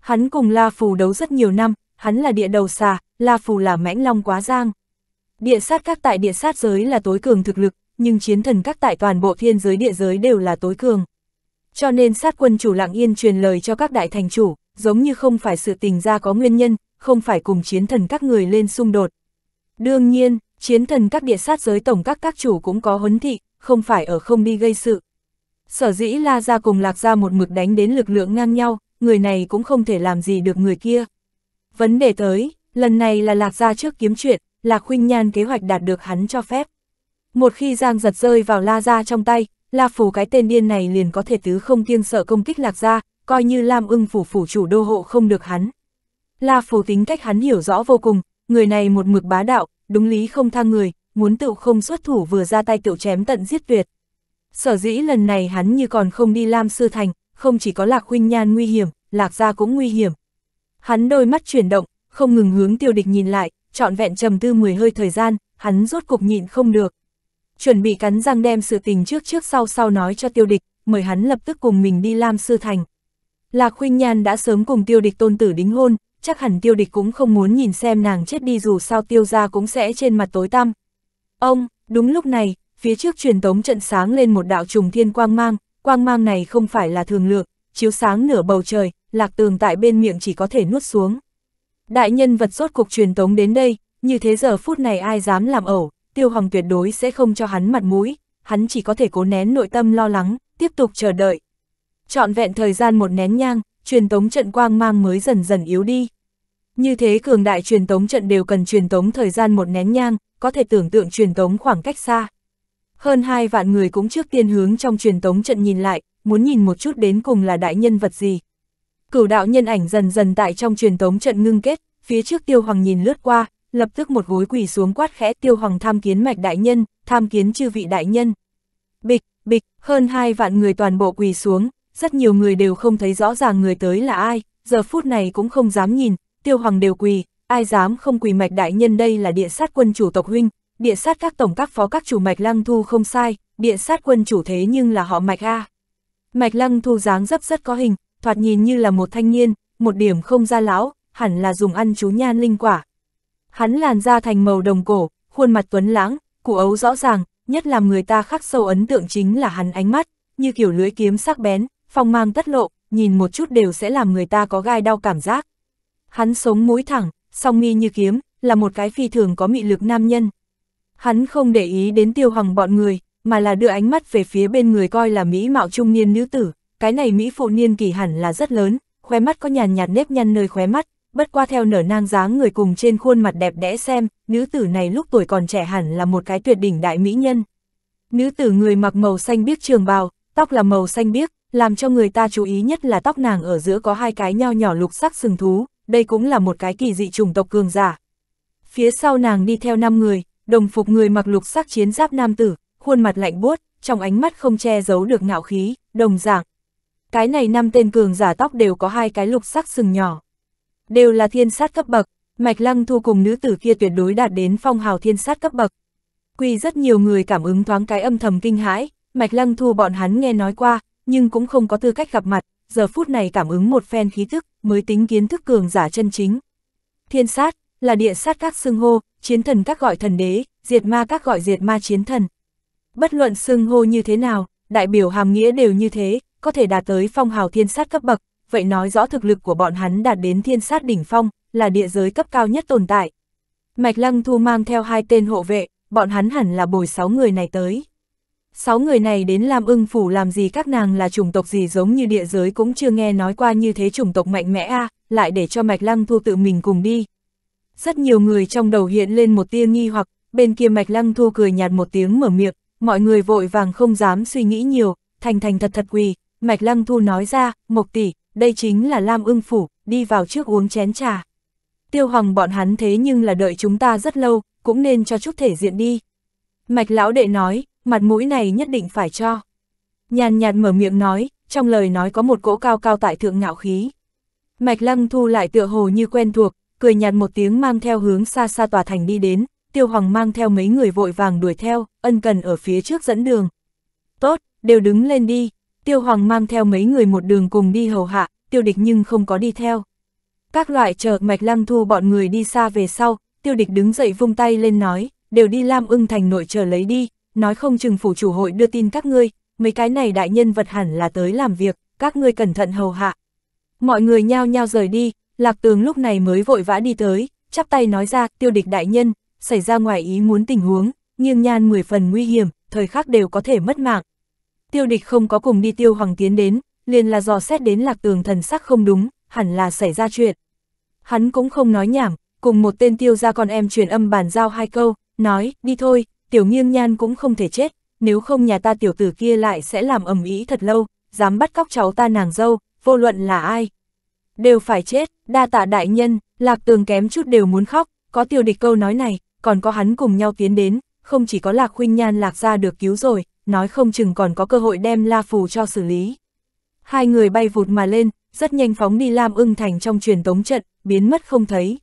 Hắn cùng La Phù đấu rất nhiều năm, hắn là địa đầu xà, La Phù là mãnh long quá giang. Địa sát các tại địa sát giới là tối cường thực lực, nhưng chiến thần các tại toàn bộ thiên giới địa giới đều là tối cường. Cho nên sát quân chủ lặng yên truyền lời cho các đại thành chủ, giống như không phải sự tình ra có nguyên nhân, không phải cùng chiến thần các người lên xung đột. Đương nhiên, chiến thần các địa sát giới tổng các các chủ cũng có huấn thị, không phải ở không đi gây sự. Sở dĩ La Gia cùng Lạc Gia một mực đánh đến lực lượng ngang nhau, người này cũng không thể làm gì được người kia. Vấn đề tới, lần này là Lạc Gia trước kiếm chuyện, Lạc Huynh Nhan kế hoạch đạt được hắn cho phép. Một khi Giang giật rơi vào La Gia trong tay, La Phủ cái tên điên này liền có thể tứ không kiêng sợ công kích Lạc Gia, coi như Lam ưng phủ phủ chủ đô hộ không được hắn. La Phủ tính cách hắn hiểu rõ vô cùng, người này một mực bá đạo, đúng lý không tha người, muốn tự không xuất thủ vừa ra tay tựu chém tận giết tuyệt. Sở dĩ lần này hắn như còn không đi Lam Sư Thành, không chỉ có Lạc Huynh Nhan nguy hiểm, Lạc Gia cũng nguy hiểm. Hắn đôi mắt chuyển động, không ngừng hướng tiêu địch nhìn lại, trọn vẹn trầm tư 10 hơi thời gian, hắn rốt cục nhịn không được. Chuẩn bị cắn răng đem sự tình trước trước sau sau nói cho tiêu địch, mời hắn lập tức cùng mình đi Lam Sư Thành. Lạc Huynh Nhan đã sớm cùng tiêu địch tôn tử đính hôn, chắc hẳn tiêu địch cũng không muốn nhìn xem nàng chết đi dù sao tiêu gia cũng sẽ trên mặt tối tăm. Ông, đúng lúc này, phía trước truyền tống trận sáng lên một đạo trùng thiên quang mang, quang mang này không phải là thường lượng, chiếu sáng nửa bầu trời, lạc tường tại bên miệng chỉ có thể nuốt xuống. Đại nhân vật rốt cuộc truyền tống đến đây, như thế giờ phút này ai dám làm ẩu, tiêu hồng tuyệt đối sẽ không cho hắn mặt mũi, hắn chỉ có thể cố nén nội tâm lo lắng, tiếp tục chờ đợi. Chọn vẹn thời gian một nén nhang, truyền tống trận quang mang mới dần dần yếu đi. Như thế cường đại truyền tống trận đều cần truyền tống thời gian một nén nhang, có thể tưởng tượng truyền tống khoảng cách xa. Hơn hai vạn người cũng trước tiên hướng trong truyền tống trận nhìn lại, muốn nhìn một chút đến cùng là đại nhân vật gì. Cửu đạo nhân ảnh dần dần tại trong truyền tống trận ngưng kết, phía trước tiêu hoàng nhìn lướt qua, lập tức một gối quỳ xuống quát khẽ tiêu hoàng tham kiến mạch đại nhân, tham kiến chư vị đại nhân. Bịch, bịch, hơn hai vạn người toàn bộ quỳ xuống, rất nhiều người đều không thấy rõ ràng người tới là ai, giờ phút này cũng không dám nhìn, tiêu hoàng đều quỳ, ai dám không quỳ mạch đại nhân đây là địa sát quân chủ tộc huynh, địa sát các tổng các phó các chủ mạch lăng thu không sai, địa sát quân chủ thế nhưng là họ mạch A. Mạch lăng thu dáng dấp rất có hình, thoạt nhìn như là một thanh niên, một điểm không ra lão, hẳn là dùng ăn chú nhan linh quả. Hắn làn da thành màu đồng cổ, khuôn mặt tuấn lãng, cụ ấu rõ ràng, nhất làm người ta khắc sâu ấn tượng chính là hắn ánh mắt, như kiểu lưỡi kiếm sắc bén, phong mang tất lộ, nhìn một chút đều sẽ làm người ta có gai đau cảm giác. Hắn sống mũi thẳng, song mi như kiếm, là một cái phi thường có mị lực nam nhân. Hắn không để ý đến tiêu hằng bọn người, mà là đưa ánh mắt về phía bên người coi là mỹ mạo trung niên nữ tử, cái này mỹ phụ niên kỳ hẳn là rất lớn, khóe mắt có nhàn nhạt nếp nhăn nơi khóe mắt, bất qua theo nở nang dáng người cùng trên khuôn mặt đẹp đẽ xem, nữ tử này lúc tuổi còn trẻ hẳn là một cái tuyệt đỉnh đại mỹ nhân. Nữ tử người mặc màu xanh biếc trường bào, tóc là màu xanh biếc, làm cho người ta chú ý nhất là tóc nàng ở giữa có hai cái nho nhỏ lục sắc sừng thú, đây cũng là một cái kỳ dị chủng tộc cường giả. Phía sau nàng đi theo năm người, đồng phục người mặc lục sắc chiến giáp nam tử, khuôn mặt lạnh buốt, trong ánh mắt không che giấu được ngạo khí, đồng dạng. Cái này năm tên cường giả tóc đều có hai cái lục sắc sừng nhỏ. Đều là thiên sát cấp bậc, Mạch Lăng Thu cùng nữ tử kia tuyệt đối đạt đến phong hào thiên sát cấp bậc. Quy rất nhiều người cảm ứng thoáng cái âm thầm kinh hãi, Mạch Lăng Thu bọn hắn nghe nói qua, nhưng cũng không có tư cách gặp mặt, giờ phút này cảm ứng một phen khí thức, mới tính kiến thức cường giả chân chính. Thiên sát, là địa sát các xưng hô, chiến thần các gọi thần đế, diệt ma các gọi diệt ma chiến thần. Bất luận xưng hô như thế nào, đại biểu hàm nghĩa đều như thế, có thể đạt tới phong hào thiên sát cấp bậc, vậy nói rõ thực lực của bọn hắn đạt đến thiên sát đỉnh phong, là địa giới cấp cao nhất tồn tại. Mạch Lăng Thu mang theo hai tên hộ vệ, bọn hắn hẳn là bồi sáu người này tới. Sáu người này đến làm ưng phủ làm gì các nàng là chủng tộc gì giống như địa giới cũng chưa nghe nói qua như thế chủng tộc mạnh mẽ a à, lại để cho Mạch Lăng Thu tự mình cùng đi, rất nhiều người trong đầu hiện lên một tia nghi hoặc, bên kia Mạch Lăng Thu cười nhạt một tiếng mở miệng, mọi người vội vàng không dám suy nghĩ nhiều, thành thành thật thật quỳ, Mạch Lăng Thu nói ra, Mộc tỷ, đây chính là Lam Ưng phủ, đi vào trước uống chén trà. Tiêu Hoàng bọn hắn thế nhưng là đợi chúng ta rất lâu, cũng nên cho chút thể diện đi. Mạch lão đệ nói, mặt mũi này nhất định phải cho. Nhàn nhạt mở miệng nói, trong lời nói có một cỗ cao cao tại thượng ngạo khí. Mạch Lăng Thu lại tựa hồ như quen thuộc, cười nhạt một tiếng mang theo hướng xa xa tòa thành đi đến, tiêu hoàng mang theo mấy người vội vàng đuổi theo, ân cần ở phía trước dẫn đường. Tốt, đều đứng lên đi, tiêu hoàng mang theo mấy người một đường cùng đi hầu hạ, tiêu địch nhưng không có đi theo. Các loại chợ mạch lăng thu bọn người đi xa về sau, tiêu địch đứng dậy vung tay lên nói, đều đi Lam ưng thành nội chờ lấy đi, nói không chừng phủ chủ hội đưa tin các ngươi, mấy cái này đại nhân vật hẳn là tới làm việc, các ngươi cẩn thận hầu hạ. Mọi người nhao nhao rời đi, Lạc Tường lúc này mới vội vã đi tới, chắp tay nói ra, tiêu địch đại nhân, xảy ra ngoài ý muốn tình huống, nghiêng nhan 10 phần nguy hiểm, thời khắc đều có thể mất mạng. Tiêu địch không có cùng đi tiêu hoàng tiến đến, liền là dò xét đến lạc tường thần sắc không đúng, hẳn là xảy ra chuyện. Hắn cũng không nói nhảm, cùng một tên tiêu ra con em truyền âm bàn giao hai câu, nói, đi thôi, tiểu nghiêng nhan cũng không thể chết, nếu không nhà ta tiểu tử kia lại sẽ làm ầm ý thật lâu, dám bắt cóc cháu ta nàng dâu, vô luận là ai, đều phải chết, đa tạ đại nhân, lạc tường kém chút đều muốn khóc, có tiêu địch câu nói này, còn có hắn cùng nhau tiến đến, không chỉ có lạc huynh nhan lạc ra được cứu rồi, nói không chừng còn có cơ hội đem la phù cho xử lý. Hai người bay vụt mà lên, rất nhanh phóng đi Lam ưng thành trong truyền tống trận, biến mất không thấy.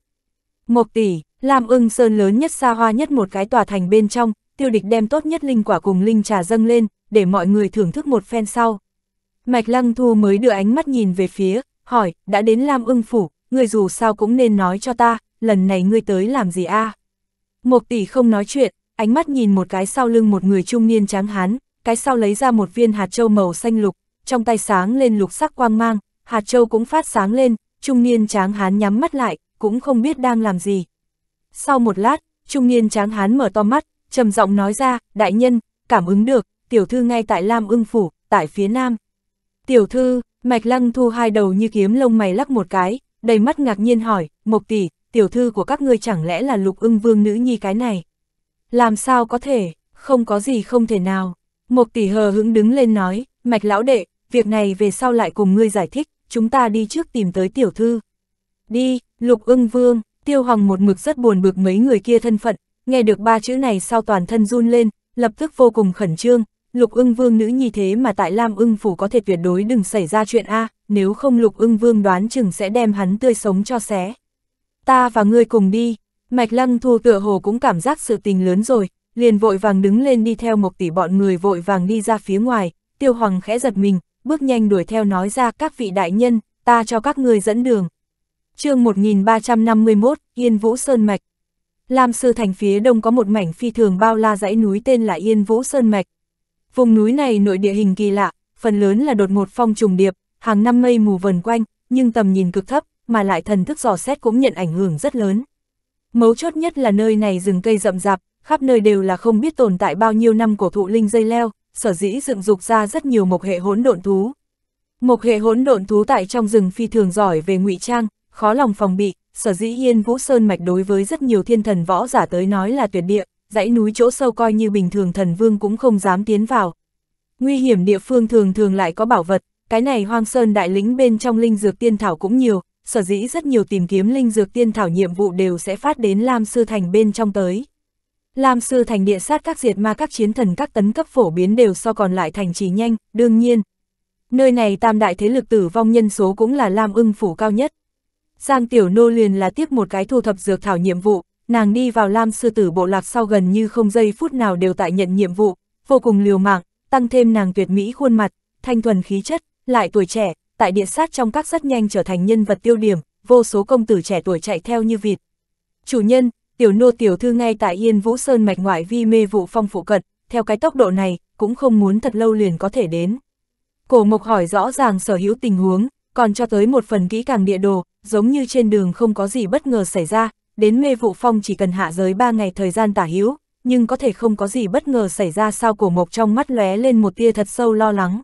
Một tỷ, Lam ưng sơn lớn nhất xa hoa nhất một cái tòa thành bên trong, tiêu địch đem tốt nhất linh quả cùng linh trà dâng lên, để mọi người thưởng thức một phen sau. Mạch Lăng Thu mới đưa ánh mắt nhìn về phía, hỏi, đã đến Lam ưng phủ, người dù sao cũng nên nói cho ta, lần này ngươi tới làm gì a? À? Mộc tỷ không nói chuyện, ánh mắt nhìn một cái sau lưng một người trung niên tráng hán, cái sau lấy ra một viên hạt châu màu xanh lục, trong tay sáng lên lục sắc quang mang, hạt châu cũng phát sáng lên, trung niên tráng hán nhắm mắt lại, cũng không biết đang làm gì. Sau một lát, trung niên tráng hán mở to mắt, trầm giọng nói ra, đại nhân, cảm ứng được, tiểu thư ngay tại Lam ưng phủ, tại phía nam. Tiểu thư, Mạch Lăng Thu hai đầu như kiếm lông mày lắc một cái, đầy mắt ngạc nhiên hỏi, Mộc tỷ, tiểu thư của các ngươi chẳng lẽ là lục ưng vương nữ nhi cái này? Làm sao có thể, không có gì không thể nào. Mộc tỷ hờ hững đứng lên nói, Mạch lão đệ, việc này về sau lại cùng ngươi giải thích, chúng ta đi trước tìm tới tiểu thư. Đi, lục ưng vương, tiêu hoàng một mực rất buồn bực mấy người kia thân phận, nghe được ba chữ này sau toàn thân run lên, lập tức vô cùng khẩn trương, lục ưng vương nữ nhi thế mà tại Lam ưng phủ có thể tuyệt đối đừng xảy ra chuyện A, nếu không lục ưng vương đoán chừng sẽ đem hắn tươi sống cho xé. Ta và ngươi cùng đi, Mạch Lăng Thu tựa hồ cũng cảm giác sự tình lớn rồi, liền vội vàng đứng lên đi theo một tỷ bọn người vội vàng đi ra phía ngoài, tiêu hoàng khẽ giật mình, bước nhanh đuổi theo nói ra các vị đại nhân, ta cho các ngươi dẫn đường. chương 1351, Yên Vũ Sơn Mạch Lam Sư Thành phía đông có một mảnh phi thường bao la dãy núi tên là Yên Vũ Sơn Mạch, Vùng núi này nội địa hình kỳ lạ, phần lớn là đột ngột phong trùng điệp, hàng năm mây mù vần quanh, nhưng tầm nhìn cực thấp, mà lại thần thức dò xét cũng nhận ảnh hưởng rất lớn. Mấu chốt nhất là nơi này rừng cây rậm rạp, khắp nơi đều là không biết tồn tại bao nhiêu năm cổ thụ linh dây leo, sở dĩ dựng dục ra rất nhiều mộc hệ hỗn độn thú. Mộc hệ hỗn độn thú tại trong rừng phi thường giỏi về ngụy trang, khó lòng phòng bị, sở dĩ Yên Vũ Sơn mạch đối với rất nhiều thiên thần võ giả tới nói là tuyệt địa dãy núi chỗ sâu coi như bình thường thần vương cũng không dám tiến vào. Nguy hiểm địa phương thường thường lại có bảo vật, cái này hoang sơn đại lĩnh bên trong linh dược tiên thảo cũng nhiều, sở dĩ rất nhiều tìm kiếm linh dược tiên thảo nhiệm vụ đều sẽ phát đến Lam Sư Thành bên trong tới. Lam Sư Thành địa sát các diệt ma các chiến thần các tấn cấp phổ biến đều so còn lại thành trì nhanh, đương nhiên. Nơi này tam đại thế lực tử vong nhân số cũng là Lam ưng phủ cao nhất. Giang Tiểu Nô liền là tiếp một cái thu thập dược thảo nhiệm vụ, nàng đi vào Lam Sư Tử Bộ Lạc sau gần như không giây phút nào đều tại nhận nhiệm vụ, vô cùng liều mạng, tăng thêm nàng tuyệt mỹ khuôn mặt, thanh thuần khí chất, lại tuổi trẻ, tại địa sát trong các rất nhanh trở thành nhân vật tiêu điểm, vô số công tử trẻ tuổi chạy theo như vịt. Chủ nhân, tiểu nô tiểu thư ngay tại Yên Vũ Sơn mạch ngoại vi mê vụ phong phụ cận, theo cái tốc độ này, cũng không muốn thật lâu liền có thể đến. Cổ Mộc hỏi rõ ràng sở hữu tình huống, còn cho tới một phần kỹ càng địa đồ, giống như trên đường không có gì bất ngờ xảy ra, đến mê vụ phong chỉ cần hạ giới 3 ngày thời gian tả hữu nhưng có thể không có gì bất ngờ xảy ra sao cổ mộc trong mắt lóe lên một tia thật sâu lo lắng.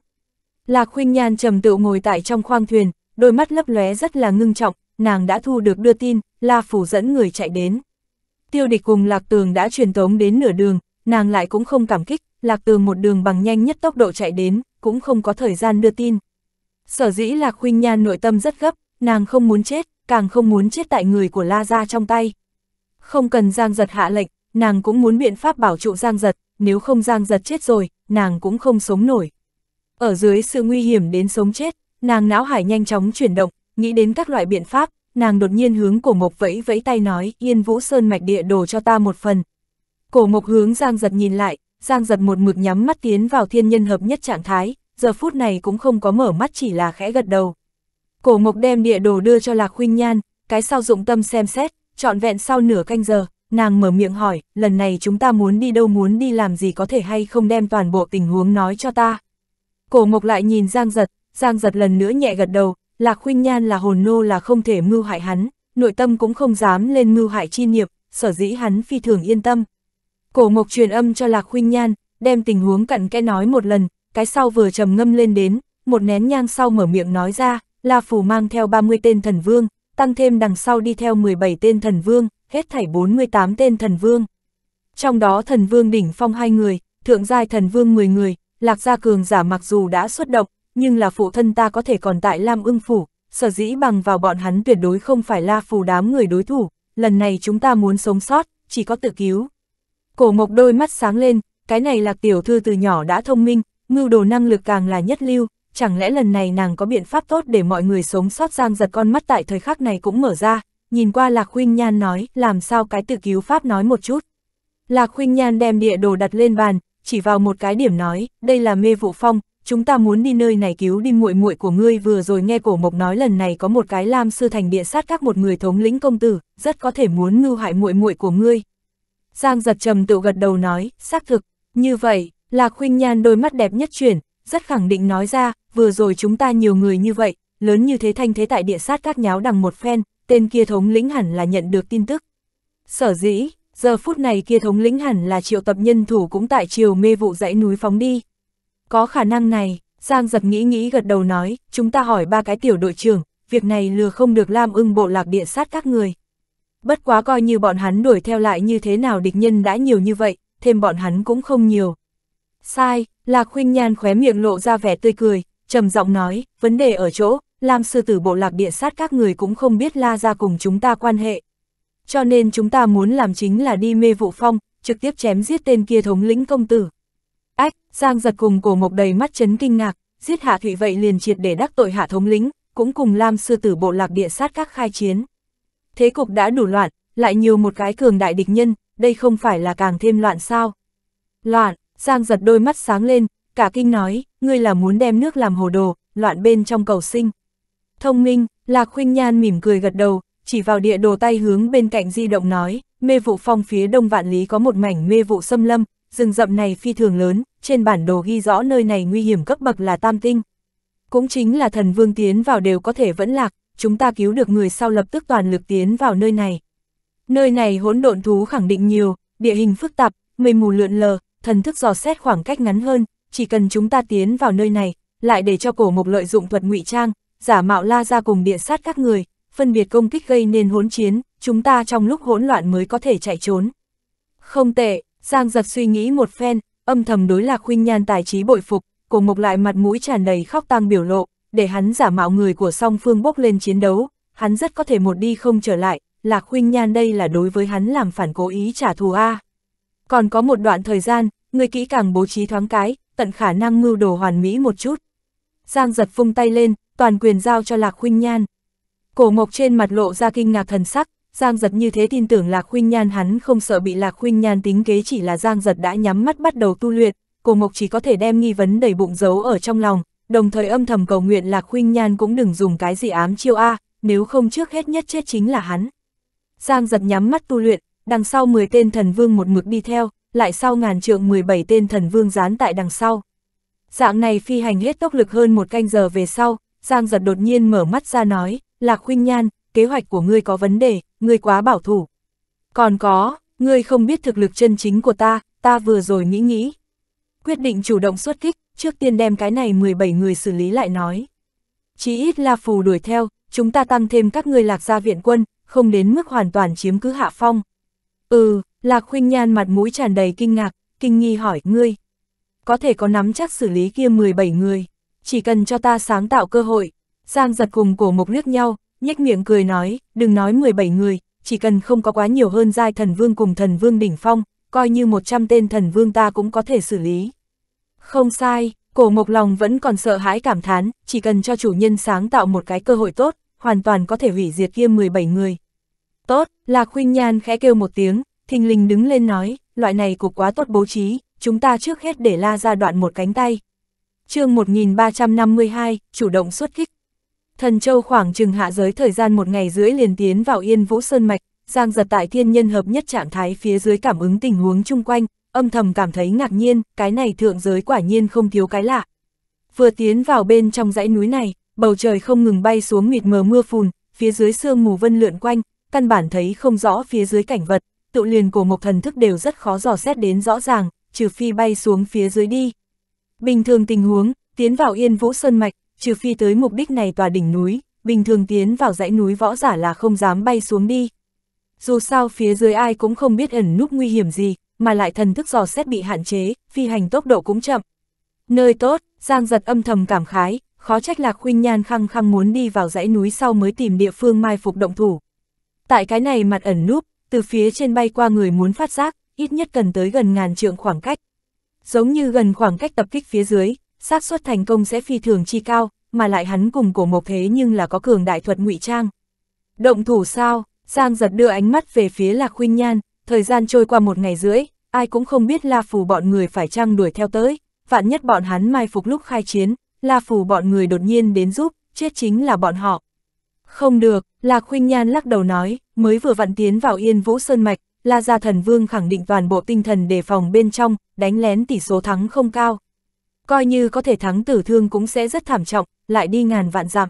Lạc huynh nhan trầm tựu ngồi tại trong khoang thuyền, đôi mắt lấp lóe rất là ngưng trọng, nàng đã thu được đưa tin, La Phủ dẫn người chạy đến. Tiêu địch cùng Lạc Tường đã truyền tống đến nửa đường, nàng lại cũng không cảm kích, Lạc Tường một đường bằng nhanh nhất tốc độ chạy đến, cũng không có thời gian đưa tin. Sở dĩ Lạc huynh Nhan nội tâm rất gấp, nàng không muốn chết, càng không muốn chết tại người của La Gia trong tay. Không cần Giang Giật hạ lệnh, nàng cũng muốn biện pháp bảo trụ Giang Giật, nếu không Giang Giật chết rồi, nàng cũng không sống nổi. Ở dưới sự nguy hiểm đến sống chết, nàng não hải nhanh chóng chuyển động, nghĩ đến các loại biện pháp, nàng đột nhiên hướng cổ mộc vẫy vẫy tay nói, yên vũ sơn mạch địa đồ cho ta một phần. Cổ mộc hướng Giang Giật nhìn lại, Giang Giật một mực nhắm mắt tiến vào thiên nhân hợp nhất trạng thái, giờ phút này cũng không có mở mắt chỉ là khẽ gật đầu. Cổ Mộc đem địa đồ đưa cho Lạc Khuynh Nhan, cái sau dụng tâm xem xét, trọn vẹn sau nửa canh giờ, nàng mở miệng hỏi, lần này chúng ta muốn đi đâu muốn đi làm gì có thể hay không đem toàn bộ tình huống nói cho ta. Cổ Mộc lại nhìn Giang Giật, Giang Giật lần nữa nhẹ gật đầu, Lạc Khuynh Nhan là hồn nô là không thể mưu hại hắn, nội tâm cũng không dám lên mưu hại chi niệm, sở dĩ hắn phi thường yên tâm. Cổ Mộc truyền âm cho Lạc Khuynh Nhan, đem tình huống cặn kẽ nói một lần, cái sau vừa trầm ngâm lên đến, một nén nhang sau mở miệng nói ra, La Phù mang theo 30 tên thần vương, tăng thêm đằng sau đi theo 17 tên thần vương, hết thảy 48 tên thần vương. Trong đó thần vương đỉnh phong hai người, thượng giai thần vương 10 người, lạc gia cường giả mặc dù đã xuất động, nhưng là phụ thân ta có thể còn tại Lam ưng phủ, sở dĩ bằng vào bọn hắn tuyệt đối không phải La Phù đám người đối thủ, lần này chúng ta muốn sống sót, chỉ có tự cứu. Cổ mộc đôi mắt sáng lên, cái này là tiểu thư từ nhỏ đã thông minh, mưu đồ năng lực càng là nhất lưu, chẳng lẽ lần này nàng có biện pháp tốt để mọi người sống sót giang giật con mắt tại thời khắc này cũng mở ra, nhìn qua Lạc Khuynh Nhan nói, làm sao cái tự cứu pháp nói một chút. Lạc Khuynh Nhan đem địa đồ đặt lên bàn, chỉ vào một cái điểm nói, đây là mê vụ phong, chúng ta muốn đi nơi này cứu đi muội muội của ngươi vừa rồi nghe cổ mộc nói lần này có một cái lam sư thành địa sát các một người thống lĩnh công tử, rất có thể muốn ngư hại muội muội của ngươi. Giang giật trầm tự gật đầu nói, xác thực, như vậy, Lạc Khuynh Nhan đôi mắt đẹp nhất chuyển, rất khẳng định nói ra, vừa rồi chúng ta nhiều người như vậy, lớn như thế thanh thế tại địa sát các nháo đằng một phen, tên kia thống lĩnh hẳn là nhận được tin tức. Sở dĩ, giờ phút này kia thống lĩnh hẳn là triệu tập nhân thủ cũng tại triều mê vụ dãy núi phóng đi. Có khả năng này, Giang giật nghĩ nghĩ gật đầu nói, chúng ta hỏi ba cái tiểu đội trưởng, việc này lừa không được Lam ưng bộ lạc địa sát các người. Bất quá coi như bọn hắn đuổi theo lại như thế nào địch nhân đã nhiều như vậy, thêm bọn hắn cũng không nhiều, Sai, Lạc Khuynh Nhan khóe miệng lộ ra vẻ tươi cười, trầm giọng nói, vấn đề ở chỗ, lam sư tử bộ lạc địa sát các người cũng không biết la ra cùng chúng ta quan hệ. Cho nên chúng ta muốn làm chính là đi mê vụ phong, trực tiếp chém giết tên kia thống lĩnh công tử. Ách, Giang giật cùng cổ mộc đầy mắt chấn kinh ngạc, giết hạ thủy vậy liền triệt để đắc tội hạ thống lĩnh, cũng cùng lam sư tử bộ lạc địa sát các khai chiến. Thế cục đã đủ loạn, lại nhiều một cái cường đại địch nhân, đây không phải là càng thêm loạn sao. Loạn, Giang giật đôi mắt sáng lên, cả kinh nói, ngươi là muốn đem nước làm hồ đồ, loạn bên trong cầu sinh. Thông minh, Lạc Khuynh Nhan mỉm cười gật đầu, chỉ vào địa đồ tay hướng bên cạnh di động nói, mê vụ phong phía đông vạn lý có một mảnh mê vụ xâm lâm, rừng rậm này phi thường lớn, trên bản đồ ghi rõ nơi này nguy hiểm cấp bậc là tam tinh. Cũng chính là thần vương tiến vào đều có thể vẫn lạc, chúng ta cứu được người sau lập tức toàn lực tiến vào nơi này. Nơi này hỗn độn thú khẳng định nhiều, địa hình phức tạp, mây mù lượn lờ, thần thức dò xét khoảng cách ngắn hơn, chỉ cần chúng ta tiến vào nơi này, lại để cho cổ mục lợi dụng thuật ngụy trang, giả mạo la ra cùng địa sát các người, phân biệt công kích gây nên hỗn chiến, chúng ta trong lúc hỗn loạn mới có thể chạy trốn. Không tệ, Giang giật suy nghĩ một phen, âm thầm đối lạc huynh nhan tài trí bội phục, cổ mục lại mặt mũi tràn đầy khóc tang biểu lộ, để hắn giả mạo người của song phương bốc lên chiến đấu, hắn rất có thể một đi không trở lại, lạc huynh nhan đây là đối với hắn làm phản cố ý trả thù a. À. Còn có một đoạn thời gian, người kỹ càng bố trí thoáng cái, tận khả năng mưu đồ hoàn mỹ một chút. Giang giật phung tay lên, toàn quyền giao cho Lạc Huynh Nhan. Cổ Mộc trên mặt lộ ra kinh ngạc thần sắc, Giang giật như thế tin tưởng Lạc Huynh Nhan hắn không sợ bị Lạc Huynh Nhan tính kế chỉ là Giang giật đã nhắm mắt bắt đầu tu luyện, Cổ Mộc chỉ có thể đem nghi vấn đầy bụng giấu ở trong lòng, đồng thời âm thầm cầu nguyện Lạc Huynh Nhan cũng đừng dùng cái gì ám chiêu A, nếu không trước hết nhất chết chính là hắn. Giang giật nhắm mắt tu luyện, đằng sau 10 tên thần vương một mực đi theo, lại sau ngàn trượng 17 tên thần vương dán tại đằng sau. Dạng này phi hành hết tốc lực hơn một canh giờ về sau, Giang giật đột nhiên mở mắt ra nói, Lạc Khuynh Nhan, kế hoạch của ngươi có vấn đề, ngươi quá bảo thủ. Còn có, ngươi không biết thực lực chân chính của ta, ta vừa rồi nghĩ nghĩ. Quyết định chủ động xuất kích, trước tiên đem cái này 17 người xử lý lại nói. Chí ít là Phù đuổi theo, chúng ta tăng thêm các ngươi lạc gia viện quân, không đến mức hoàn toàn chiếm cứ hạ phong. Ừ, Lạc Khuynh Nhan mặt mũi tràn đầy kinh ngạc, kinh nghi hỏi ngươi. Có thể có nắm chắc xử lý kia 17 người, chỉ cần cho ta sáng tạo cơ hội. Giang giật cùng cổ mục liếc nhau, nhếch miệng cười nói, đừng nói 17 người, chỉ cần không có quá nhiều hơn giai thần vương cùng thần vương đỉnh phong, coi như 100 tên thần vương ta cũng có thể xử lý. Không sai, cổ mộc lòng vẫn còn sợ hãi cảm thán, chỉ cần cho chủ nhân sáng tạo một cái cơ hội tốt, hoàn toàn có thể hủy diệt kia 17 người, Tốt, Lạc Khuynh Nhan khẽ kêu một tiếng, thình lình đứng lên nói, loại này cục quá tốt bố trí, chúng ta trước hết để la ra đoạn một cánh tay. chương 1352, chủ động xuất kích. Thần Châu khoảng chừng hạ giới thời gian một ngày rưỡi liền tiến vào Yên Vũ Sơn Mạch, Giang giật tại thiên nhân hợp nhất trạng thái phía dưới cảm ứng tình huống chung quanh, âm thầm cảm thấy ngạc nhiên, cái này thượng giới quả nhiên không thiếu cái lạ. Vừa tiến vào bên trong dãy núi này, bầu trời không ngừng bay xuống mịt mờ mưa phùn, phía dưới sương mù vân lượn quanh, căn bản thấy không rõ phía dưới cảnh vật, tự liền của một thần thức đều rất khó dò xét đến rõ ràng, trừ phi bay xuống phía dưới đi. Bình thường tình huống, tiến vào yên vũ sơn mạch, trừ phi tới mục đích này tòa đỉnh núi, bình thường tiến vào dãy núi võ giả là không dám bay xuống đi. Dù sao phía dưới ai cũng không biết ẩn núp nguy hiểm gì, mà lại thần thức dò xét bị hạn chế, phi hành tốc độ cũng chậm. Nơi tốt, Giang giật âm thầm cảm khái, khó trách lạc khuynh nhan khăng khăng muốn đi vào dãy núi sau mới tìm địa phương mai phục động thủ. Tại cái này mặt ẩn núp, từ phía trên bay qua người muốn phát giác, ít nhất cần tới gần ngàn trượng khoảng cách. Giống như gần khoảng cách tập kích phía dưới, xác suất thành công sẽ phi thường chi cao, mà lại hắn cùng cổ mộc thế nhưng là có cường đại thuật ngụy trang. Động thủ sao, Giang giật đưa ánh mắt về phía Lạc Khuynh Nhan, thời gian trôi qua một ngày rưỡi, ai cũng không biết La Phù bọn người phải chăng đuổi theo tới, vạn nhất bọn hắn mai phục lúc khai chiến, La Phù bọn người đột nhiên đến giúp, chết chính là bọn họ. Không được, Lạc Khuynh Nhan lắc đầu nói, mới vừa vặn tiến vào Yên Vũ Sơn Mạch, La Gia Thần Vương khẳng định toàn bộ tinh thần đề phòng bên trong, đánh lén tỷ số thắng không cao. Coi như có thể thắng tử thương cũng sẽ rất thảm trọng, lại đi ngàn vạn giảm.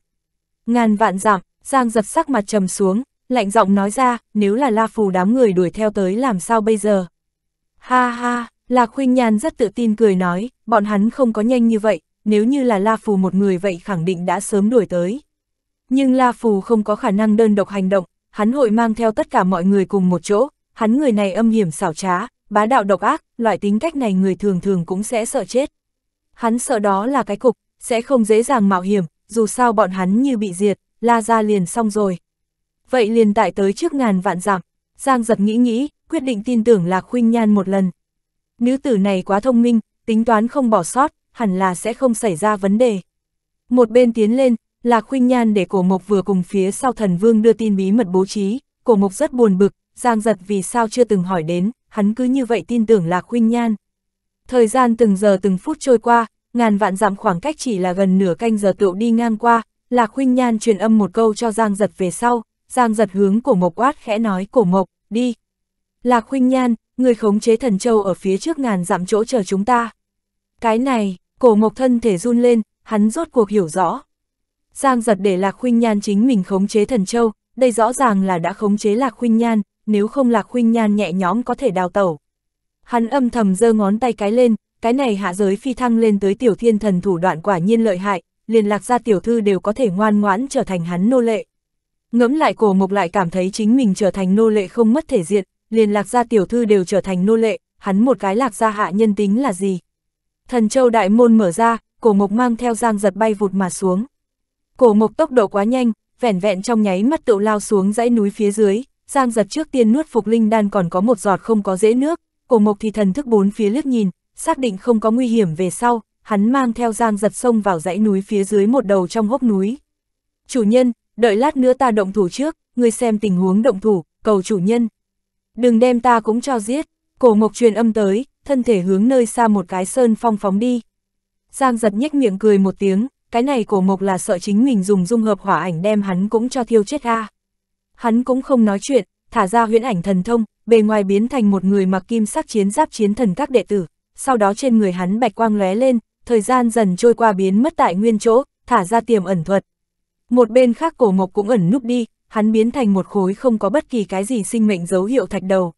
Ngàn vạn giảm, Giang giật sắc mặt trầm xuống, lạnh giọng nói ra, nếu là La Phù đám người đuổi theo tới làm sao bây giờ. Ha ha, Lạc Khuynh Nhan rất tự tin cười nói, bọn hắn không có nhanh như vậy, nếu như là La Phù một người vậy khẳng định đã sớm đuổi tới. Nhưng La Phù không có khả năng đơn độc hành động, hắn hội mang theo tất cả mọi người cùng một chỗ, hắn người này âm hiểm xảo trá, bá đạo độc ác, loại tính cách này người thường thường cũng sẽ sợ chết. Hắn sợ đó là cái cục, sẽ không dễ dàng mạo hiểm, dù sao bọn hắn như bị diệt, la gia liền xong rồi. Vậy liền tại tới trước ngàn vạn giảm, Giang giật nghĩ nghĩ, quyết định tin tưởng là Khuyên Nhan một lần. Nữ tử này quá thông minh, tính toán không bỏ sót, hẳn là sẽ không xảy ra vấn đề. Một bên tiến lên, là khuynh nhan để cổ mộc vừa cùng phía sau thần vương đưa tin bí mật bố trí, cổ mộc rất buồn bực, giang giật vì sao chưa từng hỏi đến, hắn cứ như vậy tin tưởng là khuynh nhan. Thời gian từng giờ từng phút trôi qua, ngàn vạn dặm khoảng cách chỉ là gần nửa canh giờ tựu đi ngang qua, là khuynh nhan truyền âm một câu cho giang giật về sau, giang giật hướng cổ mộc quát khẽ nói cổ mộc, đi. Là khuynh nhan, người khống chế thần châu ở phía trước ngàn dặm chỗ chờ chúng ta. Cái này, cổ mộc thân thể run lên, hắn rốt cuộc hiểu rõ, Giang giật để Lạc Khuynh Nhan chính mình khống chế thần châu, đây rõ ràng là đã khống chế Lạc Khuynh Nhan, nếu không Lạc Khuynh Nhan nhẹ nhõm có thể đào tẩu. Hắn âm thầm giơ ngón tay cái lên, cái này hạ giới phi thăng lên tới tiểu thiên thần thủ đoạn quả nhiên lợi hại, liền lạc ra tiểu thư đều có thể ngoan ngoãn trở thành hắn nô lệ. Ngẫm lại cổ mục lại cảm thấy chính mình trở thành nô lệ không mất thể diện, liền lạc ra tiểu thư đều trở thành nô lệ, hắn một cái lạc ra hạ nhân tính là gì? Thần châu đại môn mở ra, cổ mục mang theo giang giật bay vụt mà xuống. Cổ mộc tốc độ quá nhanh, vẻn vẹn trong nháy mắt tựu lao xuống dãy núi phía dưới, Giang giật trước tiên nuốt phục linh đan còn có một giọt không có dễ nước, cổ mộc thì thần thức bốn phía liếc nhìn, xác định không có nguy hiểm về sau, hắn mang theo Giang giật sông vào dãy núi phía dưới một đầu trong hốc núi. Chủ nhân, đợi lát nữa ta động thủ trước, ngươi xem tình huống động thủ, cầu chủ nhân. Đừng đem ta cũng cho giết, cổ mộc truyền âm tới, thân thể hướng nơi xa một cái sơn phong phóng đi. Giang giật nhếch miệng cười một tiếng, cái này cổ mộc là sợ chính mình dùng dung hợp hỏa ảnh đem hắn cũng cho thiêu chết a. Hắn cũng không nói chuyện, thả ra huyễn ảnh thần thông, bề ngoài biến thành một người mặc kim sắc chiến giáp chiến thần các đệ tử, sau đó trên người hắn bạch quang lóe lên, thời gian dần trôi qua biến mất tại nguyên chỗ, thả ra tiềm ẩn thuật. Một bên khác cổ mộc cũng ẩn núp đi, hắn biến thành một khối không có bất kỳ cái gì sinh mệnh dấu hiệu thạch đầu.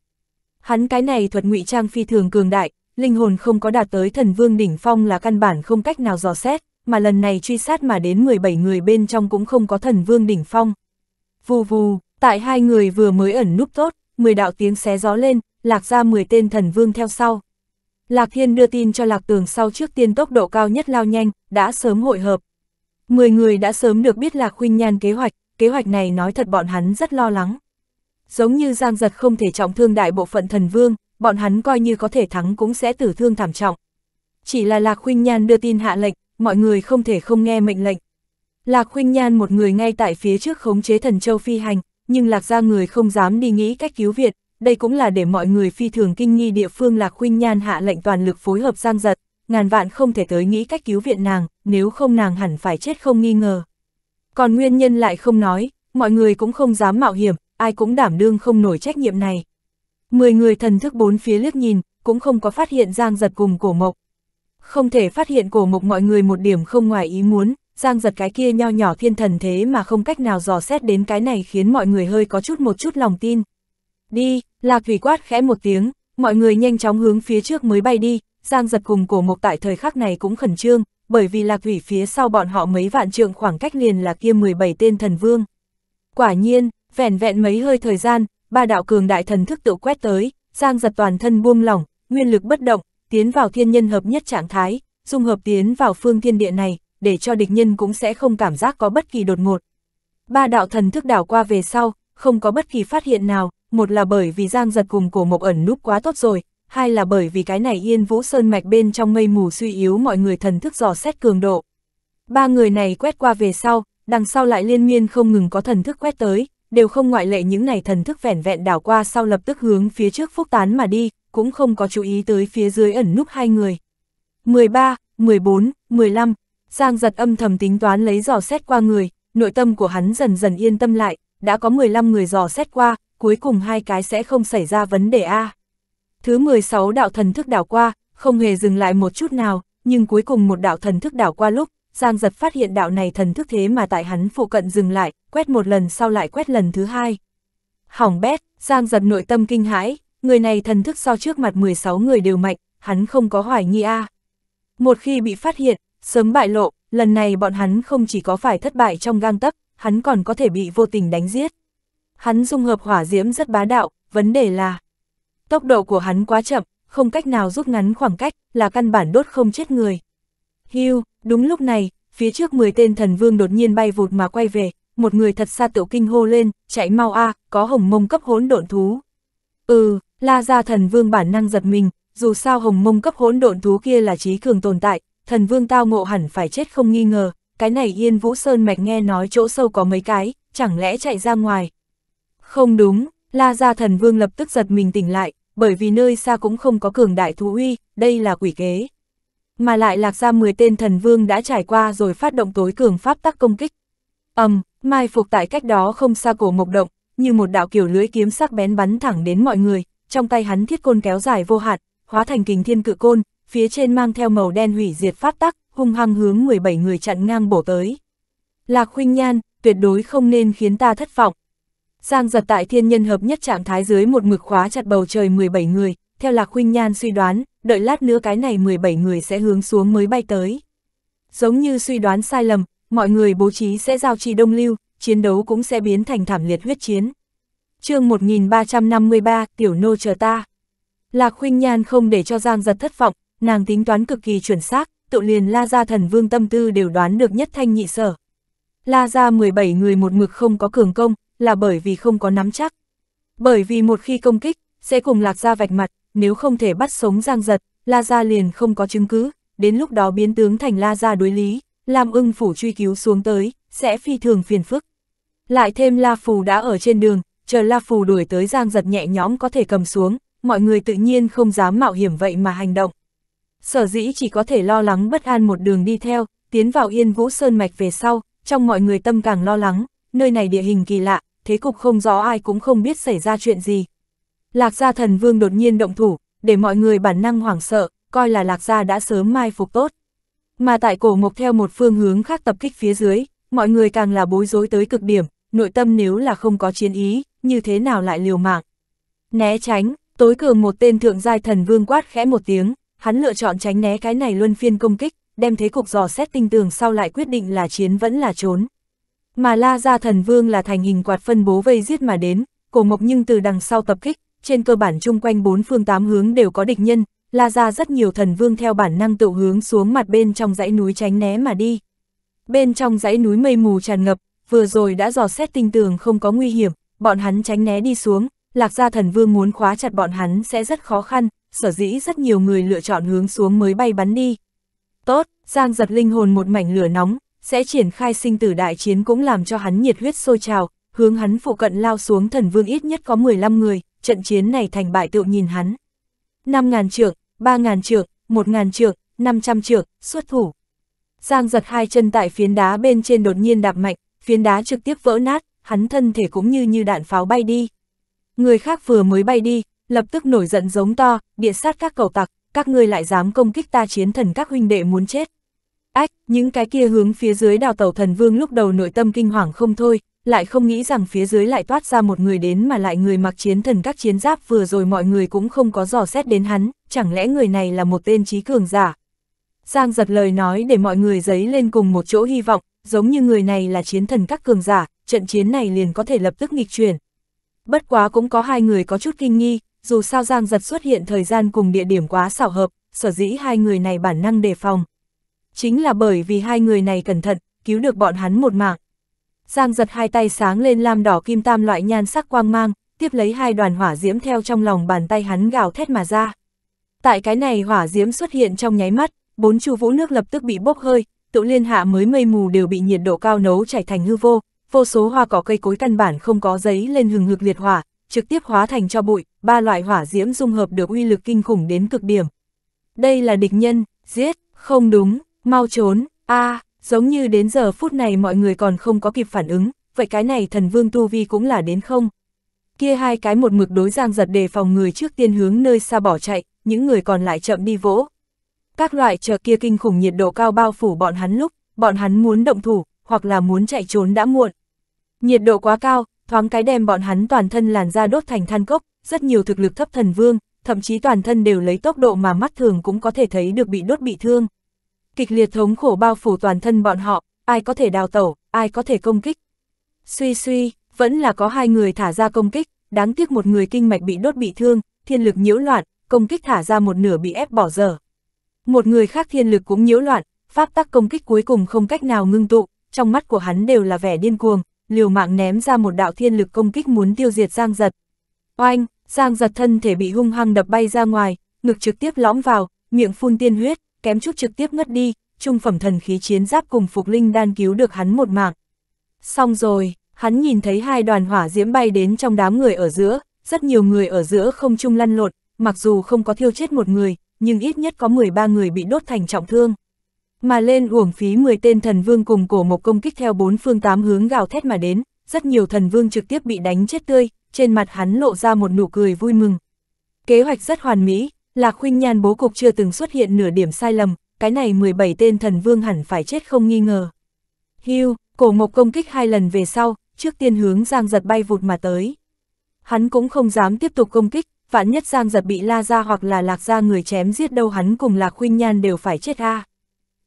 Hắn cái này thuật ngụy trang phi thường cường đại, linh hồn không có đạt tới thần vương đỉnh phong là căn bản không cách nào dò xét mà lần này truy sát mà đến 17 người bên trong cũng không có thần vương đỉnh phong. Vù vù, tại hai người vừa mới ẩn núp tốt, 10 đạo tiếng xé gió lên, lạc ra 10 tên thần vương theo sau. Lạc Thiên đưa tin cho Lạc Tường sau trước tiên tốc độ cao nhất lao nhanh, đã sớm hội hợp. 10 người đã sớm được biết Lạc Khuynh Nhan kế hoạch, kế hoạch này nói thật bọn hắn rất lo lắng. Giống như Giang Giật không thể trọng thương đại bộ phận thần vương, bọn hắn coi như có thể thắng cũng sẽ tử thương thảm trọng. Chỉ là Lạc Khuynh Nhan đưa tin hạ lệnh, mọi người không thể không nghe mệnh lệnh. Lạc Khuynh Nhan một người ngay tại phía trước khống chế thần châu phi hành, nhưng Lạc gia người không dám đi nghĩ cách cứu viện, đây cũng là để mọi người phi thường kinh nghi địa phương Lạc Khuynh Nhan hạ lệnh toàn lực phối hợp Giang Giật, ngàn vạn không thể tới nghĩ cách cứu viện nàng, nếu không nàng hẳn phải chết không nghi ngờ. Còn nguyên nhân lại không nói, mọi người cũng không dám mạo hiểm, ai cũng đảm đương không nổi trách nhiệm này. Mười người thần thức bốn phía liếc nhìn, cũng không có phát hiện Giang Giật cùng cổ mộc, không thể phát hiện cổ mục mọi người một điểm không ngoài ý muốn, giang giật cái kia nho nhỏ thiên thần thế mà không cách nào dò xét đến cái này khiến mọi người hơi có chút một chút lòng tin. Đi, lạc thủy quát khẽ một tiếng, mọi người nhanh chóng hướng phía trước mới bay đi, giang giật cùng cổ mục tại thời khắc này cũng khẩn trương, bởi vì lạc thủy phía sau bọn họ mấy vạn trượng khoảng cách liền là kia 17 tên thần vương. Quả nhiên, vẹn vẹn mấy hơi thời gian, ba đạo cường đại thần thức tự quét tới, giang giật toàn thân buông lỏng, nguyên lực bất động, tiến vào thiên nhân hợp nhất trạng thái, dung hợp tiến vào phương thiên địa này, để cho địch nhân cũng sẽ không cảm giác có bất kỳ đột ngột. Ba đạo thần thức đảo qua về sau, không có bất kỳ phát hiện nào, một là bởi vì Giang giật cùng cổ mộc ẩn núp quá tốt rồi, hai là bởi vì cái này yên vũ sơn mạch bên trong mây mù suy yếu mọi người thần thức dò xét cường độ. Ba người này quét qua về sau, đằng sau lại liên miên không ngừng có thần thức quét tới, đều không ngoại lệ những này thần thức vẻn vẹn đảo qua sau lập tức hướng phía trước phúc tán mà đi, cũng không có chú ý tới phía dưới ẩn núp hai người. 13, 14, 15, Giang giật âm thầm tính toán lấy dò xét qua người, nội tâm của hắn dần dần yên tâm lại, đã có 15 người dò xét qua, cuối cùng hai cái sẽ không xảy ra vấn đề A. Thứ 16 đạo thần thức đảo qua, không hề dừng lại một chút nào, nhưng cuối cùng một đạo thần thức đảo qua lúc, Giang giật phát hiện đạo này thần thức thế mà tại hắn phụ cận dừng lại, quét một lần sau lại quét lần thứ hai. Hỏng bét, Giang giật nội tâm kinh hãi, người này thần thức so trước mặt 16 người đều mạnh, hắn không có hoài nghi a. Một khi bị phát hiện, sớm bại lộ, lần này bọn hắn không chỉ có phải thất bại trong gang tấc, hắn còn có thể bị vô tình đánh giết. Hắn dung hợp hỏa diễm rất bá đạo, vấn đề là tốc độ của hắn quá chậm, không cách nào rút ngắn khoảng cách, là căn bản đốt không chết người. Hưu, đúng lúc này, phía trước 10 tên thần vương đột nhiên bay vụt mà quay về, một người thật xa tiểu kinh hô lên, chạy mau a, à, có hồng mông cấp hỗn độn thú. Ừ, La gia thần vương bản năng giật mình, dù sao hồng mông cấp hỗn độn thú kia là trí cường tồn tại, thần vương tao ngộ hẳn phải chết không nghi ngờ, cái này yên vũ sơn mạch nghe nói chỗ sâu có mấy cái, chẳng lẽ chạy ra ngoài. Không đúng, la gia thần vương lập tức giật mình tỉnh lại, bởi vì nơi xa cũng không có cường đại thú uy, đây là quỷ kế. Mà lại lạc ra 10 tên thần vương đã trải qua rồi phát động tối cường pháp tắc công kích. ầm um, mai phục tại cách đó không xa cổ mộc động, như một đạo kiểu lưới kiếm sắc bén bắn thẳng đến mọi người, trong tay hắn thiết côn kéo dài vô hạn, hóa thành kình thiên cự côn, phía trên mang theo màu đen hủy diệt phát tắc, hung hăng hướng 17 người chặn ngang bổ tới. Lạc Khuynh Nhan, tuyệt đối không nên khiến ta thất vọng. Giang giật tại thiên nhân hợp nhất trạng thái dưới một mực khóa chặt bầu trời 17 người, theo Lạc Khuynh Nhan suy đoán, đợi lát nữa cái này 17 người sẽ hướng xuống mới bay tới. Giống như suy đoán sai lầm, mọi người bố trí sẽ giao trì đông lưu, chiến đấu cũng sẽ biến thành thảm liệt huyết chiến chương 1353, tiểu nô chờ ta. Lạc khuynh nhan không để cho Giang giật thất vọng, nàng tính toán cực kỳ chuẩn xác, tự liền la ra thần vương tâm tư đều đoán được nhất thanh nhị sở. La ra 17 người một mực không có cường công, là bởi vì không có nắm chắc. Bởi vì một khi công kích, sẽ cùng lạc ra vạch mặt, nếu không thể bắt sống Giang giật, la ra liền không có chứng cứ, đến lúc đó biến tướng thành la ra đối lý, làm ưng phủ truy cứu xuống tới, sẽ phi thường phiền phức. Lại thêm la phù đã ở trên đường, chờ La Phù đuổi tới Giang giật nhẹ nhõm có thể cầm xuống, mọi người tự nhiên không dám mạo hiểm vậy mà hành động. Sở dĩ chỉ có thể lo lắng bất an một đường đi theo, tiến vào Yên Vũ Sơn Mạch về sau, trong mọi người tâm càng lo lắng, nơi này địa hình kỳ lạ, thế cục không rõ ai cũng không biết xảy ra chuyện gì. Lạc gia thần vương đột nhiên động thủ, để mọi người bản năng hoảng sợ, coi là lạc gia đã sớm mai phục tốt. Mà tại cổ mục theo một phương hướng khác tập kích phía dưới, mọi người càng là bối rối tới cực điểm, nội tâm nếu là không có chiến ý, như thế nào lại liều mạng. Né tránh, tối cường một tên thượng giai thần vương quát khẽ một tiếng, hắn lựa chọn tránh né cái này luân phiên công kích, đem thế cục dò xét tinh tường sau lại quyết định là chiến vẫn là trốn. Mà la ra thần vương là thành hình quạt phân bố vây giết mà đến, cổ mộc nhưng từ đằng sau tập kích, trên cơ bản chung quanh bốn phương tám hướng đều có địch nhân, la ra rất nhiều thần vương theo bản năng tự hướng xuống mặt bên trong dãy núi tránh né mà đi. Bên trong dãy núi mây mù tràn ngập, vừa rồi đã dò xét tinh tường không có nguy hiểm, bọn hắn tránh né đi xuống, lạc gia thần vương muốn khóa chặt bọn hắn sẽ rất khó khăn, sở dĩ rất nhiều người lựa chọn hướng xuống mới bay bắn đi. Tốt, Giang giật linh hồn một mảnh lửa nóng, sẽ triển khai sinh tử đại chiến cũng làm cho hắn nhiệt huyết sôi trào, hướng hắn phụ cận lao xuống thần vương ít nhất có 15 người, trận chiến này thành bại tự nhìn hắn. 5.000 trượng, 3.000 trượng, 1.000 trượng, 500 trượng, xuất thủ. Giang giật hai chân tại phiến đá bên trên đột nhiên đạp mạnh, phiến đá trực tiếp vỡ nát, hắn thân thể cũng như như đạn pháo bay đi. Người khác vừa mới bay đi, lập tức nổi giận giống to, địa sát các cầu tặc, các ngươi lại dám công kích ta chiến thần các huynh đệ muốn chết. Ách, những cái kia hướng phía dưới đào tàu thần vương lúc đầu nội tâm kinh hoàng không thôi, lại không nghĩ rằng phía dưới lại toát ra một người đến mà lại người mặc chiến thần các chiến giáp vừa rồi mọi người cũng không có dò xét đến hắn, chẳng lẽ người này là một tên trí cường giả. Giang giật lời nói để mọi người giấy lên cùng một chỗ hy vọng, giống như người này là chiến thần các cường giả, trận chiến này liền có thể lập tức nghịch chuyển. Bất quá cũng có hai người có chút kinh nghi, dù sao Giang Giật xuất hiện thời gian cùng địa điểm quá xảo hợp, sở dĩ hai người này bản năng đề phòng. Chính là bởi vì hai người này cẩn thận, cứu được bọn hắn một mạng. Giang Giật hai tay sáng lên lam đỏ kim tam loại nhan sắc quang mang, tiếp lấy hai đoàn hỏa diễm theo trong lòng bàn tay hắn gào thét mà ra. Tại cái này hỏa diễm xuất hiện trong nháy mắt, bốn chu vũ nước lập tức bị bốc hơi, tự liên hạ mới mây mù đều bị nhiệt độ cao nấu chảy thành hư vô, vô số hoa cỏ cây cối căn bản không có giấy lên hừng hực liệt hỏa, trực tiếp hóa thành cho bụi, ba loại hỏa diễm dung hợp được uy lực kinh khủng đến cực điểm. Đây là địch nhân, giết, không đúng, mau trốn, a à, giống như đến giờ phút này mọi người còn không có kịp phản ứng, vậy cái này thần vương tu vi cũng là đến không? Kia hai cái một mực đối giang giật đề phòng người trước tiên hướng nơi xa bỏ chạy, những người còn lại chậm đi vỗ, các loại chờ kia kinh khủng nhiệt độ cao bao phủ bọn hắn lúc, bọn hắn muốn động thủ, hoặc là muốn chạy trốn đã muộn. Nhiệt độ quá cao, thoáng cái đem bọn hắn toàn thân làn da đốt thành than cốc, rất nhiều thực lực thấp thần vương, thậm chí toàn thân đều lấy tốc độ mà mắt thường cũng có thể thấy được bị đốt bị thương. Kịch liệt thống khổ bao phủ toàn thân bọn họ, ai có thể đào tẩu, ai có thể công kích. Suy suy, vẫn là có hai người thả ra công kích, đáng tiếc một người kinh mạch bị đốt bị thương, thiên lực nhiễu loạn, công kích thả ra một nửa bị ép bỏ dở, một người khác thiên lực cũng nhiễu loạn, pháp tắc công kích cuối cùng không cách nào ngưng tụ, trong mắt của hắn đều là vẻ điên cuồng, liều mạng ném ra một đạo thiên lực công kích muốn tiêu diệt Giang Giật. Oanh, Giang Giật thân thể bị hung hăng đập bay ra ngoài, ngực trực tiếp lõm vào, miệng phun tiên huyết, kém chút trực tiếp ngất đi, trung phẩm thần khí chiến giáp cùng phục linh đan cứu được hắn một mạng. Xong rồi, hắn nhìn thấy hai đoàn hỏa diễm bay đến trong đám người ở giữa, rất nhiều người ở giữa không trung lăn lộn, mặc dù không có thiêu chết một người, nhưng ít nhất có 13 người bị đốt thành trọng thương. Mà lên uổng phí 10 tên thần vương cùng cổ một công kích theo bốn phương tám hướng gào thét mà đến, rất nhiều thần vương trực tiếp bị đánh chết tươi, trên mặt hắn lộ ra một nụ cười vui mừng. Kế hoạch rất hoàn mỹ, Lạc Khuynh Nhan bố cục chưa từng xuất hiện nửa điểm sai lầm, cái này 17 tên thần vương hẳn phải chết không nghi ngờ. Hưu, cổ Ngọc công kích hai lần về sau, trước tiên hướng Giang Giật bay vụt mà tới. Hắn cũng không dám tiếp tục công kích, vạn nhất Giang giật bị la ra hoặc là lạc ra người chém giết đâu hắn cùng lạc khuynh nhan đều phải chết a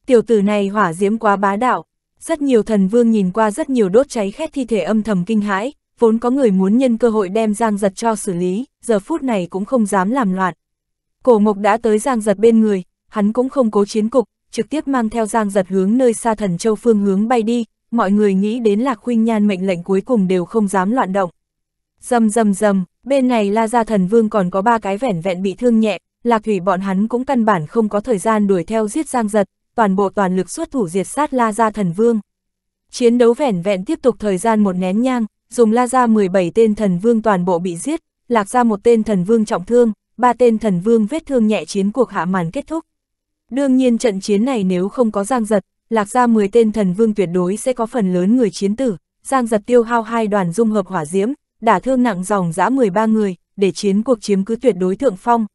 Tiểu tử này hỏa diễm quá bá đạo, rất nhiều thần vương nhìn qua rất nhiều đốt cháy khét thi thể âm thầm kinh hãi, vốn có người muốn nhân cơ hội đem Giang giật cho xử lý, giờ phút này cũng không dám làm loạn. Cổ mộc đã tới Giang giật bên người, hắn cũng không cố chiến cục, trực tiếp mang theo Giang giật hướng nơi xa thần châu phương hướng bay đi, mọi người nghĩ đến là khuynh nhan mệnh lệnh cuối cùng đều không dám loạn động. Dầm dầm dầm, bên này La Gia Thần Vương còn có ba cái vẻn vẹn bị thương nhẹ, Lạc Thủy bọn hắn cũng căn bản không có thời gian đuổi theo giết Giang Giật, toàn bộ toàn lực xuất thủ diệt sát La Gia Thần Vương. Chiến đấu vẻn vẹn tiếp tục thời gian một nén nhang, dùng La Gia 17 tên Thần Vương toàn bộ bị giết, Lạc Gia một tên Thần Vương trọng thương, ba tên Thần Vương vết thương nhẹ chiến cuộc hạ màn kết thúc. Đương nhiên trận chiến này nếu không có Giang Giật, Lạc Gia 10 tên Thần Vương tuyệt đối sẽ có phần lớn người chiến tử, Giang Giật tiêu hao hai đoàn dung hợp hỏa diễm, đả thương nặng dòng dã 13 người, để chiến cuộc chiếm cứ tuyệt đối thượng phong.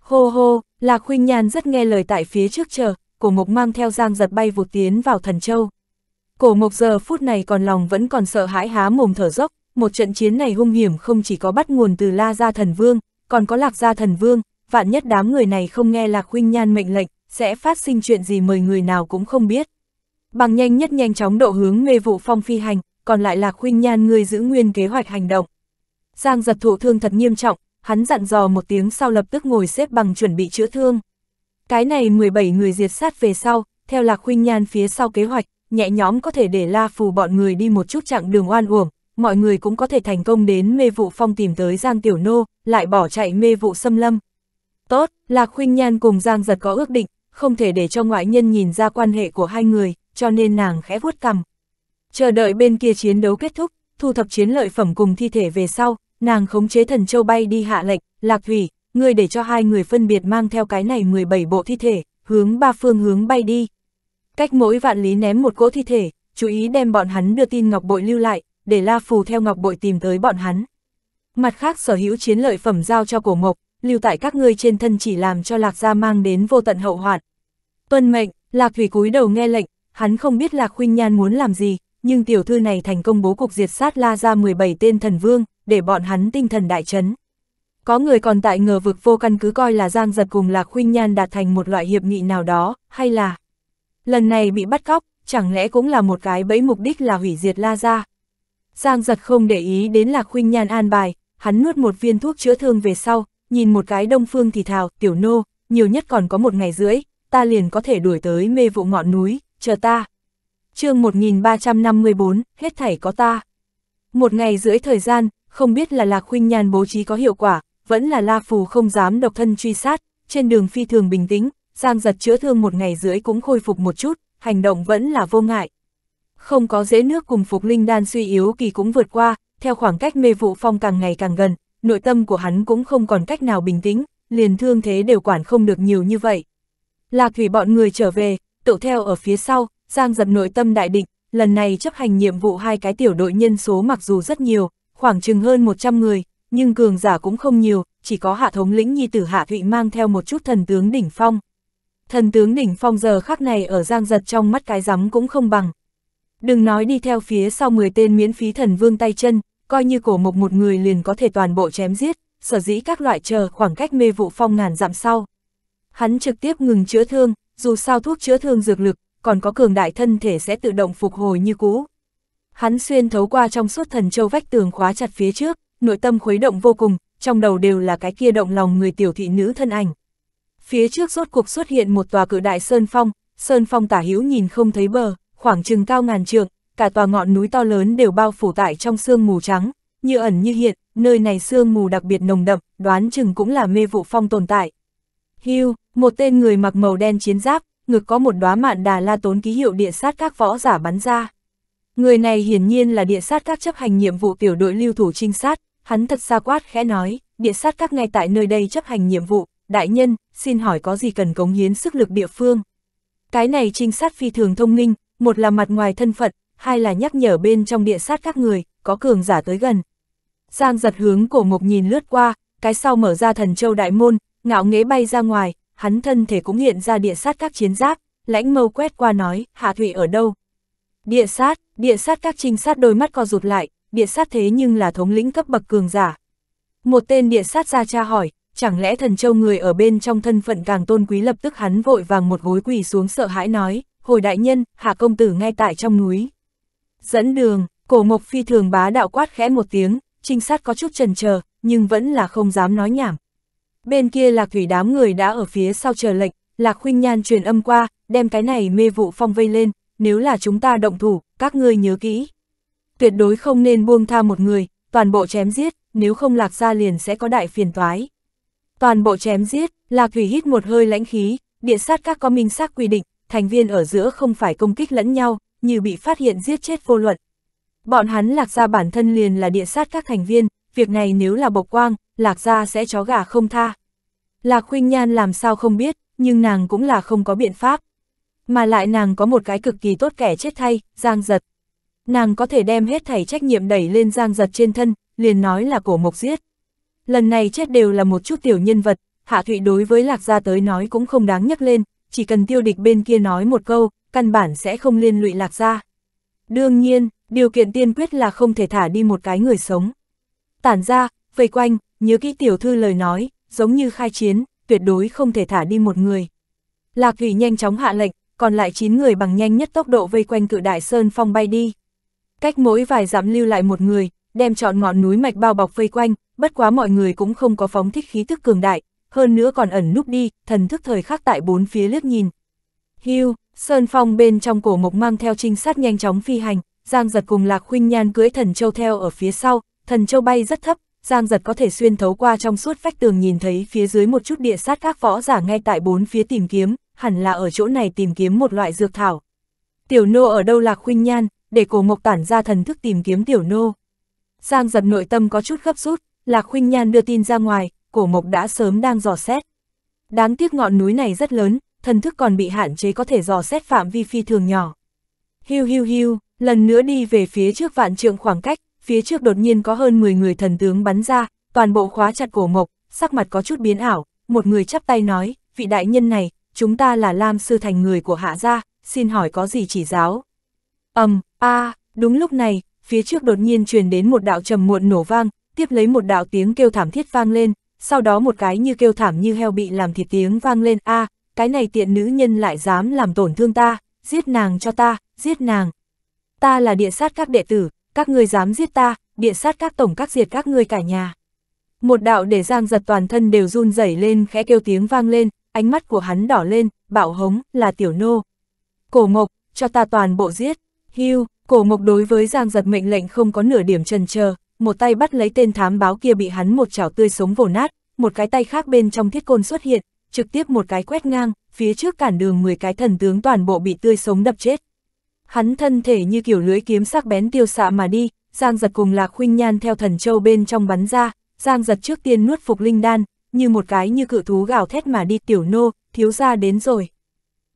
Hô hô, Lạc Khuynh Nhan rất nghe lời tại phía trước chờ, cổ mộc mang theo giang giật bay vụt tiến vào thần châu. Cổ mộc giờ phút này còn lòng vẫn còn sợ hãi há mồm thở dốc, một trận chiến này hung hiểm không chỉ có bắt nguồn từ La Gia Thần Vương, còn có Lạc Gia Thần Vương, vạn nhất đám người này không nghe Lạc Khuynh Nhan mệnh lệnh, sẽ phát sinh chuyện gì mời người nào cũng không biết. Bằng nhanh nhất nhanh chóng độ hướng mê vụ phong phi hành, còn lại là khuynh nhan ngươi giữ nguyên kế hoạch hành động. Giang giật thụ thương thật nghiêm trọng, hắn dặn dò một tiếng sau lập tức ngồi xếp bằng chuẩn bị chữa thương. Cái này 17 người diệt sát về sau, theo lạc khuynh nhan phía sau kế hoạch, nhẹ nhóm có thể để la phù bọn người đi một chút chặng đường oan uổng, mọi người cũng có thể thành công đến mê vụ phong tìm tới Giang Tiểu Nô, lại bỏ chạy mê vụ xâm lâm. Tốt, lạc khuynh nhan cùng Giang giật có ước định, không thể để cho ngoại nhân nhìn ra quan hệ của hai người, cho nên nàng khẽ vuốt cằm. Chờ đợi bên kia chiến đấu kết thúc, thu thập chiến lợi phẩm cùng thi thể về sau, nàng khống chế thần châu bay đi hạ lệnh, Lạc Thủy, ngươi để cho hai người phân biệt mang theo cái này 17 bộ thi thể, hướng ba phương hướng bay đi. Cách mỗi vạn lý ném một cỗ thi thể, chú ý đem bọn hắn đưa tin Ngọc Bội lưu lại, để La Phù theo Ngọc Bội tìm tới bọn hắn. Mặt khác sở hữu chiến lợi phẩm giao cho cổ mộc, lưu tại các ngươi trên thân chỉ làm cho Lạc Gia mang đến vô tận hậu hoạn. Tuân mệnh, Lạc Thủy cúi đầu nghe lệnh, hắn không biết Lạc Khuynh Nhan muốn làm gì, nhưng tiểu thư này thành công bố cuộc diệt sát la ra 17 tên thần vương, để bọn hắn tinh thần đại chấn. Có người còn tại ngờ vực vô căn cứ coi là Giang Giật cùng Lạc Khuynh Nhan đạt thành một loại hiệp nghị nào đó, hay là lần này bị bắt cóc, chẳng lẽ cũng là một cái bẫy mục đích là hủy diệt La Gia. Giang Giật không để ý đến Lạc Khuynh Nhan an bài, hắn nuốt một viên thuốc chữa thương về sau, nhìn một cái đông phương thì thào, tiểu nô, nhiều nhất còn có một ngày rưỡi, ta liền có thể đuổi tới mê vụ ngọn núi, chờ ta chương 1354, hết thảy có ta. Một ngày rưỡi thời gian, không biết là Lạc Khuynh Nhan bố trí có hiệu quả, vẫn là La Phù không dám độc thân truy sát, trên đường phi thường bình tĩnh, Giang giật chữa thương một ngày rưỡi cũng khôi phục một chút, hành động vẫn là vô ngại. Không có dễ nước cùng phục linh đan suy yếu kỳ cũng vượt qua, theo khoảng cách mê vụ phong càng ngày càng gần, nội tâm của hắn cũng không còn cách nào bình tĩnh, liền thương thế đều quản không được nhiều như vậy. Lạc thủy bọn người trở về, tụ theo ở phía sau, Giang giật nội tâm đại định, lần này chấp hành nhiệm vụ hai cái tiểu đội nhân số mặc dù rất nhiều, khoảng chừng hơn 100 người, nhưng cường giả cũng không nhiều, chỉ có hạ thống lĩnh nhi tử hạ thụy mang theo một chút thần tướng đỉnh phong. Thần tướng đỉnh phong giờ khắc này ở giang giật trong mắt cái rắm cũng không bằng. Đừng nói đi theo phía sau 10 tên miễn phí thần vương tay chân, coi như cổ mộc một người liền có thể toàn bộ chém giết, sở dĩ các loại chờ khoảng cách mê vụ phong ngàn dặm sau. Hắn trực tiếp ngừng chữa thương, dù sao thuốc chữa thương dược lực, còn có cường đại thân thể sẽ tự động phục hồi như cũ. Hắn xuyên thấu qua trong suốt thần châu vách tường khóa chặt phía trước, nội tâm khuấy động vô cùng, trong đầu đều là cái kia động lòng người tiểu thị nữ thân ảnh. Phía trước rốt cuộc xuất hiện một tòa cự đại sơn phong, sơn phong tả hữu nhìn không thấy bờ, khoảng chừng cao ngàn trượng, cả tòa ngọn núi to lớn đều bao phủ tại trong sương mù trắng, như ẩn như hiện, nơi này sương mù đặc biệt nồng đậm, đoán chừng cũng là mê vụ phong tồn tại. Hưu, một tên người mặc màu đen chiến giáp, ngực có một đóa mạn đà la tốn ký hiệu địa sát các võ giả bắn ra. Người này hiển nhiên là địa sát các chấp hành nhiệm vụ tiểu đội lưu thủ trinh sát, hắn thật xa quát khẽ nói, địa sát các ngay tại nơi đây chấp hành nhiệm vụ, đại nhân, xin hỏi có gì cần cống hiến sức lực địa phương. Cái này trinh sát phi thường thông minh, một là mặt ngoài thân phận, hai là nhắc nhở bên trong địa sát các người, có cường giả tới gần. Giang giật hướng cổ mộc nhìn lướt qua, cái sau mở ra thần châu đại môn, ngạo nghế bay ra ngoài, hắn thân thể cũng hiện ra địa sát các chiến giáp, lãnh mâu quét qua nói, hạ thủy ở đâu? Địa sát, địa sát các trinh sát đôi mắt co rụt lại, địa sát thế nhưng là thống lĩnh cấp bậc cường giả. Một tên địa sát ra tra hỏi, chẳng lẽ thần châu người ở bên trong thân phận càng tôn quý lập tức hắn vội vàng một gối quỳ xuống sợ hãi nói, hồi đại nhân, hạ công tử ngay tại trong núi. Dẫn đường, cổ mộc phi thường bá đạo quát khẽ một tiếng, trinh sát có chút trần chờ nhưng vẫn là không dám nói nhảm. Bên kia Lạc Thủy đám người đã ở phía sau chờ lệnh, Lạc Khuynh Nhan truyền âm qua, đem cái này mê vụ phong vây lên, nếu là chúng ta động thủ, các ngươi nhớ kỹ. Tuyệt đối không nên buông tha một người, toàn bộ chém giết, nếu không Lạc ra liền sẽ có đại phiền toái. Toàn bộ chém giết, Lạc Thủy hít một hơi lãnh khí, địa sát các có minh xác quy định, thành viên ở giữa không phải công kích lẫn nhau, như bị phát hiện giết chết vô luận. Bọn hắn Lạc ra bản thân liền là địa sát các thành viên, việc này nếu là bộc quang, lạc gia sẽ chó gà không tha. Lạc khuynh nhan làm sao không biết, nhưng nàng cũng là không có biện pháp. Mà lại nàng có một cái cực kỳ tốt kẻ chết thay, giang giật. Nàng có thể đem hết thảy trách nhiệm đẩy lên giang giật trên thân, liền nói là cổ mộc giết. Lần này chết đều là một chút tiểu nhân vật, hạ thụy đối với lạc gia tới nói cũng không đáng nhắc lên, chỉ cần tiêu địch bên kia nói một câu, căn bản sẽ không liên lụy lạc gia. Đương nhiên, điều kiện tiên quyết là không thể thả đi một cái người sống tản ra, vây quanh, nhớ kỹ tiểu thư lời nói, giống như khai chiến, tuyệt đối không thể thả đi một người. Lạc Vĩ nhanh chóng hạ lệnh, còn lại 9 người bằng nhanh nhất tốc độ vây quanh cự đại sơn phong bay đi. Cách mỗi vài dặm lưu lại một người, đem trọn ngọn núi mạch bao bọc vây quanh, bất quá mọi người cũng không có phóng thích khí tức cường đại, hơn nữa còn ẩn núp đi, thần thức thời khắc tại bốn phía liếc nhìn. Hưu, sơn phong bên trong cổ mộc mang theo trinh sát nhanh chóng phi hành, Giang giật cùng Lạc huynh Nhan cưới thần châu theo ở phía sau, Thần châu bay rất thấp, Giang giật có thể xuyên thấu qua trong suốt vách tường nhìn thấy phía dưới một chút địa sát các võ giả ngay tại bốn phía tìm kiếm, hẳn là ở chỗ này tìm kiếm một loại dược thảo. Tiểu nô ở đâu lạc khuynh nhan, để cổ mộc tản ra thần thức tìm kiếm tiểu nô. Giang giật nội tâm có chút gấp rút, lạc khuynh nhan đưa tin ra ngoài, cổ mộc đã sớm đang dò xét. Đáng tiếc ngọn núi này rất lớn, thần thức còn bị hạn chế có thể dò xét phạm vi phi thường nhỏ. Hiu hiu hiu, lần nữa đi về phía trước vạn trượng khoảng cách, phía trước đột nhiên có hơn 10 người thần tướng bắn ra, toàn bộ khóa chặt cổ mộc, sắc mặt có chút biến ảo, một người chắp tay nói, vị đại nhân này, chúng ta là Lam Sư Thành người của Hạ Gia, xin hỏi có gì chỉ giáo? ầm um, a à, đúng lúc này, phía trước đột nhiên truyền đến một đạo trầm muộn nổ vang, tiếp lấy một đạo tiếng kêu thảm thiết vang lên, sau đó một cái như kêu thảm như heo bị làm thịt tiếng vang lên a à, cái này tiện nữ nhân lại dám làm tổn thương ta, giết nàng cho ta, giết nàng. Ta là địa sát các đệ tử, các ngươi dám giết ta, địa sát các tổng các diệt các ngươi cả nhà. Một đạo để giang giật toàn thân đều run rẩy lên khẽ kêu tiếng vang lên, ánh mắt của hắn đỏ lên, bạo hống, là tiểu nô. Cổ mộc, cho ta toàn bộ giết, hưu, cổ mộc đối với giang giật mệnh lệnh không có nửa điểm trần chờ một tay bắt lấy tên thám báo kia bị hắn một chảo tươi sống vồ nát, một cái tay khác bên trong thiết côn xuất hiện, trực tiếp một cái quét ngang, phía trước cản đường 10 cái thần tướng toàn bộ bị tươi sống đập chết. Hắn thân thể như kiểu lưỡi kiếm sắc bén tiêu xạ mà đi, Giang giật cùng Lạc Khuynh Nhan theo thần châu bên trong bắn ra, Giang giật trước tiên nuốt phục linh đan, như một cái như cự thú gào thét mà đi tiểu nô, thiếu gia đến rồi.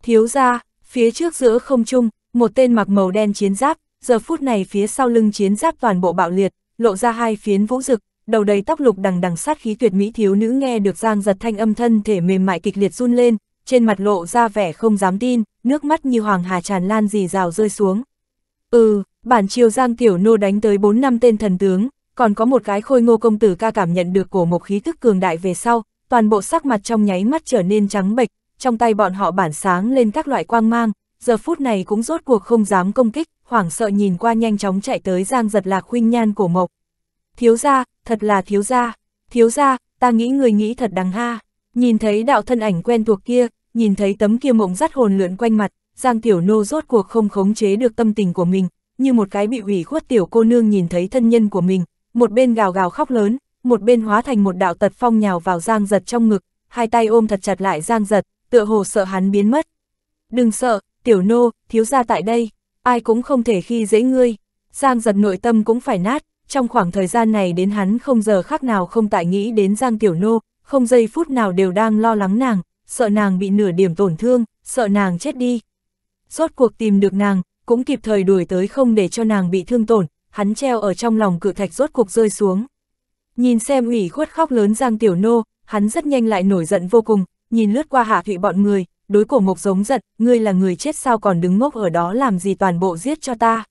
Thiếu gia, phía trước giữa không trung, một tên mặc màu đen chiến giáp, giờ phút này phía sau lưng chiến giáp toàn bộ bạo liệt, lộ ra hai phiến vũ rực, đầu đầy tóc lục đằng đằng sát khí tuyệt mỹ thiếu nữ nghe được Giang giật thanh âm thân thể mềm mại kịch liệt run lên, trên mặt lộ ra vẻ không dám tin, nước mắt như hoàng hà tràn lan dì rào rơi xuống. Ừ, bản triều giang tiểu nô đánh tới 4 năm tên thần tướng, còn có một cái khôi ngô công tử ca cảm nhận được cổ một khí thức cường đại về sau, toàn bộ sắc mặt trong nháy mắt trở nên trắng bệch, trong tay bọn họ bản sáng lên các loại quang mang, giờ phút này cũng rốt cuộc không dám công kích, hoảng sợ nhìn qua nhanh chóng chạy tới giang giật lạc huynh nhan cổ mộc. Thiếu gia, thật là thiếu gia, thiếu gia, ta nghĩ người nghĩ thật đáng ha. Nhìn thấy đạo thân ảnh quen thuộc kia, nhìn thấy tấm kia mộng dắt hồn lượn quanh mặt, Giang Tiểu Nô rốt cuộc không khống chế được tâm tình của mình, như một cái bị ủy khuất tiểu cô nương nhìn thấy thân nhân của mình, một bên gào gào khóc lớn, một bên hóa thành một đạo tật phong nhào vào Giang Giật trong ngực, hai tay ôm thật chặt lại Giang Giật, tựa hồ sợ hắn biến mất. Đừng sợ, Tiểu Nô, thiếu gia tại đây, ai cũng không thể khi dễ ngươi. Giang Giật nội tâm cũng phải nát, trong khoảng thời gian này đến hắn không giờ khác nào không tại nghĩ đến Giang Tiểu Nô, không giây phút nào đều đang lo lắng nàng, sợ nàng bị nửa điểm tổn thương, sợ nàng chết đi. Rốt cuộc tìm được nàng, cũng kịp thời đuổi tới không để cho nàng bị thương tổn, hắn treo ở trong lòng cự thạch rốt cuộc rơi xuống. Nhìn xem ủy khuất khóc lớn Giang Tiểu Nô, hắn rất nhanh lại nổi giận vô cùng, nhìn lướt qua hạ thụy bọn người, đối cổ mộc giống giận, ngươi là người chết sao còn đứng ngốc ở đó làm gì toàn bộ giết cho ta.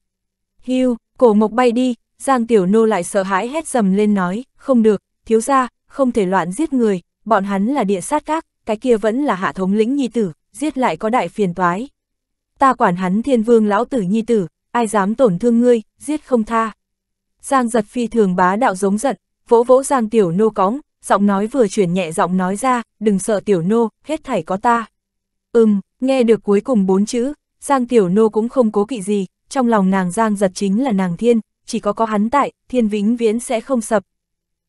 hưu cổ mộc bay đi, Giang Tiểu Nô lại sợ hãi hét dầm lên nói, không được, thiếu ra, không thể loạn giết người, bọn hắn là địa sát các, cái kia vẫn là hạ thống lĩnh nhi tử, giết lại có đại phiền toái. Ta quản hắn thiên vương lão tử nhi tử, ai dám tổn thương ngươi, giết không tha. Giang giật phi thường bá đạo giống giận, vỗ vỗ Giang tiểu nô cóng, giọng nói vừa chuyển nhẹ giọng nói ra, đừng sợ tiểu nô, hết thảy có ta. Ừm, nghe được cuối cùng bốn chữ, Giang tiểu nô cũng không cố kỵ gì, trong lòng nàng Giang giật chính là nàng thiên, chỉ có có hắn tại, thiên vĩnh viễn sẽ không sập.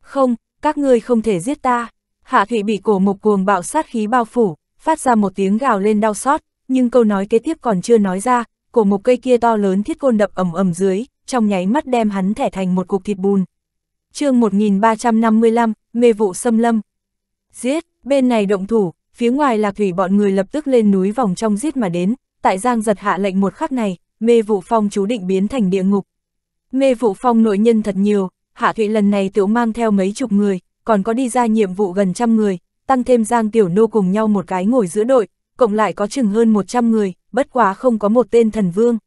Không, các ngươi không thể giết ta. Hạ Thủy bị cổ mục cuồng bạo sát khí bao phủ, phát ra một tiếng gào lên đau xót, nhưng câu nói kế tiếp còn chưa nói ra, cổ mục cây kia to lớn thiết côn đập ầm ầm dưới, trong nháy mắt đem hắn thẻ thành một cục thịt bùn. chương 1355, mê vụ xâm lâm. Giết, bên này động thủ, phía ngoài lạc thủy bọn người lập tức lên núi vòng trong giết mà đến, tại giang giật hạ lệnh một khắc này, mê vụ phong chú định biến thành địa ngục. Mê vụ phong nội nhân thật nhiều, hạ Thủy lần này tiểu mang theo mấy chục người, còn có đi ra nhiệm vụ gần trăm người, tăng thêm Giang Tiểu Nô cùng nhau một cái ngồi giữa đội, cộng lại có chừng hơn 100 người, bất quá không có một tên thần vương.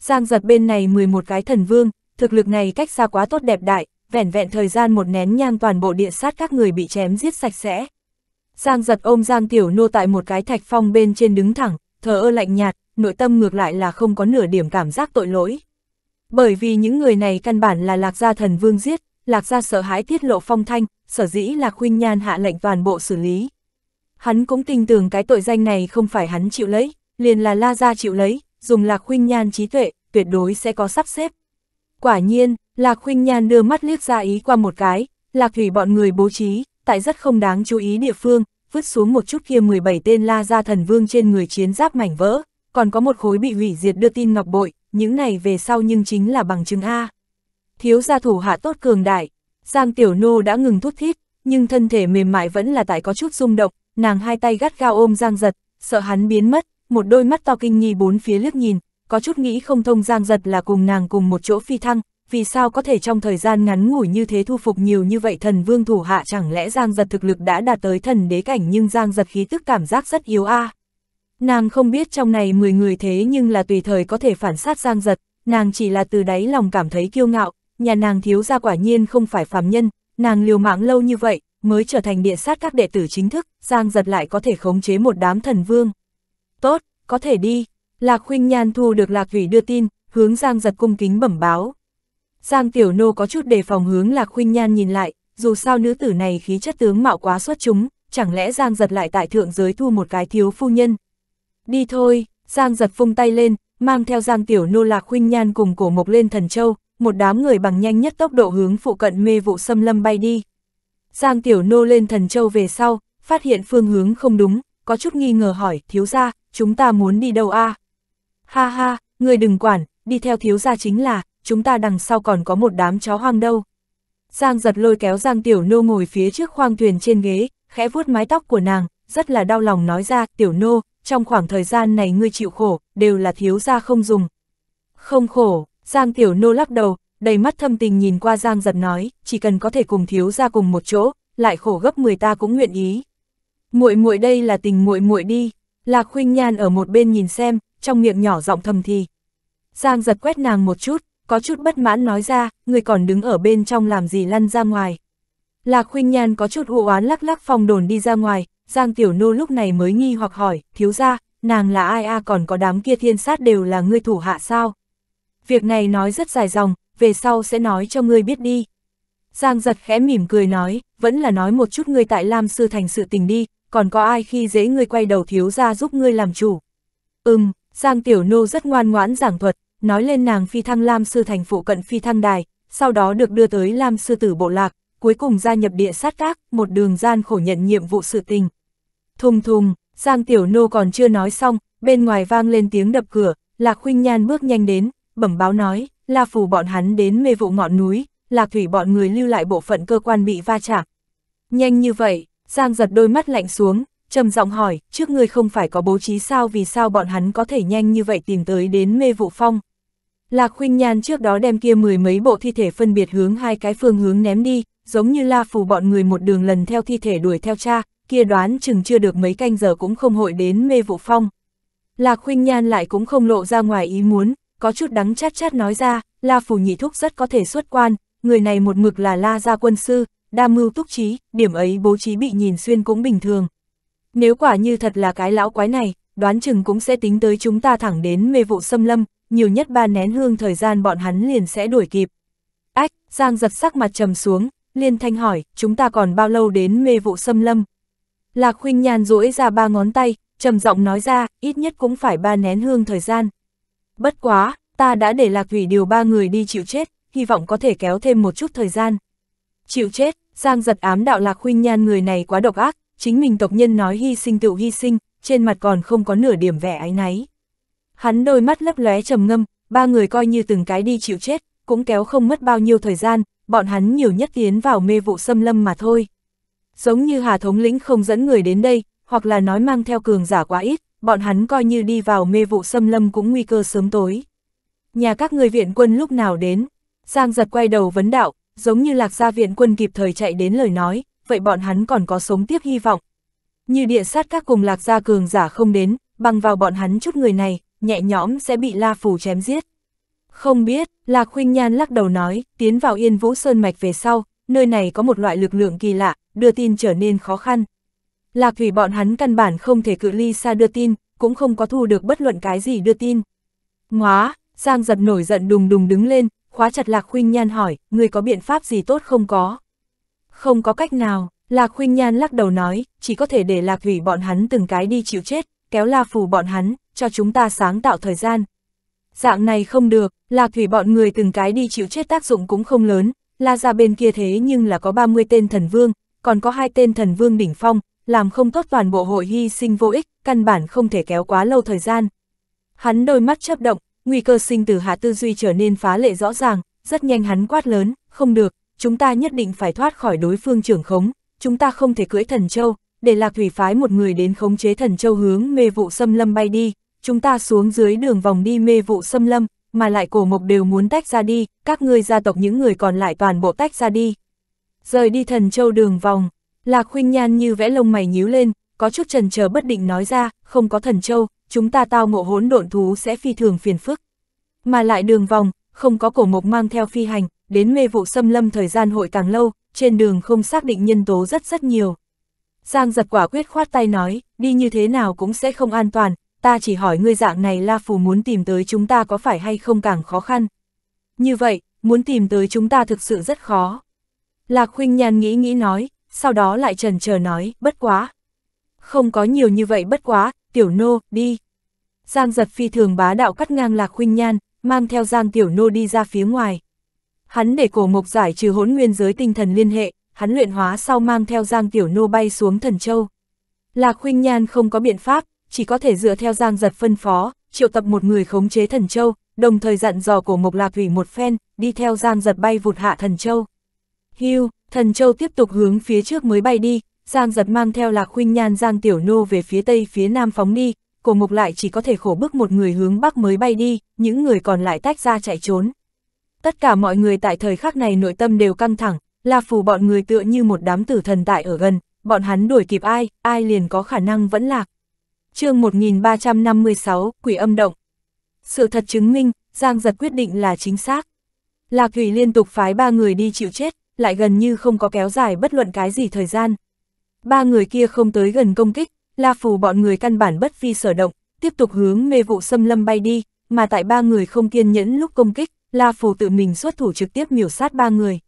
Giang giật bên này 11 cái thần vương, thực lực này cách xa quá tốt đẹp đại, vẻn vẹn thời gian một nén nhang toàn bộ địa sát các người bị chém giết sạch sẽ. Giang giật ôm Giang Tiểu Nô tại một cái thạch phong bên trên đứng thẳng, thờ ơ lạnh nhạt, nội tâm ngược lại là không có nửa điểm cảm giác tội lỗi. Bởi vì những người này căn bản là lạc gia thần vương giết, Lạc Gia sợ hãi tiết lộ phong thanh, sở dĩ là khuyên nhan hạ lệnh toàn bộ xử lý. Hắn cũng tin tưởng cái tội danh này không phải hắn chịu lấy, liền là La Gia chịu lấy, dùng Lạc khuyên nhan trí tuệ, tuyệt đối sẽ có sắp xếp. Quả nhiên, Lạc khuyên nhan đưa mắt liếc ra ý qua một cái, Lạc Thủy bọn người bố trí, tại rất không đáng chú ý địa phương, vứt xuống một chút kia 17 tên La Gia thần vương trên người chiến giáp mảnh vỡ, còn có một khối bị hủy diệt đưa tin ngọc bội, những này về sau nhưng chính là bằng chứng A thiếu gia thủ hạ tốt cường đại. Giang Tiểu Nô đã ngừng thút thít, nhưng thân thể mềm mại vẫn là tại có chút rung động, nàng hai tay gắt gao ôm Giang Giật, sợ hắn biến mất, một đôi mắt to kinh nghi bốn phía liếc nhìn, có chút nghĩ không thông Giang Giật là cùng nàng cùng một chỗ phi thăng, vì sao có thể trong thời gian ngắn ngủi như thế thu phục nhiều như vậy thần vương thủ hạ chẳng lẽ Giang Giật thực lực đã đạt tới thần đế cảnh nhưng Giang Giật khí tức cảm giác rất yếu a. À. Nàng không biết trong này 10 người thế nhưng là tùy thời có thể phản sát Giang Giật, nàng chỉ là từ đáy lòng cảm thấy kiêu ngạo, nhà nàng thiếu gia quả nhiên không phải phàm nhân, nàng liều mạng lâu như vậy, mới trở thành địa sát các đệ tử chính thức, Giang giật lại có thể khống chế một đám thần vương. Tốt, có thể đi, Lạc huynh Nhan thu được Lạc Vĩ đưa tin, hướng Giang giật cung kính bẩm báo. Giang Tiểu Nô có chút đề phòng hướng Lạc huynh Nhan nhìn lại, dù sao nữ tử này khí chất tướng mạo quá xuất chúng, chẳng lẽ Giang giật lại tại thượng giới thu một cái thiếu phu nhân. Đi thôi, Giang giật phung tay lên, mang theo Giang Tiểu Nô Lạc huynh Nhan cùng cổ mộc lên thần châu, một đám người bằng nhanh nhất tốc độ hướng phụ cận mê vụ xâm lâm bay đi. Giang Tiểu Nô lên thần châu về sau, phát hiện phương hướng không đúng, có chút nghi ngờ hỏi, thiếu gia, chúng ta muốn đi đâu a? Ha ha, người đừng quản, đi theo thiếu gia chính là, chúng ta đằng sau còn có một đám chó hoang đâu. Giang giật lôi kéo Giang Tiểu Nô ngồi phía trước khoang thuyền trên ghế, khẽ vuốt mái tóc của nàng, rất là đau lòng nói ra, Tiểu Nô, trong khoảng thời gian này ngươi chịu khổ, đều là thiếu gia không dùng. Không khổ, Giang Tiểu Nô lắc đầu, đầy mắt thâm tình nhìn qua Giang Giật nói, chỉ cần có thể cùng thiếu ra cùng một chỗ, lại khổ gấp 10 ta cũng nguyện ý. Muội muội đây là tình muội muội đi, Lạc Khuynh Nhan ở một bên nhìn xem, trong miệng nhỏ giọng thầm thì. Giang Giật quét nàng một chút, có chút bất mãn nói ra, người còn đứng ở bên trong làm gì lăn ra ngoài. Lạc Khuynh Nhan có chút u oán lắc lắc phòng đồn đi ra ngoài, Giang Tiểu Nô lúc này mới nghi hoặc hỏi, thiếu ra, nàng là ai a còn có đám kia thiên sát đều là ngươi thủ hạ sao? việc này nói rất dài dòng, về sau sẽ nói cho ngươi biết đi. Giang giật khẽ mỉm cười nói, vẫn là nói một chút ngươi tại Lam Sư Thành sự tình đi, còn có ai khi dễ ngươi quay đầu thiếu ra giúp ngươi làm chủ. Ừm, Giang Tiểu Nô rất ngoan ngoãn giảng thuật, nói lên nàng phi thăng Lam Sư Thành phụ cận phi thăng đài, sau đó được đưa tới Lam Sư Tử Bộ Lạc, cuối cùng gia nhập địa sát các, một đường gian khổ nhận nhiệm vụ sự tình. Thùng thùng, Giang Tiểu Nô còn chưa nói xong, bên ngoài vang lên tiếng đập cửa, Lạc Khuynh Nhan bước nhanh đến, bẩm báo nói, La Phù bọn hắn đến mê vụ ngọn núi, Lạc Thủy bọn người lưu lại bộ phận cơ quan bị va chạm. Nhanh như vậy, Giang giật đôi mắt lạnh xuống, trầm giọng hỏi, trước ngươi không phải có bố trí sao vì sao bọn hắn có thể nhanh như vậy tìm tới đến mê vụ phong. Lạc Khuynh Nhan trước đó đem kia mười mấy bộ thi thể phân biệt hướng hai cái phương hướng ném đi, giống như La Phù bọn người một đường lần theo thi thể đuổi theo cha, kia đoán chừng chưa được mấy canh giờ cũng không hội đến mê vụ phong. Lạc Khuynh Nhan lại cũng không lộ ra ngoài ý muốn, có chút đắng chát chát nói ra, La Phủ Nhị Thúc rất có thể xuất quan, người này một mực là La Gia quân sư, đa mưu túc trí, điểm ấy bố trí bị nhìn xuyên cũng bình thường. Nếu quả như thật là cái lão quái này, đoán chừng cũng sẽ tính tới chúng ta thẳng đến mê vụ xâm lâm, nhiều nhất ba nén hương thời gian bọn hắn liền sẽ đuổi kịp. Ách, Giang giật sắc mặt trầm xuống, liên thanh hỏi, chúng ta còn bao lâu đến mê vụ xâm lâm? Lạc khuynh nhàn duỗi ra ba ngón tay, trầm giọng nói ra, ít nhất cũng phải ba nén hương thời gian. Bất quá, ta đã để lạc thủy điều ba người đi chịu chết, hy vọng có thể kéo thêm một chút thời gian. Chịu chết, Giang giật ám đạo lạc huynh nhan người này quá độc ác, chính mình tộc nhân nói hy sinh tự hy sinh, trên mặt còn không có nửa điểm vẻ ái náy. Hắn đôi mắt lấp lóe trầm ngâm, ba người coi như từng cái đi chịu chết, cũng kéo không mất bao nhiêu thời gian, bọn hắn nhiều nhất tiến vào mê vụ xâm lâm mà thôi. Giống như Hà Thống Lĩnh không dẫn người đến đây, hoặc là nói mang theo cường giả quá ít, bọn hắn coi như đi vào mê vụ xâm lâm cũng nguy cơ sớm tối. Nhà các người viện quân lúc nào đến, Giang giật quay đầu vấn đạo, giống như lạc gia viện quân kịp thời chạy đến lời nói, vậy bọn hắn còn có sống tiếp hy vọng. Như địa sát các cùng lạc gia cường giả không đến, bằng vào bọn hắn chút người này, nhẹ nhõm sẽ bị la phủ chém giết. Không biết, Lạc Khuynh Nhan lắc đầu nói, tiến vào Yên Vũ Sơn Mạch về sau, nơi này có một loại lực lượng kỳ lạ, đưa tin trở nên khó khăn, Lạc Thủy bọn hắn căn bản không thể cự ly xa đưa tin, cũng không có thu được bất luận cái gì đưa tin. Ngóa, Giang giật nổi giận đùng đùng đứng lên, khóa chặt Lạc Khuynh Nhan hỏi, người có biện pháp gì tốt không có? Không có cách nào, Lạc Khuynh Nhan lắc đầu nói, chỉ có thể để Lạc Thủy bọn hắn từng cái đi chịu chết, kéo La Phù bọn hắn, cho chúng ta sáng tạo thời gian. Dạng này không được, Lạc Thủy bọn người từng cái đi chịu chết tác dụng cũng không lớn, La ra bên kia thế nhưng là có 30 tên thần vương, còn có hai tên thần vương đỉnh phong, làm không tốt toàn bộ hội hy sinh vô ích, căn bản không thể kéo quá lâu thời gian. Hắn đôi mắt chấp động, nguy cơ sinh từ hạ tư duy trở nên phá lệ rõ ràng, rất nhanh hắn quát lớn, không được, chúng ta nhất định phải thoát khỏi đối phương trưởng khống, chúng ta không thể cưỡi thần châu, để lạc thủy phái một người đến khống chế thần châu hướng mê vụ xâm lâm bay đi, chúng ta xuống dưới đường vòng đi mê vụ xâm lâm, mà lại cổ mộc đều muốn tách ra đi, các ngươi gia tộc những người còn lại toàn bộ tách ra đi. Rời đi thần châu đường vòng, Lạc khuynh nhan như vẽ lông mày nhíu lên, có chút trần chờ bất định nói ra, không có thần châu, chúng ta tao ngộ hỗn độn thú sẽ phi thường phiền phức. Mà lại đường vòng, không có cổ mộc mang theo phi hành, đến mê vụ xâm lâm thời gian hội càng lâu, trên đường không xác định nhân tố rất rất nhiều. Giang giật quả quyết khoát tay nói, đi như thế nào cũng sẽ không an toàn, ta chỉ hỏi ngươi dạng này La Phù muốn tìm tới chúng ta có phải hay không càng khó khăn. Như vậy, muốn tìm tới chúng ta thực sự rất khó. Lạc Khuynh Nhàn nghĩ nghĩ nói, sau đó lại trần chờ nói, bất quá. Không có nhiều như vậy bất quá, tiểu nô, đi. Giang giật phi thường bá đạo cắt ngang lạc huynh nhan, mang theo Giang tiểu nô đi ra phía ngoài. Hắn để cổ mộc giải trừ hỗn nguyên giới tinh thần liên hệ, hắn luyện hóa sau mang theo Giang tiểu nô bay xuống thần châu. Lạc huynh nhan không có biện pháp, chỉ có thể dựa theo Giang giật phân phó, triệu tập một người khống chế thần châu, đồng thời dặn dò cổ mộc lạc thủy một phen, đi theo Giang giật bay vụt hạ thần châu. Hưu, thần châu tiếp tục hướng phía trước mới bay đi, Giang giật mang theo lạc huynh nhan Giang Tiểu Nô về phía tây phía nam phóng đi, cổ mục lại chỉ có thể khổ bức một người hướng bắc mới bay đi, những người còn lại tách ra chạy trốn. Tất cả mọi người tại thời khắc này nội tâm đều căng thẳng, La Phù bọn người tựa như một đám tử thần tại ở gần, bọn hắn đuổi kịp ai, ai liền có khả năng vẫn lạc. chương 1356, Quỷ âm động. Sự thật chứng minh, Giang giật quyết định là chính xác. Lạc Thủy liên tục phái ba người đi chịu chết, lại gần như không có kéo dài bất luận cái gì thời gian. Ba người kia không tới gần công kích, La Phù bọn người căn bản bất phi sở động, tiếp tục hướng mê vụ xâm lâm bay đi, mà tại ba người không kiên nhẫn lúc công kích, La Phù tự mình xuất thủ trực tiếp miểu sát ba người.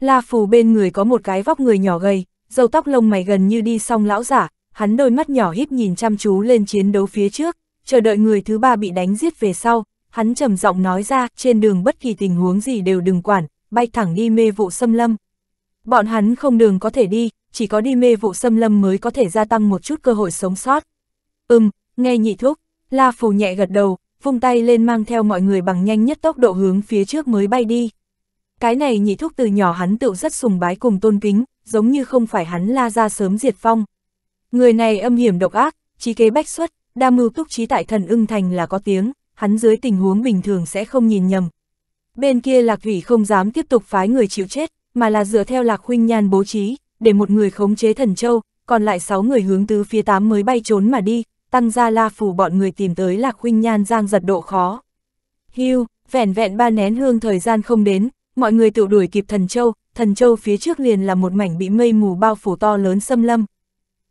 La Phù bên người có một cái vóc người nhỏ gầy, dâu tóc lông mày gần như đi xong lão giả, hắn đôi mắt nhỏ híp nhìn chăm chú lên chiến đấu phía trước, chờ đợi người thứ ba bị đánh giết về sau, hắn trầm giọng nói ra, trên đường bất kỳ tình huống gì đều đừng quản, bay thẳng đi mê vụ xâm lâm. Bọn hắn không đường có thể đi, chỉ có đi mê vụ xâm lâm mới có thể gia tăng một chút cơ hội sống sót. Ừm, nghe nhị thúc, La Phù nhẹ gật đầu, vung tay lên mang theo mọi người bằng nhanh nhất tốc độ hướng phía trước mới bay đi. Cái này nhị thúc từ nhỏ hắn tự rất sùng bái cùng tôn kính, giống như không phải hắn la ra sớm diệt phong. Người này âm hiểm độc ác, trí kế bách xuất, đa mưu túc trí tại thần ưng thành là có tiếng, hắn dưới tình huống bình thường sẽ không nhìn nhầm, Bên kia Lạc Thủy không dám tiếp tục phái người chịu chết, mà là dựa theo Lạc Huynh Nhan bố trí, để một người khống chế thần châu, còn lại 6 người hướng tứ phía 8 mới bay trốn mà đi, tăng ra La Phủ bọn người tìm tới Lạc Huynh Nhan giang giật độ khó. Hưu, vẹn vẹn ba nén hương thời gian không đến, mọi người tự đuổi kịp thần châu, thần châu phía trước liền là một mảnh bị mây mù bao phủ to lớn xâm lâm.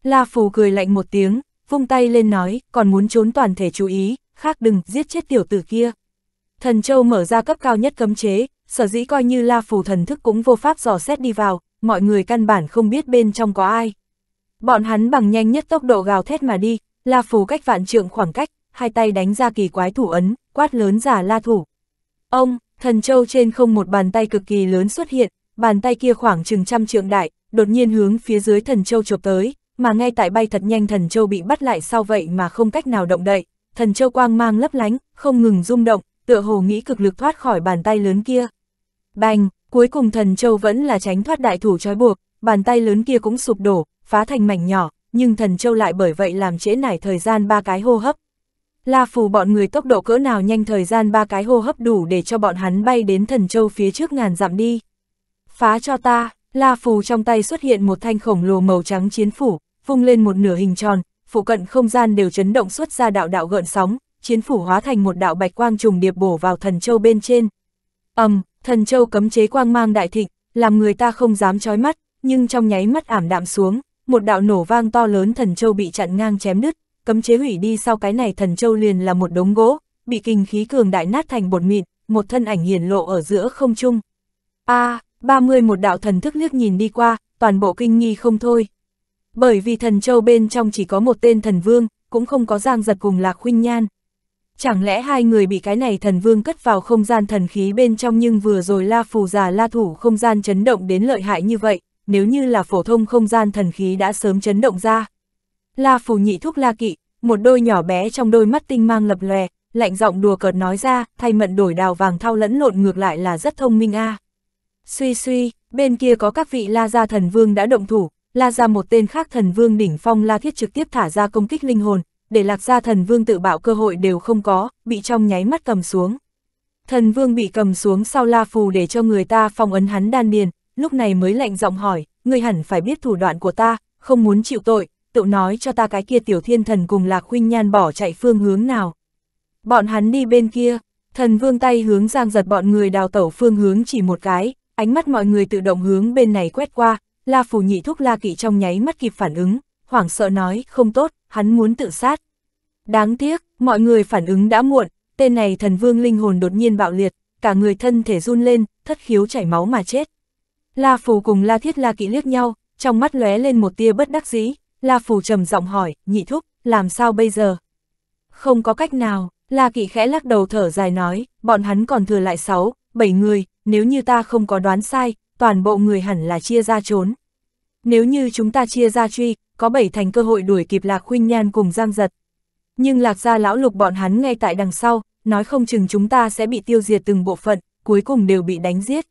La Phù cười lạnh một tiếng, vung tay lên nói, còn muốn trốn toàn thể chú ý, khác đừng giết chết tiểu tử kia. Thần Châu mở ra cấp cao nhất cấm chế, sở dĩ coi như La Phù thần thức cũng vô pháp dò xét đi vào, mọi người căn bản không biết bên trong có ai. Bọn hắn bằng nhanh nhất tốc độ gào thét mà đi, La Phù cách vạn trượng khoảng cách, hai tay đánh ra kỳ quái thủ ấn, quát lớn giả La thủ. Ông, thần châu trên không một bàn tay cực kỳ lớn xuất hiện, bàn tay kia khoảng chừng trăm trượng đại, đột nhiên hướng phía dưới thần châu chụp tới, mà ngay tại bay thật nhanh thần châu bị bắt lại sau vậy mà không cách nào động đậy, thần châu quang mang lấp lánh, không ngừng rung động, tựa hồ nghĩ cực lực thoát khỏi bàn tay lớn kia. Bành, cuối cùng thần châu vẫn là tránh thoát đại thủ trói buộc, bàn tay lớn kia cũng sụp đổ, phá thành mảnh nhỏ, nhưng thần châu lại bởi vậy làm trễ nải thời gian ba cái hô hấp. La phù bọn người tốc độ cỡ nào nhanh thời gian ba cái hô hấp đủ để cho bọn hắn bay đến thần châu phía trước ngàn dặm đi. Phá cho ta, la phù trong tay xuất hiện một thanh khổng lồ màu trắng chiến phủ, vung lên một nửa hình tròn, phụ cận không gian đều chấn động xuất ra đạo đạo gợn sóng, chiến phủ hóa thành một đạo bạch quang trùng điệp bổ vào thần châu bên trên. ầm, um, thần châu cấm chế quang mang đại thịnh, làm người ta không dám chói mắt, nhưng trong nháy mắt ảm đạm xuống, một đạo nổ vang to lớn thần châu bị chặn ngang chém đứt, cấm chế hủy đi sau cái này thần châu liền là một đống gỗ, bị kinh khí cường đại nát thành bột mịn, một thân ảnh hiển lộ ở giữa không trung. A, à, 30 một đạo thần thức liếc nhìn đi qua, toàn bộ kinh nghi không thôi. Bởi vì thần châu bên trong chỉ có một tên thần vương, cũng không có giang giật cùng lạc huynh nhan. Chẳng lẽ hai người bị cái này thần vương cất vào không gian thần khí bên trong nhưng vừa rồi la phù già la thủ không gian chấn động đến lợi hại như vậy, nếu như là phổ thông không gian thần khí đã sớm chấn động ra. La phù nhị thúc la kỵ, một đôi nhỏ bé trong đôi mắt tinh mang lập lòe, lạnh giọng đùa cợt nói ra, thay mận đổi đào vàng thao lẫn lộn ngược lại là rất thông minh a. Suy suy, bên kia có các vị la gia thần vương đã động thủ, la gia một tên khác thần vương đỉnh phong la thiết trực tiếp thả ra công kích linh hồn, để lạc gia thần vương tự bạo cơ hội đều không có, bị trong nháy mắt cầm xuống. Thần vương bị cầm xuống sau la phù để cho người ta phong ấn hắn đan điền, lúc này mới lạnh giọng hỏi, ngươi hẳn phải biết thủ đoạn của ta, không muốn chịu tội, tự nói cho ta cái kia tiểu thiên thần cùng lạc huynh nhan bỏ chạy phương hướng nào. Bọn hắn đi bên kia, thần vương tay hướng giang giật bọn người đào tẩu phương hướng chỉ một cái, ánh mắt mọi người tự động hướng bên này quét qua, la phù nhị thúc la kỵ trong nháy mắt kịp phản ứng, hoảng sợ nói, không tốt, hắn muốn tự sát. Đáng tiếc, mọi người phản ứng đã muộn, tên này thần vương linh hồn đột nhiên bạo liệt, cả người thân thể run lên, thất khiếu chảy máu mà chết. La Phù cùng La Thiết La Kỵ liếc nhau, trong mắt lóe lên một tia bất đắc dĩ, La Phù trầm giọng hỏi, nhị thúc, làm sao bây giờ? Không có cách nào, La Kỵ khẽ lắc đầu thở dài nói, bọn hắn còn thừa lại 6, 7 người, nếu như ta không có đoán sai, toàn bộ người hẳn là chia ra trốn. Nếu như chúng ta chia ra truy, có bảy thành cơ hội đuổi kịp Lạc Khuynh Nhan cùng Giang Giật. Nhưng Lạc gia lão lục bọn hắn ngay tại đằng sau, nói không chừng chúng ta sẽ bị tiêu diệt từng bộ phận, cuối cùng đều bị đánh giết.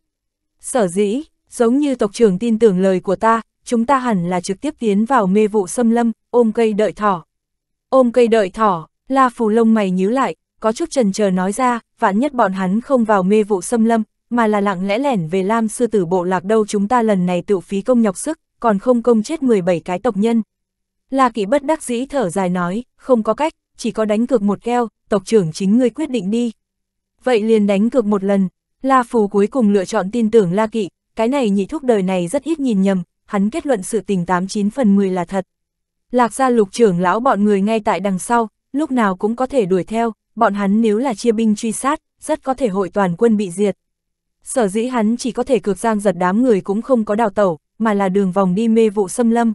Sở dĩ, giống như tộc trưởng tin tưởng lời của ta, chúng ta hẳn là trực tiếp tiến vào mê vụ xâm lâm, ôm cây đợi thỏ. Ôm cây đợi thỏ, La Phù lông mày nhíu lại, có chút chần chờ nói ra, vạn nhất bọn hắn không vào mê vụ xâm lâm, mà là lặng lẽ lẻn về Lam sư tử bộ lạc đâu chúng ta lần này tự phí công nhọc sức, còn không công chết 17 cái tộc nhân. La Kỳ bất đắc dĩ thở dài nói, không có cách, chỉ có đánh cược một keo, tộc trưởng chính ngươi quyết định đi. Vậy liền đánh cược một lần, La Phù cuối cùng lựa chọn tin tưởng La Kỵ, cái này nhị thúc đời này rất ít nhìn nhầm, hắn kết luận sự tình 89 phần 10 là thật. Lạc gia lục trưởng lão bọn người ngay tại đằng sau, lúc nào cũng có thể đuổi theo, bọn hắn nếu là chia binh truy sát, rất có thể hội toàn quân bị diệt. Sở dĩ hắn chỉ có thể cược giang giật đám người cũng không có đào tẩu, mà là đường vòng đi mê vụ xâm lâm.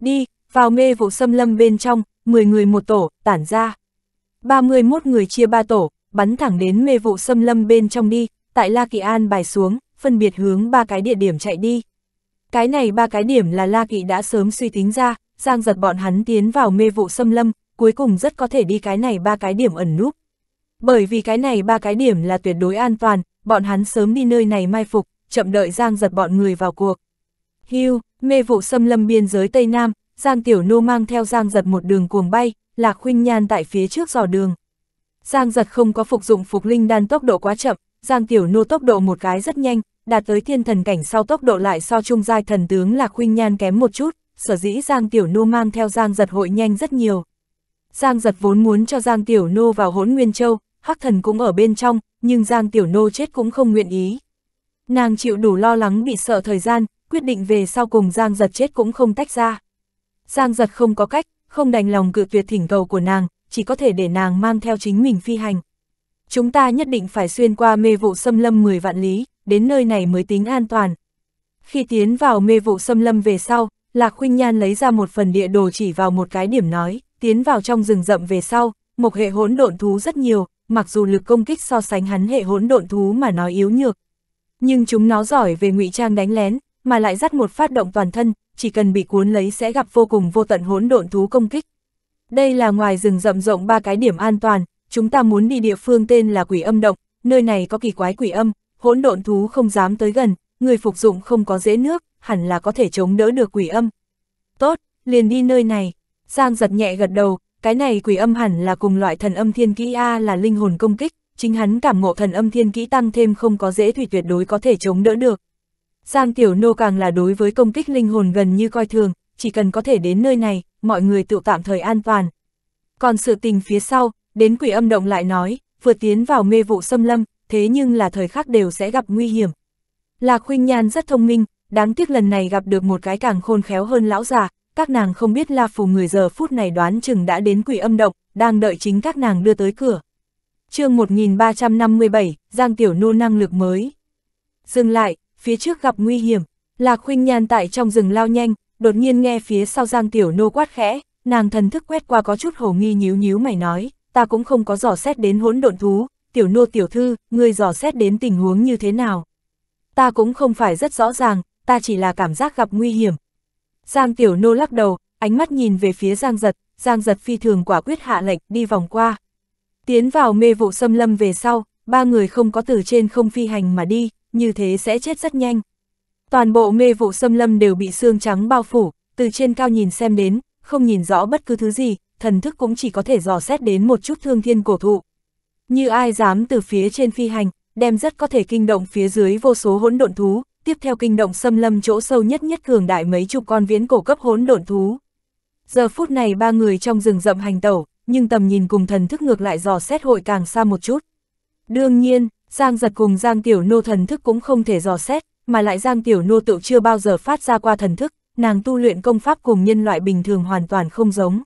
Đi, vào mê vụ xâm lâm bên trong, 10 người một tổ, tản ra. 31 người chia ba tổ, bắn thẳng đến mê vụ xâm lâm bên trong đi, tại La Kỳ An bài xuống, phân biệt hướng ba cái địa điểm chạy đi. Cái này ba cái điểm là La Kỳ đã sớm suy tính ra, giang giật bọn hắn tiến vào mê vụ xâm lâm, cuối cùng rất có thể đi cái này ba cái điểm ẩn núp. Bởi vì cái này ba cái điểm là tuyệt đối an toàn, bọn hắn sớm đi nơi này mai phục, chậm đợi giang giật bọn người vào cuộc. Hưu, mê vụ xâm lâm biên giới Tây Nam, Giang Tiểu Nô mang theo Giang giật một đường cuồng bay, Lạc Khuynh Nhan tại phía trước dò đường. Giang giật không có phục dụng phục linh đan tốc độ quá chậm, Giang Tiểu Nô tốc độ một cái rất nhanh, đạt tới thiên thần cảnh sau tốc độ lại so Chung giai thần tướng Lạc Khuynh Nhan kém một chút, sở dĩ Giang Tiểu Nô mang theo Giang giật hội nhanh rất nhiều. Giang giật vốn muốn cho Giang Tiểu Nô vào hỗn Nguyên Châu, Hắc Thần cũng ở bên trong, nhưng Giang Tiểu Nô chết cũng không nguyện ý. Nàng chịu đủ lo lắng bị sợ thời gian, quyết định về sau cùng Giang giật chết cũng không tách ra. Giang giật không có cách, không đành lòng cự tuyệt thỉnh cầu của nàng, chỉ có thể để nàng mang theo chính mình phi hành. Chúng ta nhất định phải xuyên qua mê vụ xâm lâm 10 vạn lý, đến nơi này mới tính an toàn. Khi tiến vào mê vụ xâm lâm về sau, Lạc Khuynh Nhan lấy ra một phần địa đồ chỉ vào một cái điểm nói, tiến vào trong rừng rậm về sau, một hệ hỗn độn thú rất nhiều, mặc dù lực công kích so sánh hắn hệ hỗn độn thú mà nói yếu nhược. Nhưng chúng nó giỏi về ngụy trang đánh lén, mà lại dắt một phát động toàn thân, chỉ cần bị cuốn lấy sẽ gặp vô cùng vô tận hỗn độn thú công kích. Đây là ngoài rừng rậm rộng ba cái điểm an toàn, chúng ta muốn đi địa phương tên là quỷ âm động, nơi này có kỳ quái quỷ âm, hỗn độn thú không dám tới gần, người phục dụng không có dễ nước, hẳn là có thể chống đỡ được quỷ âm. Tốt, liền đi nơi này. Giang giật nhẹ gật đầu, cái này quỷ âm hẳn là cùng loại thần âm thiên kỹ A là linh hồn công kích, chính hắn cảm ngộ thần âm thiên kỹ tăng thêm không có dễ thủy tuyệt đối có thể chống đỡ được, Giang Tiểu Nô càng là đối với công kích linh hồn gần như coi thường, chỉ cần có thể đến nơi này, mọi người tự tạm thời an toàn. Còn sự tình phía sau, đến quỷ âm động lại nói, vừa tiến vào mê vụ xâm lâm, thế nhưng là thời khắc đều sẽ gặp nguy hiểm. Lạc Khuynh Nhan rất thông minh, đáng tiếc lần này gặp được một cái càng khôn khéo hơn lão già, các nàng không biết La Phù người giờ phút này đoán chừng đã đến quỷ âm động, đang đợi chính các nàng đưa tới cửa. chương 1357, Giang Tiểu Nô năng lực mới. Dừng lại, phía trước gặp nguy hiểm, Lạc Khuynh Nhan tại trong rừng lao nhanh, đột nhiên nghe phía sau Giang Tiểu Nô quát khẽ, nàng thần thức quét qua có chút hồ nghi nhíu nhíu mày nói, ta cũng không có dò xét đến hỗn độn thú, Tiểu Nô tiểu thư, ngươi dò xét đến tình huống như thế nào? Ta cũng không phải rất rõ ràng, ta chỉ là cảm giác gặp nguy hiểm. Giang Tiểu Nô lắc đầu, ánh mắt nhìn về phía Giang Giật, Giang Giật phi thường quả quyết hạ lệnh đi vòng qua. Tiến vào mê vụ xâm lâm về sau, ba người không có từ trên không phi hành mà đi, như thế sẽ chết rất nhanh. Toàn bộ mê vụ xâm lâm đều bị xương trắng bao phủ, từ trên cao nhìn xem đến, không nhìn rõ bất cứ thứ gì, thần thức cũng chỉ có thể dò xét đến một chút thương thiên cổ thụ. Như ai dám từ phía trên phi hành, đem rất có thể kinh động phía dưới vô số hỗn độn thú, tiếp theo kinh động xâm lâm chỗ sâu nhất nhất cường đại mấy chục con viễn cổ cấp hỗn độn thú. Giờ phút này ba người trong rừng rậm hành tẩu, nhưng tầm nhìn cùng thần thức ngược lại dò xét hội càng xa một chút. Đương nhiên, Giang giật cùng Giang Tiểu Nô thần thức cũng không thể dò xét, mà lại Giang Tiểu Nô tự chưa bao giờ phát ra qua thần thức, nàng tu luyện công pháp cùng nhân loại bình thường hoàn toàn không giống.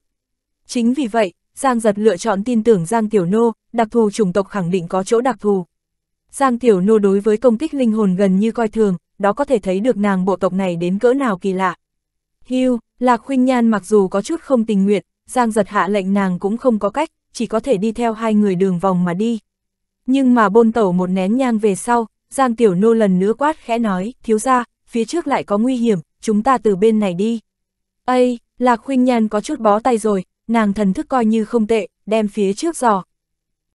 Chính vì vậy, Giang giật lựa chọn tin tưởng Giang Tiểu Nô, đặc thù chủng tộc khẳng định có chỗ đặc thù. Giang Tiểu Nô đối với công kích linh hồn gần như coi thường, đó có thể thấy được nàng bộ tộc này đến cỡ nào kỳ lạ. Hưu, Lạc Khuynh Nhan mặc dù có chút không tình nguyện, Giang giật hạ lệnh nàng cũng không có cách, chỉ có thể đi theo hai người đường vòng mà đi. Nhưng mà bôn tẩu một nén nhang về sau, Giang Tiểu Nô lần nữa quát khẽ nói, thiếu ra, phía trước lại có nguy hiểm, chúng ta từ bên này đi. Ây, Lạc Khuynh Nhan có chút bó tay rồi, nàng thần thức coi như không tệ, đem phía trước giò,